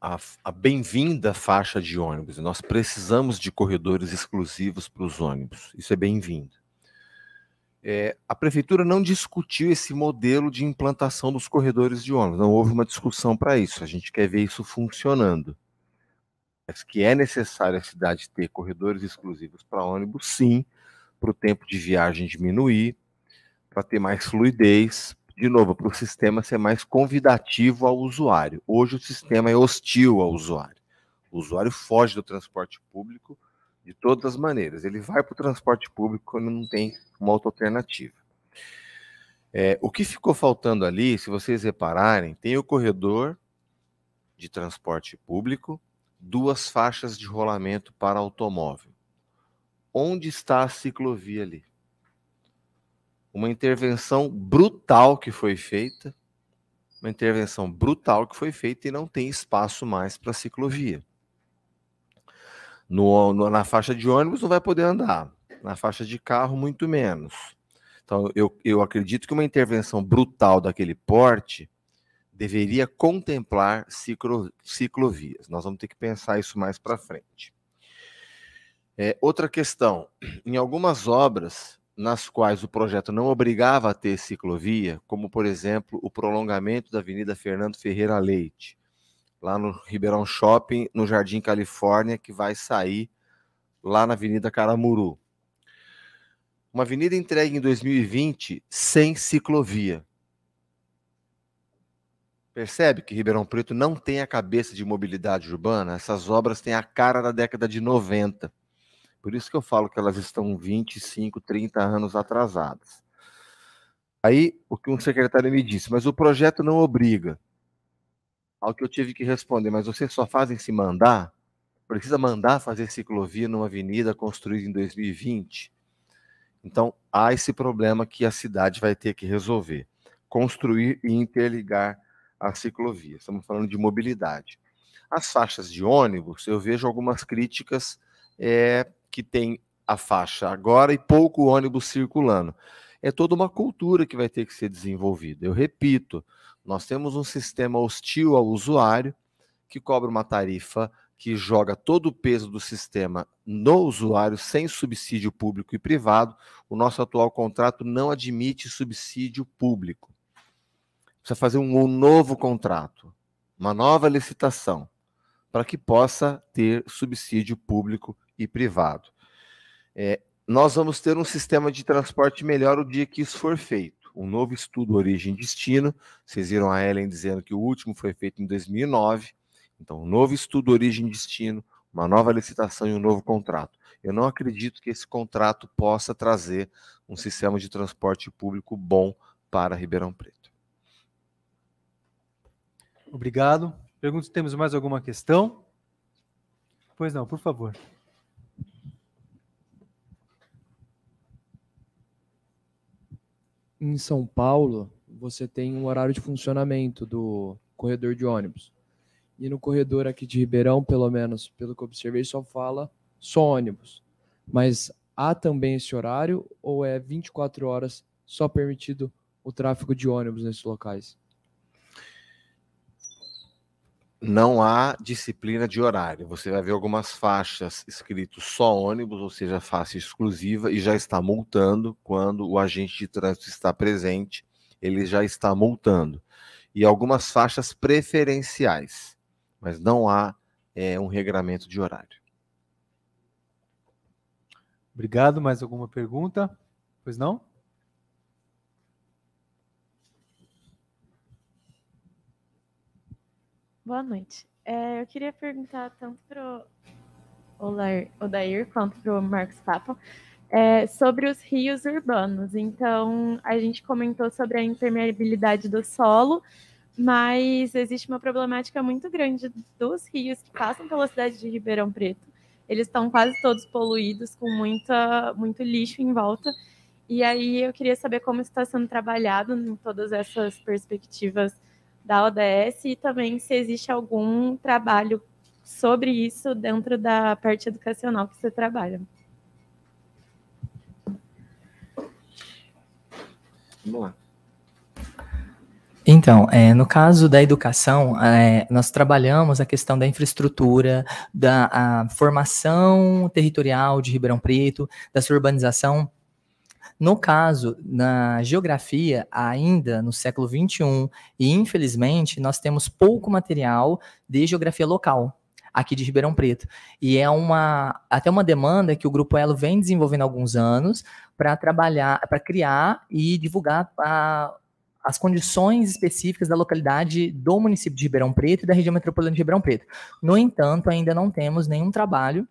a, a bem-vinda faixa de ônibus. Nós precisamos de corredores exclusivos para os ônibus. Isso é bem-vindo. É, a prefeitura não discutiu esse modelo de implantação dos corredores de ônibus. Não houve uma discussão para isso. A gente quer ver isso funcionando. Mas que é necessário a cidade ter corredores exclusivos para ônibus, sim, para o tempo de viagem diminuir, para ter mais fluidez, de novo, para o sistema ser mais convidativo ao usuário. Hoje o sistema é hostil ao usuário. O usuário foge do transporte público de todas as maneiras. Ele vai para o transporte público quando não tem uma outra alternativa. É, o que ficou faltando ali, se vocês repararem, tem o corredor de transporte público, duas faixas de rolamento para automóvel. Onde está a ciclovia ali? uma intervenção brutal que foi feita, uma intervenção brutal que foi feita e não tem espaço mais para ciclovia. No, no, na faixa de ônibus não vai poder andar, na faixa de carro muito menos. Então eu, eu acredito que uma intervenção brutal daquele porte deveria contemplar ciclo, ciclovias. Nós vamos ter que pensar isso mais para frente. É, outra questão, em algumas obras nas quais o projeto não obrigava a ter ciclovia, como, por exemplo, o prolongamento da Avenida Fernando Ferreira Leite, lá no Ribeirão Shopping, no Jardim Califórnia, que vai sair lá na Avenida Caramuru. Uma avenida entregue em 2020 sem ciclovia. Percebe que Ribeirão Preto não tem a cabeça de mobilidade urbana? Essas obras têm a cara da década de 90. Por isso que eu falo que elas estão 25, 30 anos atrasadas. Aí, o que um secretário me disse, mas o projeto não obriga. Ao que eu tive que responder, mas vocês só fazem se mandar? Precisa mandar fazer ciclovia numa avenida construída em 2020? Então, há esse problema que a cidade vai ter que resolver: construir e interligar a ciclovia. Estamos falando de mobilidade. As faixas de ônibus, eu vejo algumas críticas é, que tem a faixa agora e pouco ônibus circulando. É toda uma cultura que vai ter que ser desenvolvida. Eu repito, nós temos um sistema hostil ao usuário que cobra uma tarifa que joga todo o peso do sistema no usuário, sem subsídio público e privado. O nosso atual contrato não admite subsídio público. Precisa fazer um novo contrato, uma nova licitação para que possa ter subsídio público e privado. É, nós vamos ter um sistema de transporte melhor o dia que isso for feito. Um novo estudo Origem e Destino, vocês viram a Ellen dizendo que o último foi feito em 2009, então um novo estudo Origem e Destino, uma nova licitação e um novo contrato. Eu não acredito que esse contrato possa trazer um sistema de transporte público bom para Ribeirão Preto. Obrigado. Pergunto se temos mais alguma questão. Pois não, por favor. Em São Paulo, você tem um horário de funcionamento do corredor de ônibus. E no corredor aqui de Ribeirão, pelo menos, pelo que eu observei, só fala só ônibus. Mas há também esse horário ou é 24 horas só permitido o tráfego de ônibus nesses locais? não há disciplina de horário. Você vai ver algumas faixas escritas só ônibus, ou seja, faixa exclusiva, e já está multando quando o agente de trânsito está presente, ele já está multando. E algumas faixas preferenciais, mas não há é, um regramento de horário. Obrigado. Mais alguma pergunta? Pois não? Boa noite. É, eu queria perguntar tanto para o Odair quanto para o Marcos Papa é, sobre os rios urbanos. Então, a gente comentou sobre a impermeabilidade do solo, mas existe uma problemática muito grande dos rios que passam pela cidade de Ribeirão Preto. Eles estão quase todos poluídos, com muita, muito lixo em volta. E aí eu queria saber como está sendo trabalhado em todas essas perspectivas da ODS e também se existe algum trabalho sobre isso dentro da parte educacional que você trabalha. Vamos lá. Então, é, no caso da educação, é, nós trabalhamos a questão da infraestrutura, da formação territorial de Ribeirão Preto, da sua urbanização no caso, na geografia, ainda no século XXI, e infelizmente, nós temos pouco material de geografia local aqui de Ribeirão Preto. E é uma até uma demanda que o Grupo Elo vem desenvolvendo há alguns anos para trabalhar, para criar e divulgar a, as condições específicas da localidade do município de Ribeirão Preto e da região metropolitana de Ribeirão Preto. No entanto, ainda não temos nenhum trabalho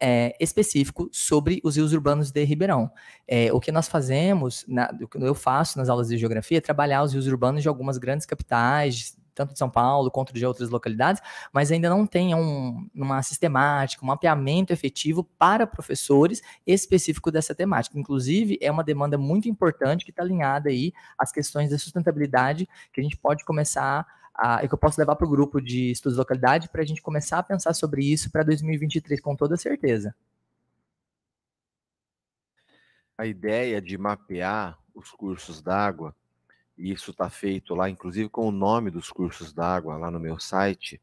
é, específico sobre os rios urbanos de Ribeirão. É, o que nós fazemos, na, o que eu faço nas aulas de geografia é trabalhar os rios urbanos de algumas grandes capitais, tanto de São Paulo quanto de outras localidades, mas ainda não tem um, uma sistemática, um mapeamento efetivo para professores específico dessa temática. Inclusive, é uma demanda muito importante que está alinhada aí às questões da sustentabilidade, que a gente pode começar a uh, e que eu posso levar para o grupo de estudos de localidade para a gente começar a pensar sobre isso para 2023 com toda certeza. A ideia de mapear os cursos d'água, e isso está feito lá, inclusive com o nome dos cursos d'água lá no meu site,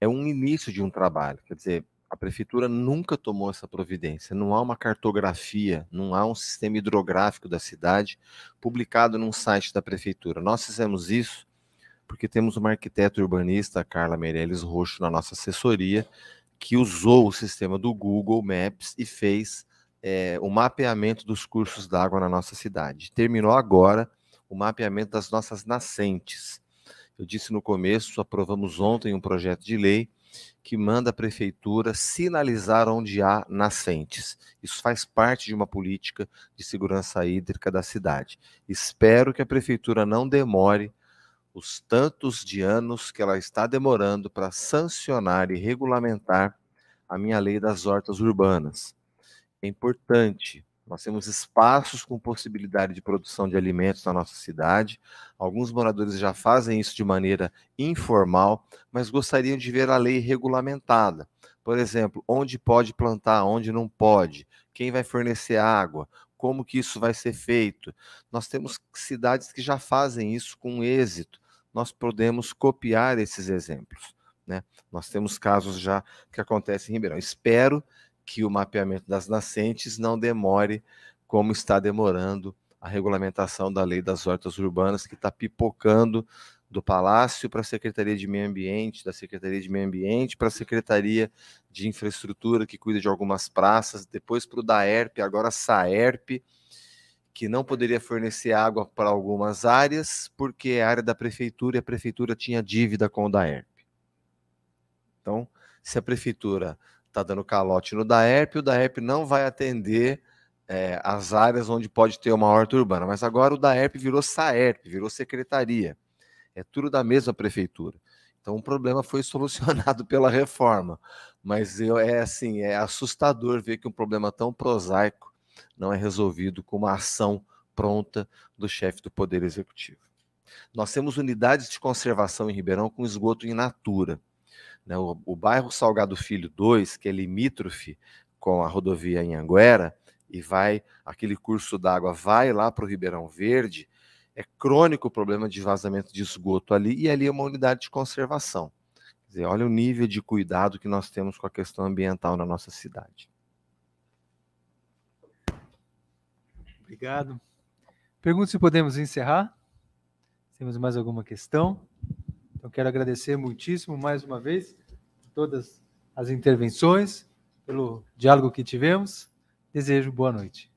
é um início de um trabalho. Quer dizer, a prefeitura nunca tomou essa providência. Não há uma cartografia, não há um sistema hidrográfico da cidade publicado num site da prefeitura. Nós fizemos isso porque temos uma arquiteta urbanista, Carla Meirelles Roxo, na nossa assessoria, que usou o sistema do Google Maps e fez é, o mapeamento dos cursos d'água na nossa cidade. Terminou agora o mapeamento das nossas nascentes. Eu disse no começo, aprovamos ontem um projeto de lei que manda a prefeitura sinalizar onde há nascentes. Isso faz parte de uma política de segurança hídrica da cidade. Espero que a prefeitura não demore os tantos de anos que ela está demorando para sancionar e regulamentar a minha lei das hortas urbanas. É importante. Nós temos espaços com possibilidade de produção de alimentos na nossa cidade. Alguns moradores já fazem isso de maneira informal, mas gostariam de ver a lei regulamentada. Por exemplo, onde pode plantar, onde não pode, quem vai fornecer água, como que isso vai ser feito. Nós temos cidades que já fazem isso com êxito nós podemos copiar esses exemplos. Né? Nós temos casos já que acontecem em Ribeirão. Espero que o mapeamento das nascentes não demore como está demorando a regulamentação da lei das hortas urbanas, que está pipocando do Palácio para a Secretaria de Meio Ambiente, da Secretaria de Meio Ambiente para a Secretaria de Infraestrutura, que cuida de algumas praças, depois para o DAERP, agora a SAERP que não poderia fornecer água para algumas áreas, porque é área da prefeitura e a prefeitura tinha dívida com o DAERP. Então, se a prefeitura está dando calote no DAERP, o DAERP não vai atender é, as áreas onde pode ter uma horta urbana. Mas agora o DAERP virou SAERP, virou secretaria. É tudo da mesma prefeitura. Então o problema foi solucionado [LAUGHS] pela reforma. Mas eu, é assim, é assustador ver que um problema tão prosaico não é resolvido com uma ação pronta do chefe do Poder Executivo. Nós temos unidades de conservação em Ribeirão com esgoto in natura. Né? O, o, bairro Salgado Filho 2, que é limítrofe com a rodovia em Anguera, e vai, aquele curso d'água vai lá para o Ribeirão Verde, é crônico o problema de vazamento de esgoto ali, e ali é uma unidade de conservação. Quer dizer, olha o nível de cuidado que nós temos com a questão ambiental na nossa cidade. Obrigado. Pergunto se podemos encerrar. Temos mais alguma questão? Então, quero agradecer muitíssimo mais uma vez todas as intervenções, pelo diálogo que tivemos. Desejo boa noite.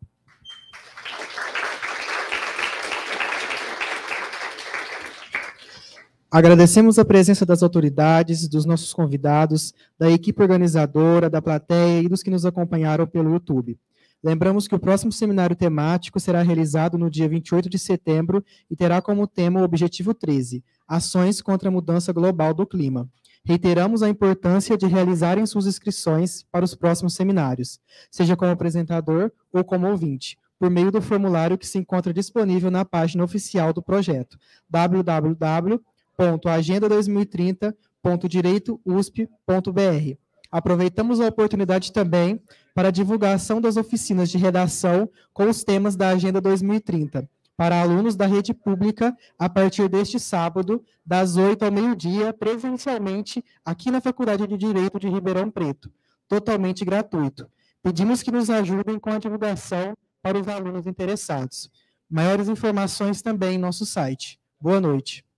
Agradecemos a presença das autoridades, dos nossos convidados, da equipe organizadora, da plateia e dos que nos acompanharam pelo YouTube. Lembramos que o próximo seminário temático será realizado no dia 28 de setembro e terá como tema o Objetivo 13: Ações contra a Mudança Global do Clima. Reiteramos a importância de realizarem suas inscrições para os próximos seminários, seja como apresentador ou como ouvinte, por meio do formulário que se encontra disponível na página oficial do projeto www.agenda2030.direitousp.br aproveitamos a oportunidade também para a divulgação das oficinas de redação com os temas da Agenda 2030 para alunos da rede pública a partir deste sábado, das 8 ao meio-dia, presencialmente aqui na Faculdade de Direito de Ribeirão Preto, totalmente gratuito. Pedimos que nos ajudem com a divulgação para os alunos interessados. Maiores informações também em nosso site. Boa noite.